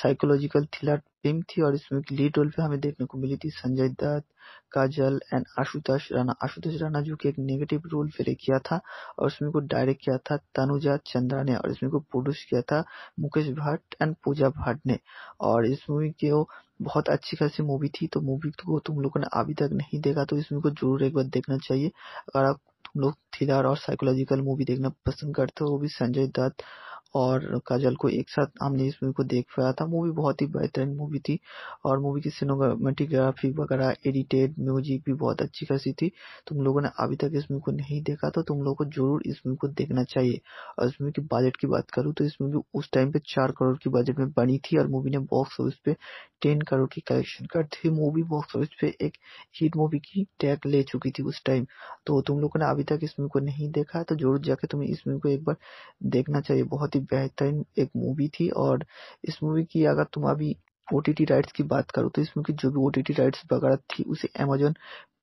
साइकोलॉजिकल थ्रिलर फिल्म थी और इसमें लीड रोल पे हमें देखने को मिली थी संजय दत्त काजल एंड आशुतोष राणा आशुतोष राणा जो कि एक नेगेटिव रोल प्ले किया था और इसमें को डायरेक्ट किया था तनुजा चंद्रा ने और इसमें को प्रोड्यूस किया था मुकेश भट्ट एंड पूजा भट्ट ने और इस मूवी के वो बहुत अच्छी खासी मूवी थी तो मूवी को तुम लोगों ने अभी तक नहीं देखा तो इसमें को जरूर एक बार देखना चाहिए अगर आप तुम लोग थ्रिलर और साइकोलॉजिकल मूवी देखना पसंद करते हो वो भी संजय दत्त और काजल को एक साथ हमने इस मूवी को देख पाया था मूवी बहुत ही बेहतरीन मूवी थी और मूवी की सिनेमाटोग्राफी वगैरह एडिटेड म्यूजिक भी बहुत अच्छी खासी थी तुम लोगों ने अभी तक इस मूवी को नहीं देखा तो तुम लोगों को जरूर इस मूवी को देखना चाहिए और इस मूवी के बजट की बात करूँ तो इस मूवी उस टाइम पे चार करोड़ की बजट में बनी थी और मूवी ने बॉक्स ऑफिस पे टेन करोड़ की कलेक्शन कर थी मूवी बॉक्स ऑफिस पे एक हिट मूवी की टैग ले चुकी थी उस टाइम तो तुम लोगों ने अभी तक इस मूवी को नहीं देखा तो जरूर जाके तुम्हें इस मूवी को एक बार देखना चाहिए बहुत ही बेहतरीन एक मूवी थी और इस मूवी की अगर तुम अभी ओ टी टी राइट्स की बात करो तो इस मूवी की जो भी ओ टी टी राइट्स वगैरह थी उसे अमेजोन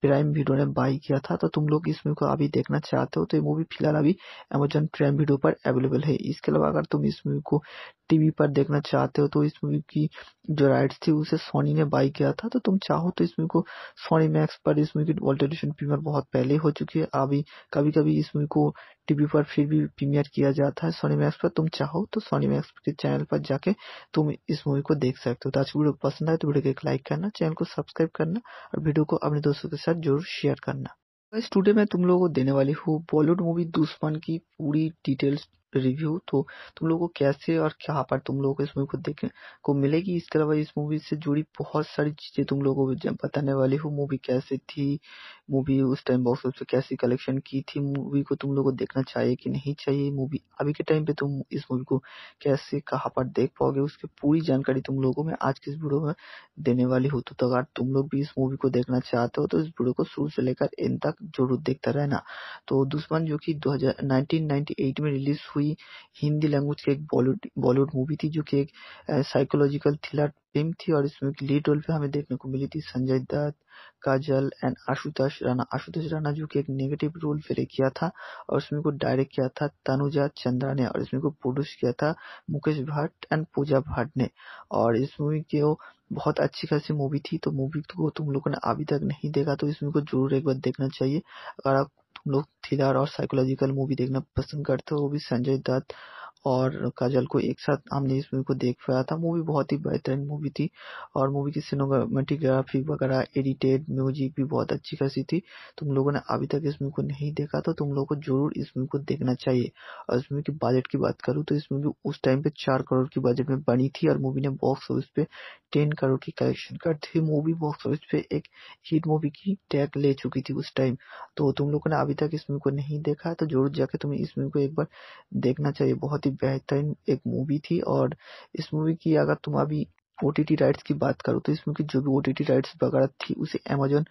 प्राइम वीडियो ने बाई किया था तो तुम लोग इस मूवी को अभी देखना चाहते हो तो ये मूवी फिलहाल अभी अमेजन प्राइम वीडियो पर अवेलेबल है इसके अलावा अगर तुम इस मूवी को टीवी पर देखना चाहते हो तो इस मूवी की जो राइट्स थी उसे सोनी ने बाई किया था तो तुम चाहो तो इस मूवी को सोनी मैक्स पर इस मूवी की वर्ल्ड एडिशन प्रीमियर बहुत पहले हो चुकी है अभी कभी कभी इस मूवी को टीवी पर फिर भी प्रीमियर किया जाता है सोनी मैक्स पर तुम चाहो तो सोनी मैक्स के चैनल पर जाके तुम इस मूवी को देख सकते हो तो आज वीडियो पसंद आए तो वीडियो को एक लाइक करना चैनल को सब्सक्राइब करना और वीडियो को अपने दोस्तों के साथ साथ जरूर शेयर करना इस स्टूडियो मैं तुम लोगों को देने वाली हूँ बॉलीवुड मूवी दुश्मन की पूरी डिटेल्स रिव्यू तो तुम लोगों को कैसे और कहाँ पर तुम लोगों को इस मूवी को देखने को मिलेगी इसके अलावा इस मूवी से जुड़ी बहुत सारी चीज़ें तुम लोगों को बताने वाली हूँ मूवी कैसे थी मूवी उस टाइम बॉक्स ऑफिस पे कैसी कलेक्शन की थी मूवी को तुम लोगों को देखना चाहिए कि नहीं चाहिए मूवी अभी के टाइम पे तुम इस मूवी को कैसे कहाँ पर देख पाओगे उसकी पूरी जानकारी तुम लोगों में आज की इस वीडियो में देने वाली हूँ तो अगर तुम लोग भी इस मूवी को देखना चाहते हो तो इस वीडियो को शुरू से लेकर इन तक जरूर देखता रहना तो दुश्मन जो की दो में रिलीज हुई हुई हिंदी लैंग्वेज की एक बॉलीवुड बॉलीवुड मूवी थी जो कि एक साइकोलॉजिकल थ्रिलर फिल्म थी और इसमें लीड रोल पे हमें देखने को मिली थी संजय दत्त काजल एंड आशुतोष राणा आशुतोष राणा जो कि एक नेगेटिव रोल प्ले किया था और उसमें को डायरेक्ट किया था तनुजा चंद्रा ने और इसमें को प्रोड्यूस किया था मुकेश भट्ट एंड पूजा भट्ट ने और इस मूवी के वो बहुत अच्छी खासी मूवी थी तो मूवी को तुम लोगों ने अभी तक नहीं देखा तो इस मूवी को जरूर एक बार देखना चाहिए अगर आप लोग थ्रिलर और साइकोलॉजिकल मूवी देखना पसंद करते हैं वो भी संजय दत्त और काजल को एक साथ हमने इस मूवी को देख पाया था मूवी बहुत ही बेहतरीन मूवी थी और मूवी की सिनेमाटोग्राफी वगैरह एडिटेड म्यूजिक भी बहुत अच्छी खासी थी तुम लोगों ने अभी तक इस मूवी को नहीं देखा तो तुम लोगों को जरूर इस मूवी को देखना चाहिए और इस मूवी की बजट की बात करूँ तो इस मूवी उस टाइम पे चार करोड़ की बजट में बनी थी और मूवी ने बॉक्स ऑफिस पे टेन करोड़ की कलेक्शन कर थी मूवी बॉक्स ऑफिस पे एक हिट मूवी की टैग ले चुकी थी उस टाइम तो तुम लोगों ने अभी तक इस मूवी को नहीं देखा तो जरूर जाके तुम्हें इस मूवी को एक बार देखना चाहिए बहुत ही ही बेहतरीन एक मूवी थी और इस मूवी की अगर तुम अभी ओ राइट्स की बात करो तो इसमें की जो भी ओ राइट्स वगैरह थी उसे अमेजोन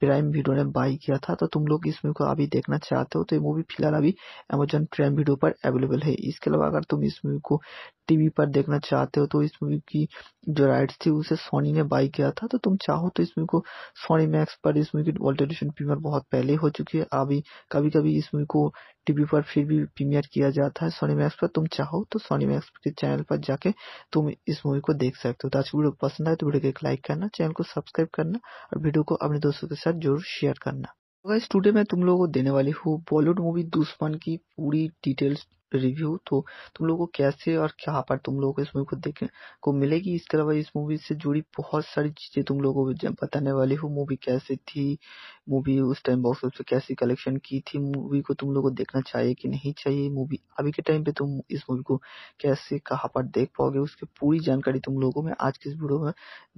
प्राइम वीडियो ने बाई किया था तो तुम लोग इस मूवी को अभी देखना चाहते हो तो ये मूवी फिलहाल अभी अमेजोन प्राइम वीडियो पर अवेलेबल है इसके अलावा अगर तुम इस मूवी को टीवी पर देखना चाहते हो तो इस मूवी की जो राइट्स थी उसे सोनी ने बाई किया था तो तुम चाहो तो इस मूवी को सोनी मैक्स पर इस मूवी की वर्ल्ड एडिशन प्रीमियर बहुत पहले हो चुकी है अभी कभी कभी इस मूवी को टीवी पर फिर भी प्रीमियर किया जाता है सोनी मैक्स पर तुम चाहो तो सोनी मैक्स के चैनल पर जाके तुम इस मूवी को देख सकते हो तो आज की वीडियो पसंद आए तो वीडियो को एक लाइक करना चैनल को सब्सक्राइब करना और वीडियो को अपने दोस्तों के साथ जरूर शेयर करना अगर स्टूडियो में तुम लोगों को देने वाली हूँ बॉलीवुड मूवी दुश्मन की पूरी डिटेल्स रिव्यू तो तुम लोगों को कैसे और क्या पर तुम लोगों को इस मूवी को देखने को मिलेगी इसके अलावा इस मूवी से जुड़ी बहुत सारी चीज़ें तुम लोगों को बताने वाली हूँ मूवी कैसे थी मूवी उस टाइम बॉक्स ऑफिस पे कैसी कलेक्शन की थी मूवी को तुम लोगों को देखना चाहिए कि नहीं चाहिए मूवी अभी के टाइम पे तुम इस मूवी को कैसे कहाँ पर देख पाओगे उसकी पूरी जानकारी तुम लोगों में आज के इस वीडियो में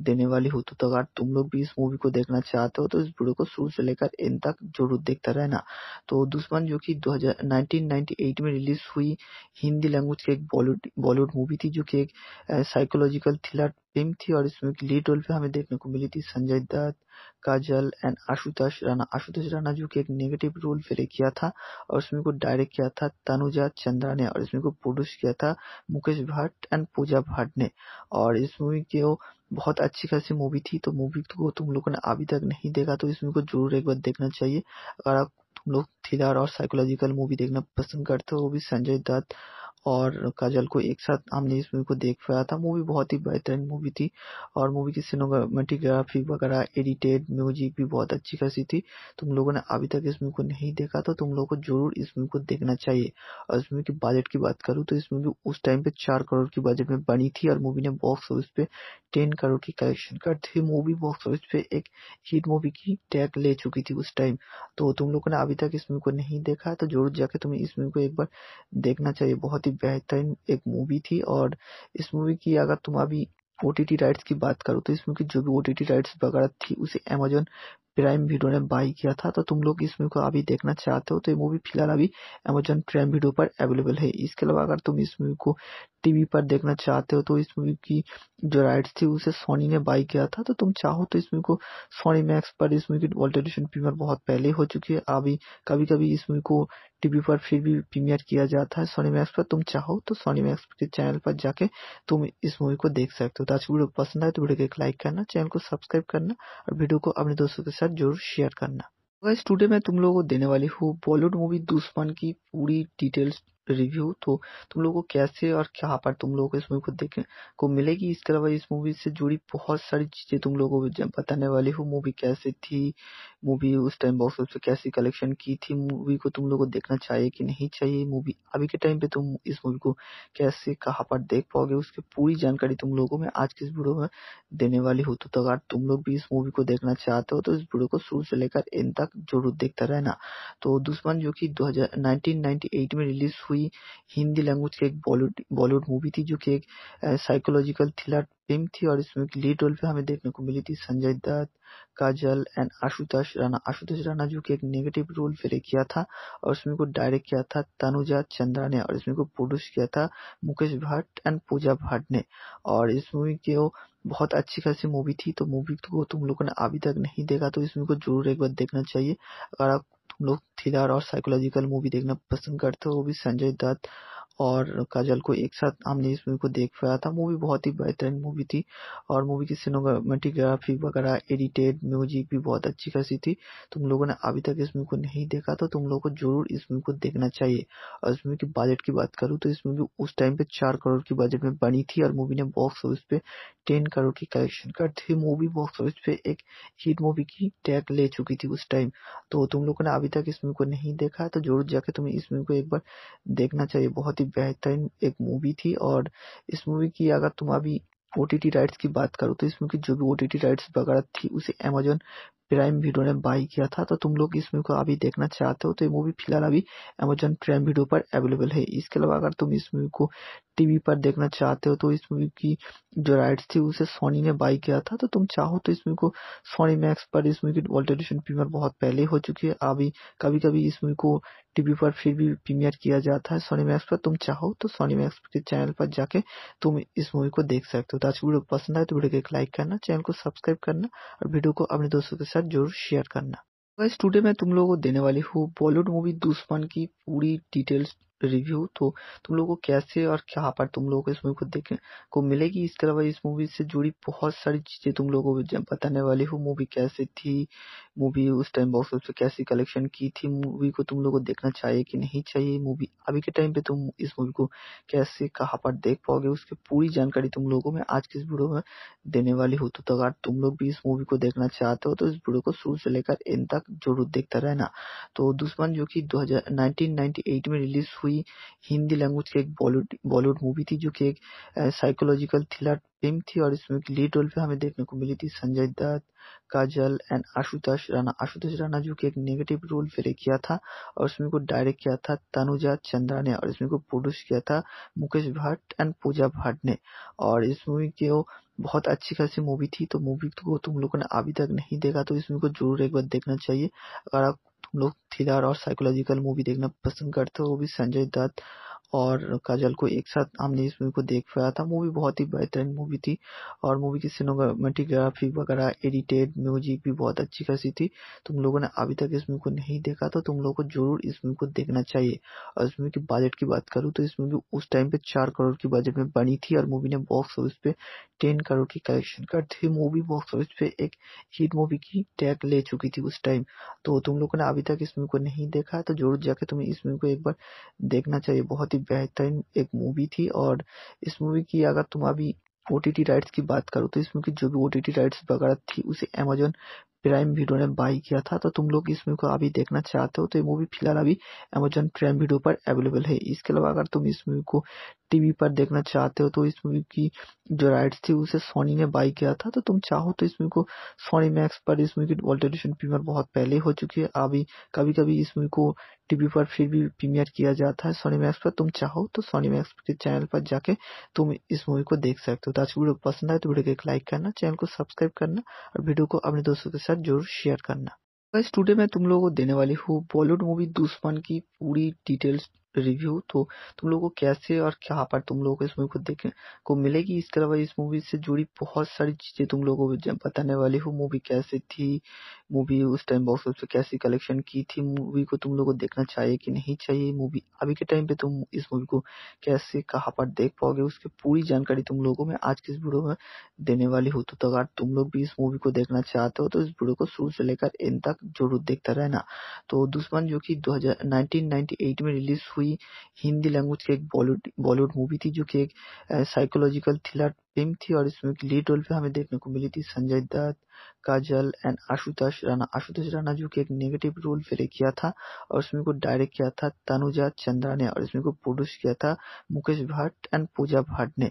देने वाली हूँ तो, तो अगर तुम लोग भी इस मूवी को देखना चाहते हो तो इस वीडियो को शुरू से लेकर इन तक जरूर देखता रहना तो दुश्मन जो की दो में रिलीज हुई हुई हिंदी लैंग्वेज की एक बॉलीवुड बॉलीवुड मूवी थी जो कि एक साइकोलॉजिकल थ्रिलर फिल्म थी और इसमें एक लीड रोल पे हमें देखने को मिली थी संजय दत्त काजल एंड आशुतोष राणा आशुतोष राणा जो कि एक नेगेटिव रोल प्ले किया था और इसमें को डायरेक्ट किया था तनुजा चंद्रा ने और इसमें को प्रोड्यूस किया था मुकेश भट्ट एंड पूजा भट्ट ने और इस मूवी की वो बहुत अच्छी खासी मूवी थी तो मूवी को तुम लोगों ने अभी तक नहीं देखा तो इसमें को जरूर एक बार देखना चाहिए अगर आप लोग थ्रिलर और साइकोलॉजिकल मूवी देखना पसंद करते हो भी संजय दत्त और काजल को एक साथ हमने इस मूवी को देख पाया था मूवी बहुत ही बेहतरीन मूवी थी और मूवी की सिनेमाटोग्राफी वगैरह एडिटेड म्यूजिक भी बहुत अच्छी खासी थी तुम लोगों ने अभी तक इस मूवी को नहीं देखा तो तुम लोगों को जरूर इस मूवी को देखना चाहिए और इस मूवी के बजट की बात करूँ तो इस मूवी उस टाइम पे चार करोड़ की बजट में बनी थी और मूवी ने बॉक्स ऑफिस पे टेन करोड़ की कलेक्शन कर थी मूवी बॉक्स ऑफिस पे एक हिट मूवी की टैग ले चुकी थी उस टाइम तो तुम लोगों ने अभी तक इस मूवी को नहीं देखा तो जरूर जाके तुम्हें इस मूवी को एक बार देखना चाहिए बहुत ही बेहतरीन एक मूवी थी और इस मूवी की अगर तुम अभी ओ राइट्स की बात करो तो इस मूवी की जो भी ओ राइट्स वगैरह थी उसे अमेजोन प्राइम वीडियो ने बाई किया था तो तुम लोग इस मूवी को अभी देखना चाहते हो तो ये मूवी फिलहाल अभी अमेजोन प्राइम वीडियो पर अवेलेबल है इसके अलावा अगर तुम इस मूवी को टीवी पर देखना चाहते हो तो इस मूवी की जो राइट्स थी उसे सोनी ने बाई किया था तो तुम चाहो तो इस मूवी को सोनी मैक्स पर इस मूवी की वर्ल्ड एडिशन प्रीमियर बहुत पहले हो चुकी है अभी कभी कभी इस मूवी को टीवी पर फिर भी प्रीमियर किया जाता है सोनी मैक्स पर तुम चाहो तो सोनी मैक्स के चैनल पर जाके तुम इस मूवी को देख सकते हो तो आज वीडियो पसंद आए तो वीडियो को एक लाइक करना चैनल को सब्सक्राइब करना और वीडियो को अपने दोस्तों के साथ जरूर शेयर करना गाइस टुडे मैं तुम लोगों को देने वाली हूँ बॉलीवुड मूवी दुश्मन की पूरी डिटेल्स रिव्यू तो तुम लोगों को कैसे और कहाँ पर तुम लोगों को इस मूवी को देखने को मिलेगी इसके अलावा इस मूवी से जुड़ी बहुत सारी चीज़ें तुम लोगों को बताने वाली हूँ मूवी कैसे थी मूवी उस टाइम बॉक्स ऑफिस पे कैसी कलेक्शन की थी मूवी को तुम लोग को देखना चाहिए कि नहीं चाहिए मूवी अभी के टाइम पे तुम इस मूवी को कैसे कहाँ पर देख पाओगे उसकी पूरी जानकारी तुम लोगों में आज के इस वीडियो में देने वाली हूँ तो अगर तुम लोग भी इस मूवी को देखना चाहते हो तो इस वीडियो को शुरू से लेकर इन तक जरूर देखता रहना तो दुश्मन जो की दो में रिलीज हुई हिंदी लैंग्वेज की एक बॉलीवुड बॉलीवुड मूवी थी जो की एक साइकोलॉजिकल थ्रिलर फिल्म थी और इसमें लीड रोल पे हमें देखने को मिली थी संजय दत्त काजल एंड आशुतोष राणा आशुतोष राणा जो कि एक नेगेटिव रोल प्ले किया था और इसमें को डायरेक्ट किया था तनुजा चंद्रा ने और इसमें को प्रोड्यूस किया था मुकेश भट्ट एंड पूजा भट्ट ने और इस मूवी के वो बहुत अच्छी खासी मूवी थी तो मूवी को तुम लोगों ने अभी तक नहीं देखा तो इसमें को जरूर एक बार देखना चाहिए अगर आप तुम लोग थ्रिलर और साइकोलॉजिकल मूवी देखना पसंद करते हो वो भी संजय दत्त और काजल को एक साथ हमने इस मूवी को देख पाया था मूवी बहुत ही बेहतरीन मूवी थी और मूवी की सिनेमाटोग्राफी वगैरह एडिटेड म्यूजिक भी बहुत अच्छी खासी थी तुम लोगों ने अभी तक इस मूवी को नहीं देखा तो तुम लोगों को जरूर इस मूवी को देखना चाहिए और इस मूवी के बजट की बात करूँ तो इस मूवी उस टाइम पे चार करोड़ की बजट में बनी थी और मूवी ने बॉक्स ऑफिस पे टेन करोड़ की कलेक्शन कर थी मूवी बॉक्स ऑफिस पे एक हिट मूवी की टैग ले चुकी थी उस टाइम तो तुम लोगों ने अभी तक इस मूवी को नहीं देखा तो जरूर जाके तुम्हें इस मूवी को एक बार देखना चाहिए बहुत बहुत ही बेहतरीन एक मूवी थी और इस मूवी की अगर तुम अभी ओ राइट्स की बात करो तो इस मूवी की जो भी ओ राइट्स वगैरह थी उसे अमेजोन प्राइम वीडियो ने बाय किया था तो तुम लोग इस मूवी को अभी देखना चाहते हो तो ये मूवी फिलहाल अभी अमेजोन प्राइम वीडियो पर अवेलेबल है इसके अलावा अगर तुम इस मूवी को टीवी पर देखना चाहते हो तो इस मूवी की जो राइट्स थी उसे सोनी ने बाय किया था तो तुम चाहो तो इस मूवी को सोनी मैक्स पर इस मूवी की वर्ल्ड एडिशन प्रीमियर बहुत पहले हो चुकी है अभी कभी कभी इस मूवी को टीवी पर फिर भी प्रीमियर किया जाता है सोनी मैक्स पर तुम चाहो तो सोनी मैक्स के चैनल पर जाके तुम इस मूवी को देख सकते हो तो आज वीडियो पसंद आए तो वीडियो को एक लाइक करना चैनल को सब्सक्राइब करना और वीडियो को अपने दोस्तों के साथ जरूर शेयर करना वैसे टूडे मैं तुम लोगों को देने वाली हूँ बॉलीवुड मूवी दुश्मन की पूरी डिटेल्स रिव्यू तो तुम लोगों को कैसे और क्या पर तुम लोगों को इस मूवी को देखने को मिलेगी इसके अलावा इस मूवी से जुड़ी बहुत सारी चीज़ें तुम लोगों को बताने वाली हूँ मूवी कैसे थी मूवी उस टाइम बॉक्स ऑफिस पे कैसी कलेक्शन की थी मूवी को तुम लोगों को देखना चाहिए कि नहीं चाहिए मूवी अभी के टाइम पे तुम इस मूवी को कैसे कहाँ पर देख पाओगे उसकी पूरी जानकारी तुम लोगों में आज के इस वीडियो में देने वाली हूँ तो, तो अगर तुम लोग भी इस मूवी को देखना चाहते हो तो इस वीडियो को शुरू से लेकर इन तक जरूर देखता रहना तो दुश्मन जो की दो में रिलीज हुई हुई हिंदी लैंग्वेज की एक बॉलीवुड बॉलीवुड मूवी थी जो कि एक साइकोलॉजिकल थ्रिलर फिल्म थी और इसमें लीड रोल पे हमें देखने को मिली थी संजय दत्त काजल एंड आशुतोष राणा आशुतोष राणा जो कि एक नेगेटिव रोल प्ले किया था और इसमें को डायरेक्ट किया था तनुजा चंद्रा ने और इसमें को प्रोड्यूस किया था मुकेश भट्ट एंड पूजा भट्ट ने और इस मूवी के वो बहुत अच्छी खासी मूवी थी तो मूवी को तुम लोगों ने अभी तक नहीं देखा तो इस मूवी को जरूर एक बार देखना चाहिए अगर आप तुम लोग थ्रिलर और साइकोलॉजिकल मूवी देखना पसंद करते हो भी संजय दत्त और काजल को एक साथ हमने इस मूवी को देख पाया था मूवी बहुत ही बेहतरीन मूवी थी और मूवी की सिनेमाटोग्राफी वगैरह एडिटेड म्यूजिक भी बहुत अच्छी खासी थी तुम लोगों ने अभी तक इस मूवी को नहीं देखा तो तुम लोगों को जरूर इस मूवी को देखना चाहिए और इस मूवी की बजट की बात करूँ तो इस मूवी उस टाइम पे चार करोड़ की बजट में बनी थी और मूवी ने बॉक्स ऑफिस पे टेन करोड़ की कलेक्शन कर थी मूवी बॉक्स ऑफिस पे एक हिट मूवी की टैग ले चुकी थी उस टाइम तो तुम लोगों ने अभी तक इस मूवी को नहीं देखा तो जरूर जाके तुम्हें इस मूवी को एक बार देखना चाहिए बहुत ही ही बेहतरीन एक मूवी थी और इस मूवी की अगर तुम अभी ओ टी टी राइट्स की बात करो तो इसमें की जो भी ओ टी टी राइट्स वगैरह थी उसे अमेजोन प्राइम वीडियो ने बाई किया था तो तुम लोग इस मूवी को अभी देखना चाहते हो तो ये मूवी फिलहाल अभी अमेजन प्राइम वीडियो पर अवेलेबल है इसके अलावा अगर तुम इस मूवी को टीवी पर देखना चाहते हो तो इस मूवी की जो राइट्स थी उसे सोनी ने बाई किया था तो तुम चाहो तो इस मूवी को सोनी मैक्स पर इस मूवी की वर्ल्ड एडिशन प्रीमियर बहुत पहले हो चुकी है अभी कभी कभी इस मूवी को टीवी पर फिर भी प्रीमियर किया जाता है सोनी मैक्स पर तुम चाहो तो सोनी मैक्स के चैनल पर जाके तुम इस मूवी को देख सकते हो तो आज वीडियो पसंद आए तो वीडियो को एक लाइक करना चैनल को सब्सक्राइब करना और वीडियो को अपने दोस्तों के साथ जरूर शेयर करना बस टुडे मैं तुम लोगों को देने वाली हूँ बॉलीवुड मूवी दुश्मन की पूरी डिटेल्स रिव्यू तो तुम लोगों को कैसे और कहाँ पर तुम लोगों को इस मूवी को देखने को मिलेगी इसके अलावा इस मूवी से जुड़ी बहुत सारी चीज़ें तुम लोगों को बताने वाली हूँ मूवी कैसे थी मूवी उस टाइम बॉक्स ऑफिस पे कैसी कलेक्शन की थी मूवी को तुम लोगों को देखना चाहिए कि नहीं चाहिए मूवी अभी के टाइम पे तुम इस मूवी को कैसे कहाँ पर देख पाओगे उसकी पूरी जानकारी तुम लोगों में आज के इस वीडियो में देने वाली हूँ तो, तो अगर तुम लोग भी इस मूवी को देखना चाहते हो तो इस वीडियो को शुरू से लेकर इन तक जरूर देखता रहना तो दुश्मन जो की दो में रिलीज हुई हुई हिंदी लैंग्वेज की एक बॉलीवुड बॉलीवुड मूवी थी जो कि एक साइकोलॉजिकल थ्रिलर फिल्म थी और इसमें लीड रोल पे हमें देखने को मिली थी संजय दत्त काजल एंड आशुतोष राणा आशुतोष राणा जो कि एक नेगेटिव रोल प्ले किया था और इसमें को डायरेक्ट किया था तनुजा चंद्रा ने और इसमें को प्रोड्यूस किया था मुकेश भट्ट एंड पूजा भट्ट ने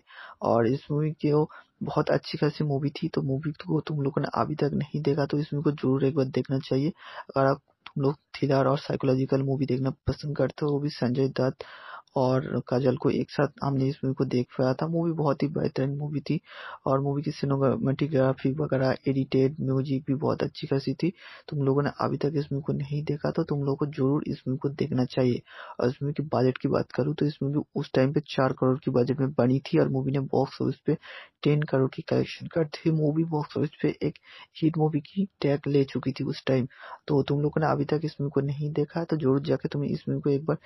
और इस मूवी की वो बहुत अच्छी खासी मूवी थी तो मूवी को तुम लोगों ने अभी तक नहीं देखा तो इसमें को जरूर एक बार देखना चाहिए अगर आप लोग थ्रिलर और साइकोलॉजिकल मूवी देखना पसंद करते हैं वो भी संजय दत्त और काजल को एक साथ हमने इस मूवी को देख पाया था मूवी बहुत ही बेहतरीन मूवी थी और मूवी की सिनेमाटोग्राफी वगैरह एडिटेड म्यूजिक भी बहुत अच्छी खासी थी तुम लोगों ने अभी तक इस मूवी को नहीं देखा तो तुम लोगों को जरूर इस मूवी को देखना चाहिए और इस मूवी के बजट की बात करूँ तो इस मूवी उस टाइम पे चार करोड़ की बजट में बनी थी और मूवी ने बॉक्स ऑफिस पे टेन करोड़ की कलेक्शन कर थी मूवी बॉक्स ऑफिस पे एक हिट मूवी की टैग ले चुकी थी उस टाइम तो तुम लोगों ने अभी तक इस मूवी को नहीं देखा तो जरूर जाके तुम्हें इस मूवी को एक बार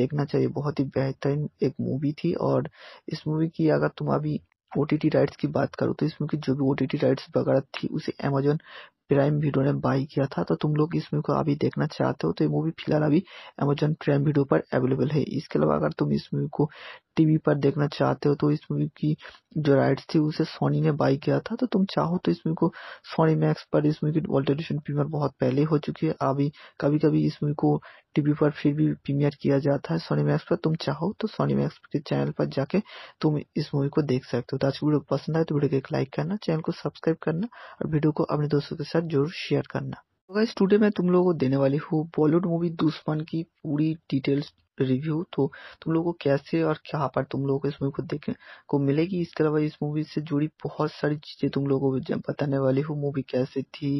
देखना चाहिए बहुत ही बेहतरीन एक मूवी थी और इस मूवी की अगर तुम अभी ओ टी टी राइट्स की बात करो तो इस मूवी की जो भी ओ टी टी राइट्स वगैरह थी उसे अमेजोन प्राइम वीडियो ने बाई किया था तो तुम लोग इस मूवी को अभी देखना चाहते हो तो ये मूवी फिलहाल अभी अमेजोन प्राइम वीडियो पर अवेलेबल है इसके अलावा अगर तुम इस मूवी को टीवी पर देखना चाहते हो तो इस मूवी की जो राइट्स थी उसे सोनी ने बाई किया था तो तुम चाहो तो इस मूवी को सोनी मैक्स पर इस मूवी की वर्ल्ड एडिशन प्रीमियर बहुत पहले हो चुकी है अभी कभी कभी इस मूवी को टीवी पर फिर भी प्रीमियर किया जाता है सोनी मैक्स पर तुम चाहो तो सोनी मैक्स के चैनल पर जाके तुम इस मूवी को देख सकते हो तो आज वीडियो पसंद आए तो वीडियो को एक लाइक करना चैनल को सब्सक्राइब करना और वीडियो को अपने दोस्तों के साथ साथ जरूर शेयर करना तो गाइस टुडे मैं तुम लोगों को देने वाली हूँ बॉलीवुड मूवी दुश्मन की पूरी डिटेल्स रिव्यू तो तुम लोगों को कैसे और क्या पर तुम लोगों को इस मूवी को देखने को मिलेगी इसके अलावा इस मूवी से जुड़ी बहुत सारी चीज़ें तुम लोगों को बताने वाली हूँ मूवी कैसे थी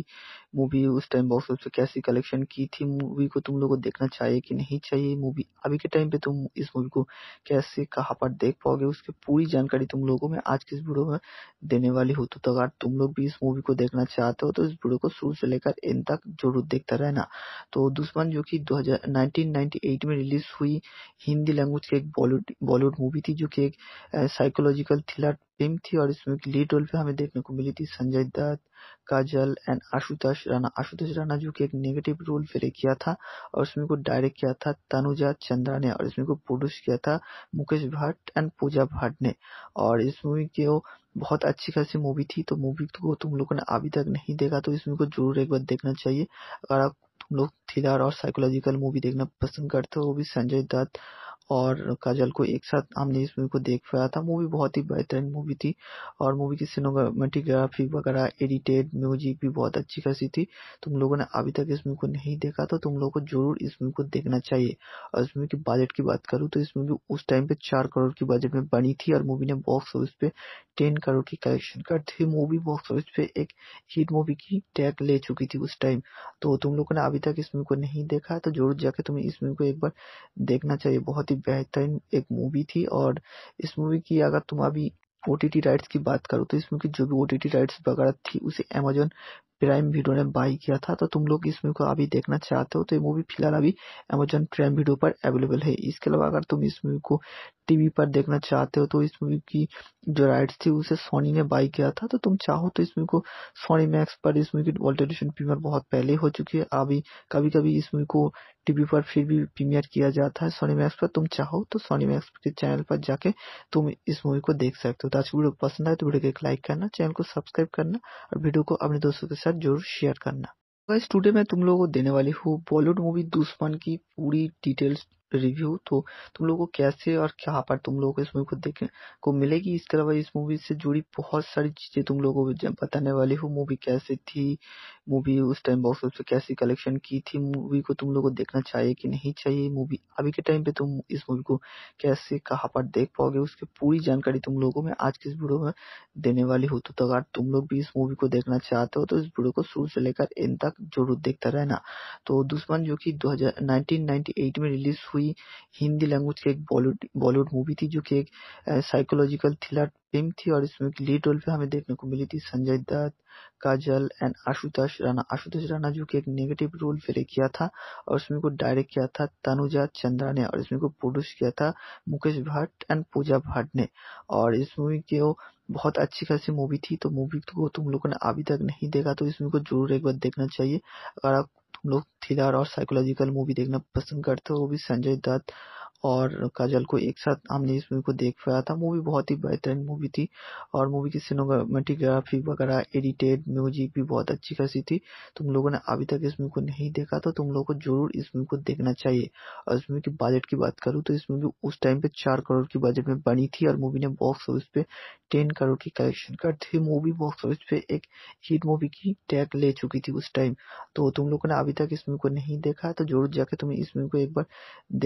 मूवी उस टाइम बॉक्स ऑफिस पे कैसी कलेक्शन की थी मूवी को तुम लोगों को देखना चाहिए कि नहीं चाहिए मूवी अभी के टाइम पे तुम इस मूवी को कैसे कहाँ पर देख पाओगे उसकी पूरी जानकारी तुम लोगों में आज की इस वीडियो में देने वाली हूँ तो अगर तुम लोग भी इस मूवी को देखना चाहते हो तो इस वीडियो को शुरू से लेकर इन तक जरूर देखता रहना तो दुश्मन जो कि दो में रिलीज हुई हिंदी लैंग्वेज की एक बॉलीवुड बॉलीवुड मूवी थी जो की एक साइकोलॉजिकल थ्रिलर फिल्म थी और इसमें लीड रोल पे हमें देखने को मिली थी संजय दत्त काजल एंड आशुतोष राणा आशुतोष राणा जो कि एक नेगेटिव रोल प्ले किया था और इसमें को डायरेक्ट किया था तनुजा चंद्रा ने और इसमें को प्रोड्यूस किया था मुकेश भट्ट एंड पूजा भट्ट ने और इस मूवी के बहुत अच्छी खासी मूवी थी तो मूवी को तुम लोगों ने अभी तक नहीं देखा तो इसमें को जरूर एक बार देखना चाहिए अगर आप तुम लोग थ्रिलर और साइकोलॉजिकल मूवी देखना पसंद करते हो वो भी संजय दत्त और काजल को एक साथ हमने इस मूवी को देख पाया था मूवी बहुत ही बेहतरीन मूवी थी और मूवी की सिनेमाटोग्राफी वगैरह एडिटेड म्यूजिक भी बहुत अच्छी खासी थी तुम लोगों ने अभी तक इस मूवी को नहीं देखा तो तुम लोगों को जरूर इस मूवी को देखना चाहिए और इस मूवी के बजट की बात करूँ तो इस मूवी उस टाइम पे चार करोड़ की बजट में बनी थी और मूवी ने बॉक्स ऑफिस पे टेन करोड़ की कलेक्शन कर थी मूवी बॉक्स ऑफिस पे एक हिट मूवी की टैग ले चुकी थी उस टाइम तो तुम लोगों ने अभी तक इस मूवी को नहीं देखा तो जरूर जाके तुम्हें इस मूवी को एक बार देखना चाहिए बहुत बहुत ही बेहतरीन एक मूवी थी और इस मूवी की अगर तुम अभी ओ राइट्स की बात करो तो इस मूवी की जो भी ओ राइट्स वगैरह थी उसे अमेजोन प्राइम वीडियो ने बाई किया था तो तुम लोग इस मूवी को अभी देखना चाहते हो तो ये मूवी फिलहाल अभी अमेजोन प्राइम वीडियो पर अवेलेबल है इसके अलावा अगर तुम इस मूवी को टीवी पर देखना चाहते हो तो इस मूवी की जो राइट्स थी उसे सोनी ने बाई किया था तो तुम चाहो तो इस मूवी को सोनी मैक्स पर इस मूवी की वर्ल्ड एडिशन प्रीमियर बहुत पहले हो चुकी है अभी कभी कभी इस मूवी को टीवी पर फिर भी प्रीमियर किया जाता है सोनी मैक्स पर तुम चाहो तो सोनी मैक्स के चैनल पर जाके तुम इस मूवी को देख सकते हो तो आज की वीडियो पसंद आए तो वीडियो को एक लाइक करना चैनल को सब्सक्राइब करना और वीडियो को अपने दोस्तों के साथ जरूर शेयर करना टूडे तो मैं तुम लोगों को देने वाली हूँ बॉलीवुड मूवी दुश्मन की पूरी डिटेल्स रिव्यू तो तुम लोगों को कैसे और कहाँ पर तुम लोगों को इस मूवी को देखने को मिलेगी इसके अलावा इस मूवी से जुड़ी बहुत सारी चीज़ें तुम लोगों को बताने वाली हूँ मूवी कैसे थी मूवी उस टाइम बॉक्स ऑफिस कैसी कलेक्शन की थी मूवी को तुम लोगों को देखना चाहिए कि नहीं चाहिए मूवी अभी के टाइम पे तुम इस मूवी को कैसे कहाँ पर देख पाओगे उसकी पूरी जानकारी तुम लोगों में आज की इस वीडियो में देने वाली हूँ तो, तो अगर तुम लोग भी इस मूवी को देखना चाहते हो तो इस वीडियो को शुरू से लेकर इन तक जरूर देखता रहना तो दुश्मन जो की दो में रिलीज हुई हुई हिंदी लैंग्वेज की एक बॉलीवुड बॉलीवुड मूवी थी जो कि एक साइकोलॉजिकल थ्रिलर फिल्म थी और इसमें लीड रोल पे हमें देखने को मिली थी संजय दत्त काजल एंड आशुतोष राणा आशुतोष राणा जो कि एक नेगेटिव रोल प्ले किया था और उसमें को डायरेक्ट किया था तनुजा चंद्रा ने और इसमें को प्रोड्यूस किया था मुकेश भट्ट एंड पूजा भट्ट ने और इस मूवी के वो बहुत अच्छी खासी मूवी थी तो मूवी को तुम लोगों ने अभी तक नहीं देखा तो इस मूवी को जरूर एक बार देखना चाहिए अगर आप तुम लोग थ्रिलर और साइकोलॉजिकल मूवी देखना पसंद करते हो वो भी संजय दत्त और काजल को एक साथ हमने इस मूवी को देख पाया था मूवी बहुत ही बेहतरीन मूवी थी और मूवी की सिनेमाटोग्राफी वगैरह एडिटेड म्यूजिक भी बहुत अच्छी खासी थी तुम लोगों ने अभी तक इस मूवी को नहीं देखा तो तुम लोगों को जरूर इस मूवी को देखना चाहिए और इस मूवी के बजट की बात करूँ तो इस मूवी उस टाइम पे चार करोड़ की बजट में बनी थी और मूवी ने बॉक्स ऑफिस पे टेन करोड़ की कलेक्शन कर थी मूवी बॉक्स ऑफिस पे एक हिट मूवी की टैग ले चुकी थी उस टाइम तो तुम लोगों ने अभी तक इस मूवी को नहीं देखा तो जरूर जाके तुम्हें इस मूवी को एक बार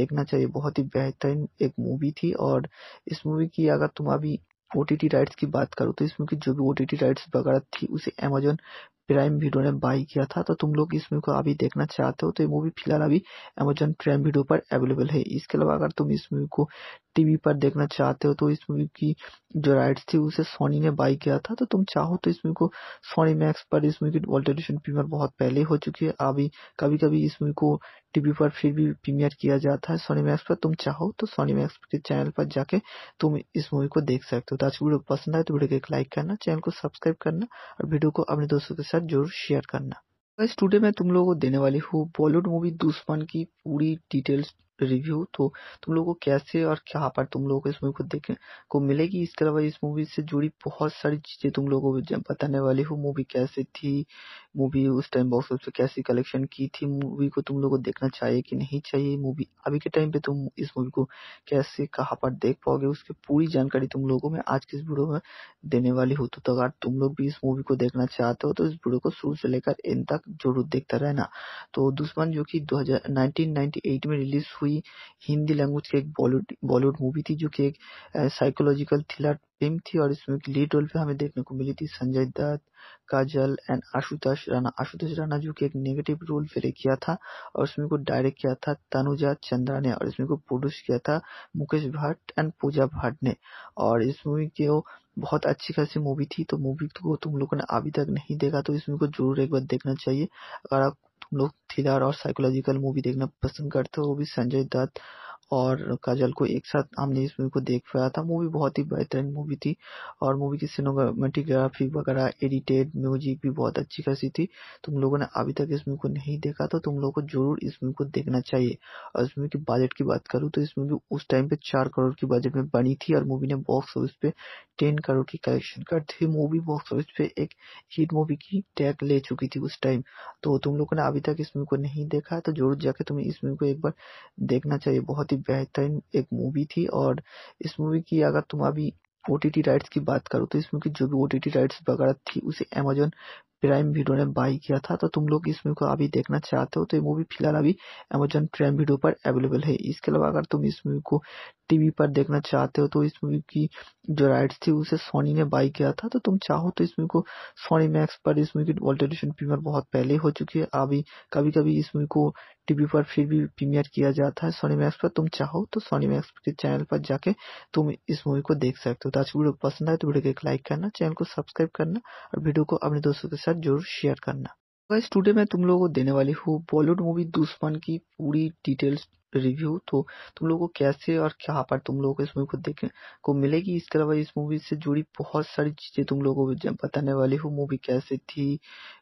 देखना चाहिए बहुत ही ही बेहतरीन एक मूवी थी और इस मूवी की अगर तुम अभी ओ टी टी राइट्स की बात करो तो मूवी की जो भी ओ टी टी राइट्स वगैरह थी उसे अमेजोन प्राइम वीडियो ने बाई किया था तो तुम लोग इस मूवी को अभी देखना चाहते हो तो ये मूवी फिलहाल अभी अमेजन प्राइम वीडियो पर अवेलेबल है इसके अलावा अगर तुम इस मूवी को टीवी पर देखना चाहते हो तो इस मूवी की जो राइट्स थी उसे सोनी ने बाई किया था तो तुम चाहो तो इस मूवी को सोनी मैक्स पर इस मूवी की ऑल्टरेशन प्रीमियर बहुत पहले हो चुकी है अभी कभी कभी इस मूवी को टीवी पर फिर भी प्रीमियर किया जाता है सोनी मैक्स पर तुम चाहो तो सोनी मैक्स के चैनल पर जाके तुम इस मूवी को देख सकते हो तो आज वीडियो पसंद आए तो वीडियो को एक लाइक करना चैनल को सब्सक्राइब करना और वीडियो को अपने दोस्तों के साथ साथ जरूर शेयर करना इस टुडे मैं तुम लोगों को देने वाली हूँ बॉलीवुड मूवी दुश्मन की पूरी डिटेल्स रिव्यू तो तुम लोगों को कैसे और क्या पर तुम लोगों को इस मूवी को देखने को मिलेगी इसके अलावा इस मूवी से जुड़ी बहुत सारी चीज़ें तुम लोगों को बताने वाली हूँ मूवी कैसे थी मूवी उस टाइम बॉक्स ऑफिस पे कैसी कलेक्शन की थी मूवी को तुम लोगों को देखना चाहिए कि नहीं चाहिए मूवी अभी के टाइम पे तुम इस मूवी को कैसे कहाँ पर देख पाओगे उसकी पूरी जानकारी तुम लोगों में आज के इस वीडियो में देने वाली हो तो, तो अगर तुम लोग भी इस मूवी को देखना चाहते हो तो इस वीडियो को शुरू से लेकर इन तक जरूर देखता रहना तो दुश्मन जो की दो में रिलीज हुई हिंदी लैंग्वेज की एक बॉलीवुड बॉलीवुड मूवी थी जो कि एक साइकोलॉजिकल थ्रिलर फिल्म थी और इसमें लीड रोल पे हमें देखने को मिली थी संजय दत्त काजल एंड आशुतोष राणा आशुतोष राणा जो कि एक नेगेटिव रोल प्ले किया था और इसमें को डायरेक्ट किया था तनुजा चंद्रा ने और इसमें को प्रोड्यूस किया था मुकेश भट्ट एंड पूजा भट्ट ने और इस मूवी के वो बहुत अच्छी खासी मूवी थी तो मूवी को तुम लोगों ने अभी तक नहीं देखा तो इस मूवी को जरूर एक बार देखना चाहिए अगर आप लोग थ्रिलर और साइकोलॉजिकल मूवी देखना पसंद करते हो भी संजय दत्त और काजल को एक साथ हमने इस मूवी को देख पाया था मूवी बहुत ही बेहतरीन मूवी थी और मूवी की सिनेमाटोग्राफी वगैरह एडिटेड म्यूजिक भी बहुत अच्छी खासी थी तुम लोगों ने अभी तक इस मूवी को नहीं देखा तो तुम लोगों को जरूर इस मूवी को देखना चाहिए और इस मूवी की बजट की बात करूँ तो इस मूवी उस टाइम पे चार करोड़ की बजट में बनी थी और मूवी ने बॉक्स ऑफिस पे टेन करोड़ की कलेक्शन कर थी मूवी बॉक्स ऑफिस पे एक हिट मूवी की टैग ले चुकी थी उस टाइम तो तुम लोगों ने अभी तक इस मूवी को नहीं देखा तो जरूर जाके तुम्हें इस मूवी को एक बार देखना चाहिए बहुत ही बेहतरीन एक मूवी थी और इस मूवी की अगर तुम अभी ओ राइट्स की बात करो तो इस मूवी की जो भी ओ राइट्स वगैरह थी उसे अमेजोन प्राइम वीडियो ने बाई किया था तो तुम लोग इस मूवी को अभी देखना चाहते हो तो ये मूवी फिलहाल अभी अमेजोन प्राइम वीडियो पर अवेलेबल है इसके अलावा अगर तुम इस मूवी को टीवी पर देखना चाहते हो तो इस मूवी की जो राइट्स थी उसे सोनी ने बाई किया था तो तुम चाहो तो इस मूवी को सोनी मैक्स पर इस मूवी की वर्ल्ड एडिशन प्रीमियर बहुत पहले हो चुकी है अभी कभी कभी इस मूवी को टीवी पर फिर भी प्रीमियर किया जाता है सोनी मैक्स पर तुम चाहो तो सोनी मैक्स के चैनल पर जाके तुम इस मूवी को देख सकते हो तो आज वीडियो पसंद आए तो वीडियो को एक लाइक करना चैनल को सब्सक्राइब करना और वीडियो को अपने दोस्तों के साथ जरूर शेयर करना गाइस तो टुडे मैं तुम लोगों को देने वाली हूँ बॉलीवुड मूवी दुश्मन की पूरी डिटेल्स रिव्यू तो तुम लोगों को कैसे और कहाँ पर तुम लोगों को इस मूवी को देखने को मिलेगी इसके अलावा इस मूवी से जुड़ी बहुत सारी चीज़ें तुम लोगों को बताने वाली हूँ मूवी कैसे थी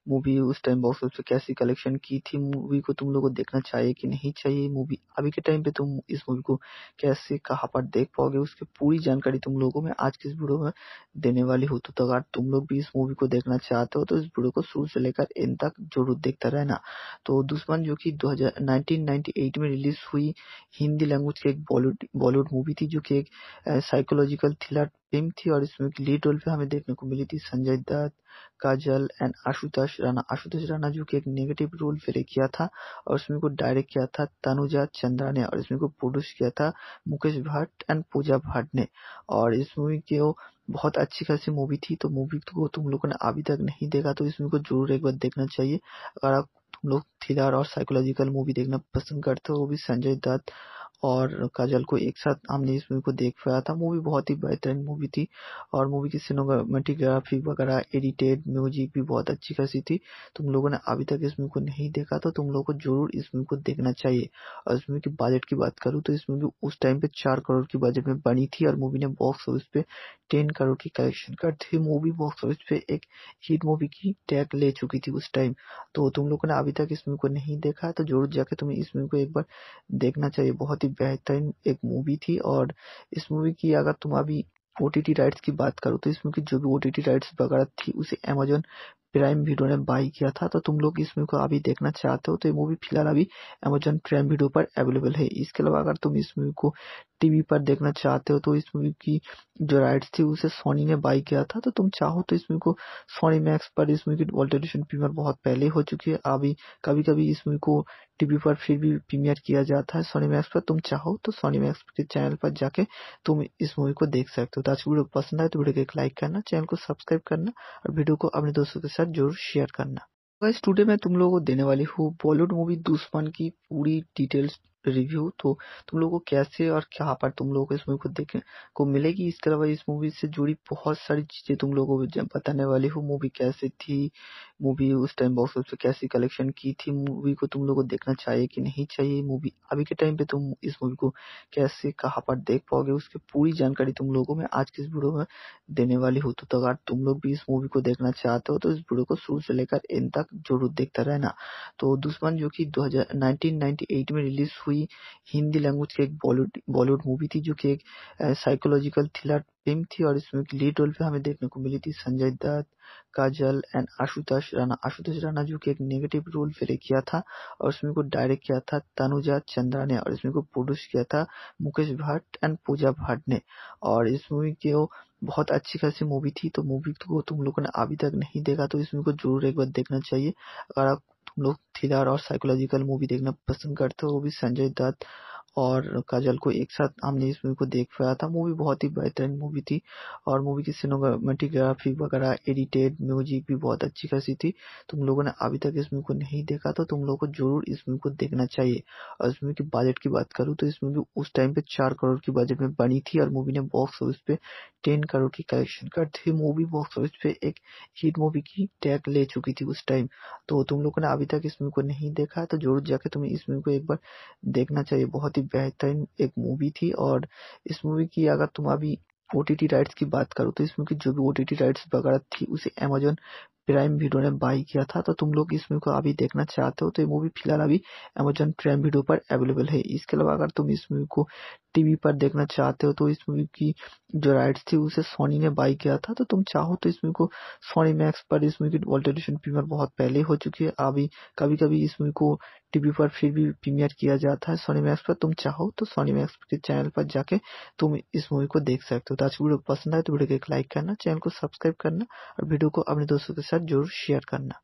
मूवी उस टाइम बॉक्स ऑफिस पे कैसी कलेक्शन की थी मूवी को तुम लोगों को देखना चाहिए कि नहीं चाहिए मूवी अभी के टाइम पे तुम इस मूवी को कैसे कहाँ पर देख पाओगे उसकी पूरी जानकारी तुम लोगों में आज के इस वीडियो में देने वाली हूँ तो अगर तुम लोग भी इस मूवी को देखना चाहते हो तो इस वीडियो को शुरू से लेकर इन तक जरूर देखता रहना तो दुश्मन जो की दो में रिलीज हुई हुई हिंदी लैंग्वेज की एक बॉलीवुड बॉलीवुड मूवी थी जो कि एक साइकोलॉजिकल थ्रिलर फिल्म थी और इसमें लीड रोल पे हमें देखने को मिली थी संजय दत्त काजल एंड आशुतोष राणा आशुतोष राणा जो कि एक नेगेटिव रोल प्ले किया था और इसमें को डायरेक्ट किया था तनुजा चंद्रा ने और इसमें को प्रोड्यूस किया था मुकेश भट्ट एंड पूजा भट्ट ने और इस मूवी के वो बहुत अच्छी खासी मूवी थी तो मूवी को तुम लोगों ने अभी तक नहीं देखा तो इस मूवी को जरूर एक बार देखना चाहिए अगर आप तुम लोग थ्रिलर और साइकोलॉजिकल मूवी देखना पसंद करते हो वो भी संजय दत्त और काजल को एक साथ हमने इस मूवी को देख पाया था मूवी बहुत ही बेहतरीन मूवी थी और मूवी की सिनेमाटोग्राफी वगैरह एडिटेड म्यूजिक भी बहुत अच्छी खासी थी तुम लोगों ने अभी तक इस मूवी को नहीं देखा तो तुम लोगों को जरूर इस मूवी को देखना चाहिए और इस मूवी के बजट की बात करूँ तो इस मूवी उस टाइम पे चार करोड़ की बजट में बनी थी और मूवी ने बॉक्स ऑफिस पे टेन करोड़ की कलेक्शन कर थी मूवी बॉक्स ऑफिस पे एक हिट मूवी की टैग ले चुकी थी उस टाइम तो तुम लोगों ने अभी तक इस मूवी को नहीं देखा तो जरूर जाके तुम्हें इस मूवी को एक बार देखना चाहिए बहुत ही बेहतरीन एक मूवी थी और इस मूवी की अगर तुम अभी ओ टी राइट्स की बात करो तो इस मूवी की जो भी ओ टी राइट्स वगैरह थी उसे अमेजोन प्राइम वीडियो ने बाई किया था तो तुम लोग इस मूवी को अभी देखना चाहते हो तो ये मूवी फिलहाल अभी अमेजोन प्राइम वीडियो पर अवेलेबल है इसके अलावा अगर तुम इस मूवी को टीवी पर देखना चाहते हो तो इस मूवी की जो राइट्स थी उसे सोनी ने बाई किया था तो तुम चाहो तो इस मूवी को सोनी मैक्स पर इस मूवी की वर्ल्ड एडिशन प्रीमियर बहुत पहले हो चुकी है अभी कभी कभी इस मूवी को टीवी पर फिर भी प्रीमियर किया जाता है सोनी मैक्स पर तुम चाहो तो सोनी मैक्स के चैनल पर जाके तुम इस मूवी को देख सकते हो तो आज वीडियो पसंद आए तो वीडियो को एक लाइक करना चैनल को सब्सक्राइब करना और वीडियो को अपने दोस्तों के साथ साथ जरूर शेयर करना गाइस टुडे मैं तुम लोगों को देने वाली हूँ बॉलीवुड मूवी दुश्मन की पूरी डिटेल्स रिव्यू तो तुम लोगों को कैसे और क्या पर तुम लोगों को इस मूवी को देखने को मिलेगी इसके अलावा इस मूवी से जुड़ी बहुत सारी चीज़ें तुम लोगों को बताने वाली हूँ मूवी कैसे थी मूवी उस टाइम बॉक्स ऑफिस पे कैसी कलेक्शन की थी मूवी को तुम लोग को देखना चाहिए कि नहीं चाहिए मूवी अभी के टाइम पे तुम इस मूवी को कैसे कहाँ पर देख पाओगे उसकी पूरी जानकारी तुम लोगों में आज की इस वीडियो में देने वाली हो तो, तो अगर तुम लोग भी इस मूवी को देखना चाहते हो तो इस वीडियो को शुरू से लेकर एंड तक जरूर देखता रहना तो दुश्मन जो की दो में रिलीज हुई हिंदी लैंग्वेज की एक बॉलीवुड बॉलीवुड मूवी थी जो की एक साइकोलॉजिकल थ्रिलर फिल्म थी और इसमें लीड रोल पे हमें देखने को मिली थी संजय दत्त काजल एंड आशुतोष राणा आशुतोष राणा जो कि एक नेगेटिव रोल प्ले किया था और इसमें को डायरेक्ट किया था तनुजा चंद्रा ने और इसमें को प्रोड्यूस किया था मुकेश भट्ट एंड पूजा भट्ट ने और इस मूवी के वो बहुत अच्छी खासी मूवी थी तो मूवी को तुम लोगों ने अभी तक नहीं देखा तो इसमें को जरूर एक बार देखना चाहिए अगर आप तुम लोग थ्रिलर और साइकोलॉजिकल मूवी देखना पसंद करते हो वो भी संजय दत्त और काजल को एक साथ हमने इस मूवी को देख पाया था मूवी बहुत ही बेहतरीन मूवी थी और मूवी की सिनेमाटोग्राफी वगैरह एडिटेड म्यूजिक भी बहुत अच्छी खासी थी तुम लोगों ने अभी तक इस मूवी को नहीं देखा तो तुम लोगों को जरूर इस मूवी को देखना चाहिए और इस मूवी के बजट की बात करूँ तो इस मूवी उस टाइम पे चार करोड़ की बजट में बनी थी और मूवी ने बॉक्स ऑफिस पे टेन करोड़ की कलेक्शन कर थी मूवी बॉक्स ऑफिस पे एक हिट मूवी की टैग ले चुकी थी उस टाइम तो तुम लोगों ने अभी तक इस मूवी को नहीं देखा तो जरूर जाके तुम्हें इस मूवी को एक बार देखना चाहिए बहुत ही ही बेहतरीन एक मूवी थी और इस मूवी की अगर तुम अभी ओ राइट्स की बात करो तो इसमें की जो भी ओ राइट्स वगैरह थी उसे अमेजोन प्राइम वीडियो ने बाई किया था तो तुम लोग इस मूवी को अभी देखना चाहते हो तो ये मूवी फिलहाल अभी अमेजोन प्राइम वीडियो पर अवेलेबल है इसके अलावा अगर तुम इस मूवी को टीवी पर देखना चाहते हो तो इस मूवी की जो राइट्स थी उसे सोनी ने बाई किया था तो तुम चाहो तो इस मूवी को सोनी मैक्स पर इस मूवी की वर्ल्ड एडिशन प्रीमियर बहुत पहले हो चुकी है अभी कभी कभी इस मूवी को टीवी पर फिर भी प्रीमियर किया जाता है सोनी मैक्स पर तुम चाहो तो सोनी मैक्स के चैनल पर जाके तुम इस मूवी को देख सकते हो तो आज की वीडियो पसंद आए तो वीडियो को एक लाइक करना चैनल को सब्सक्राइब करना और वीडियो को अपने दोस्तों के साथ जरूर शेयर करना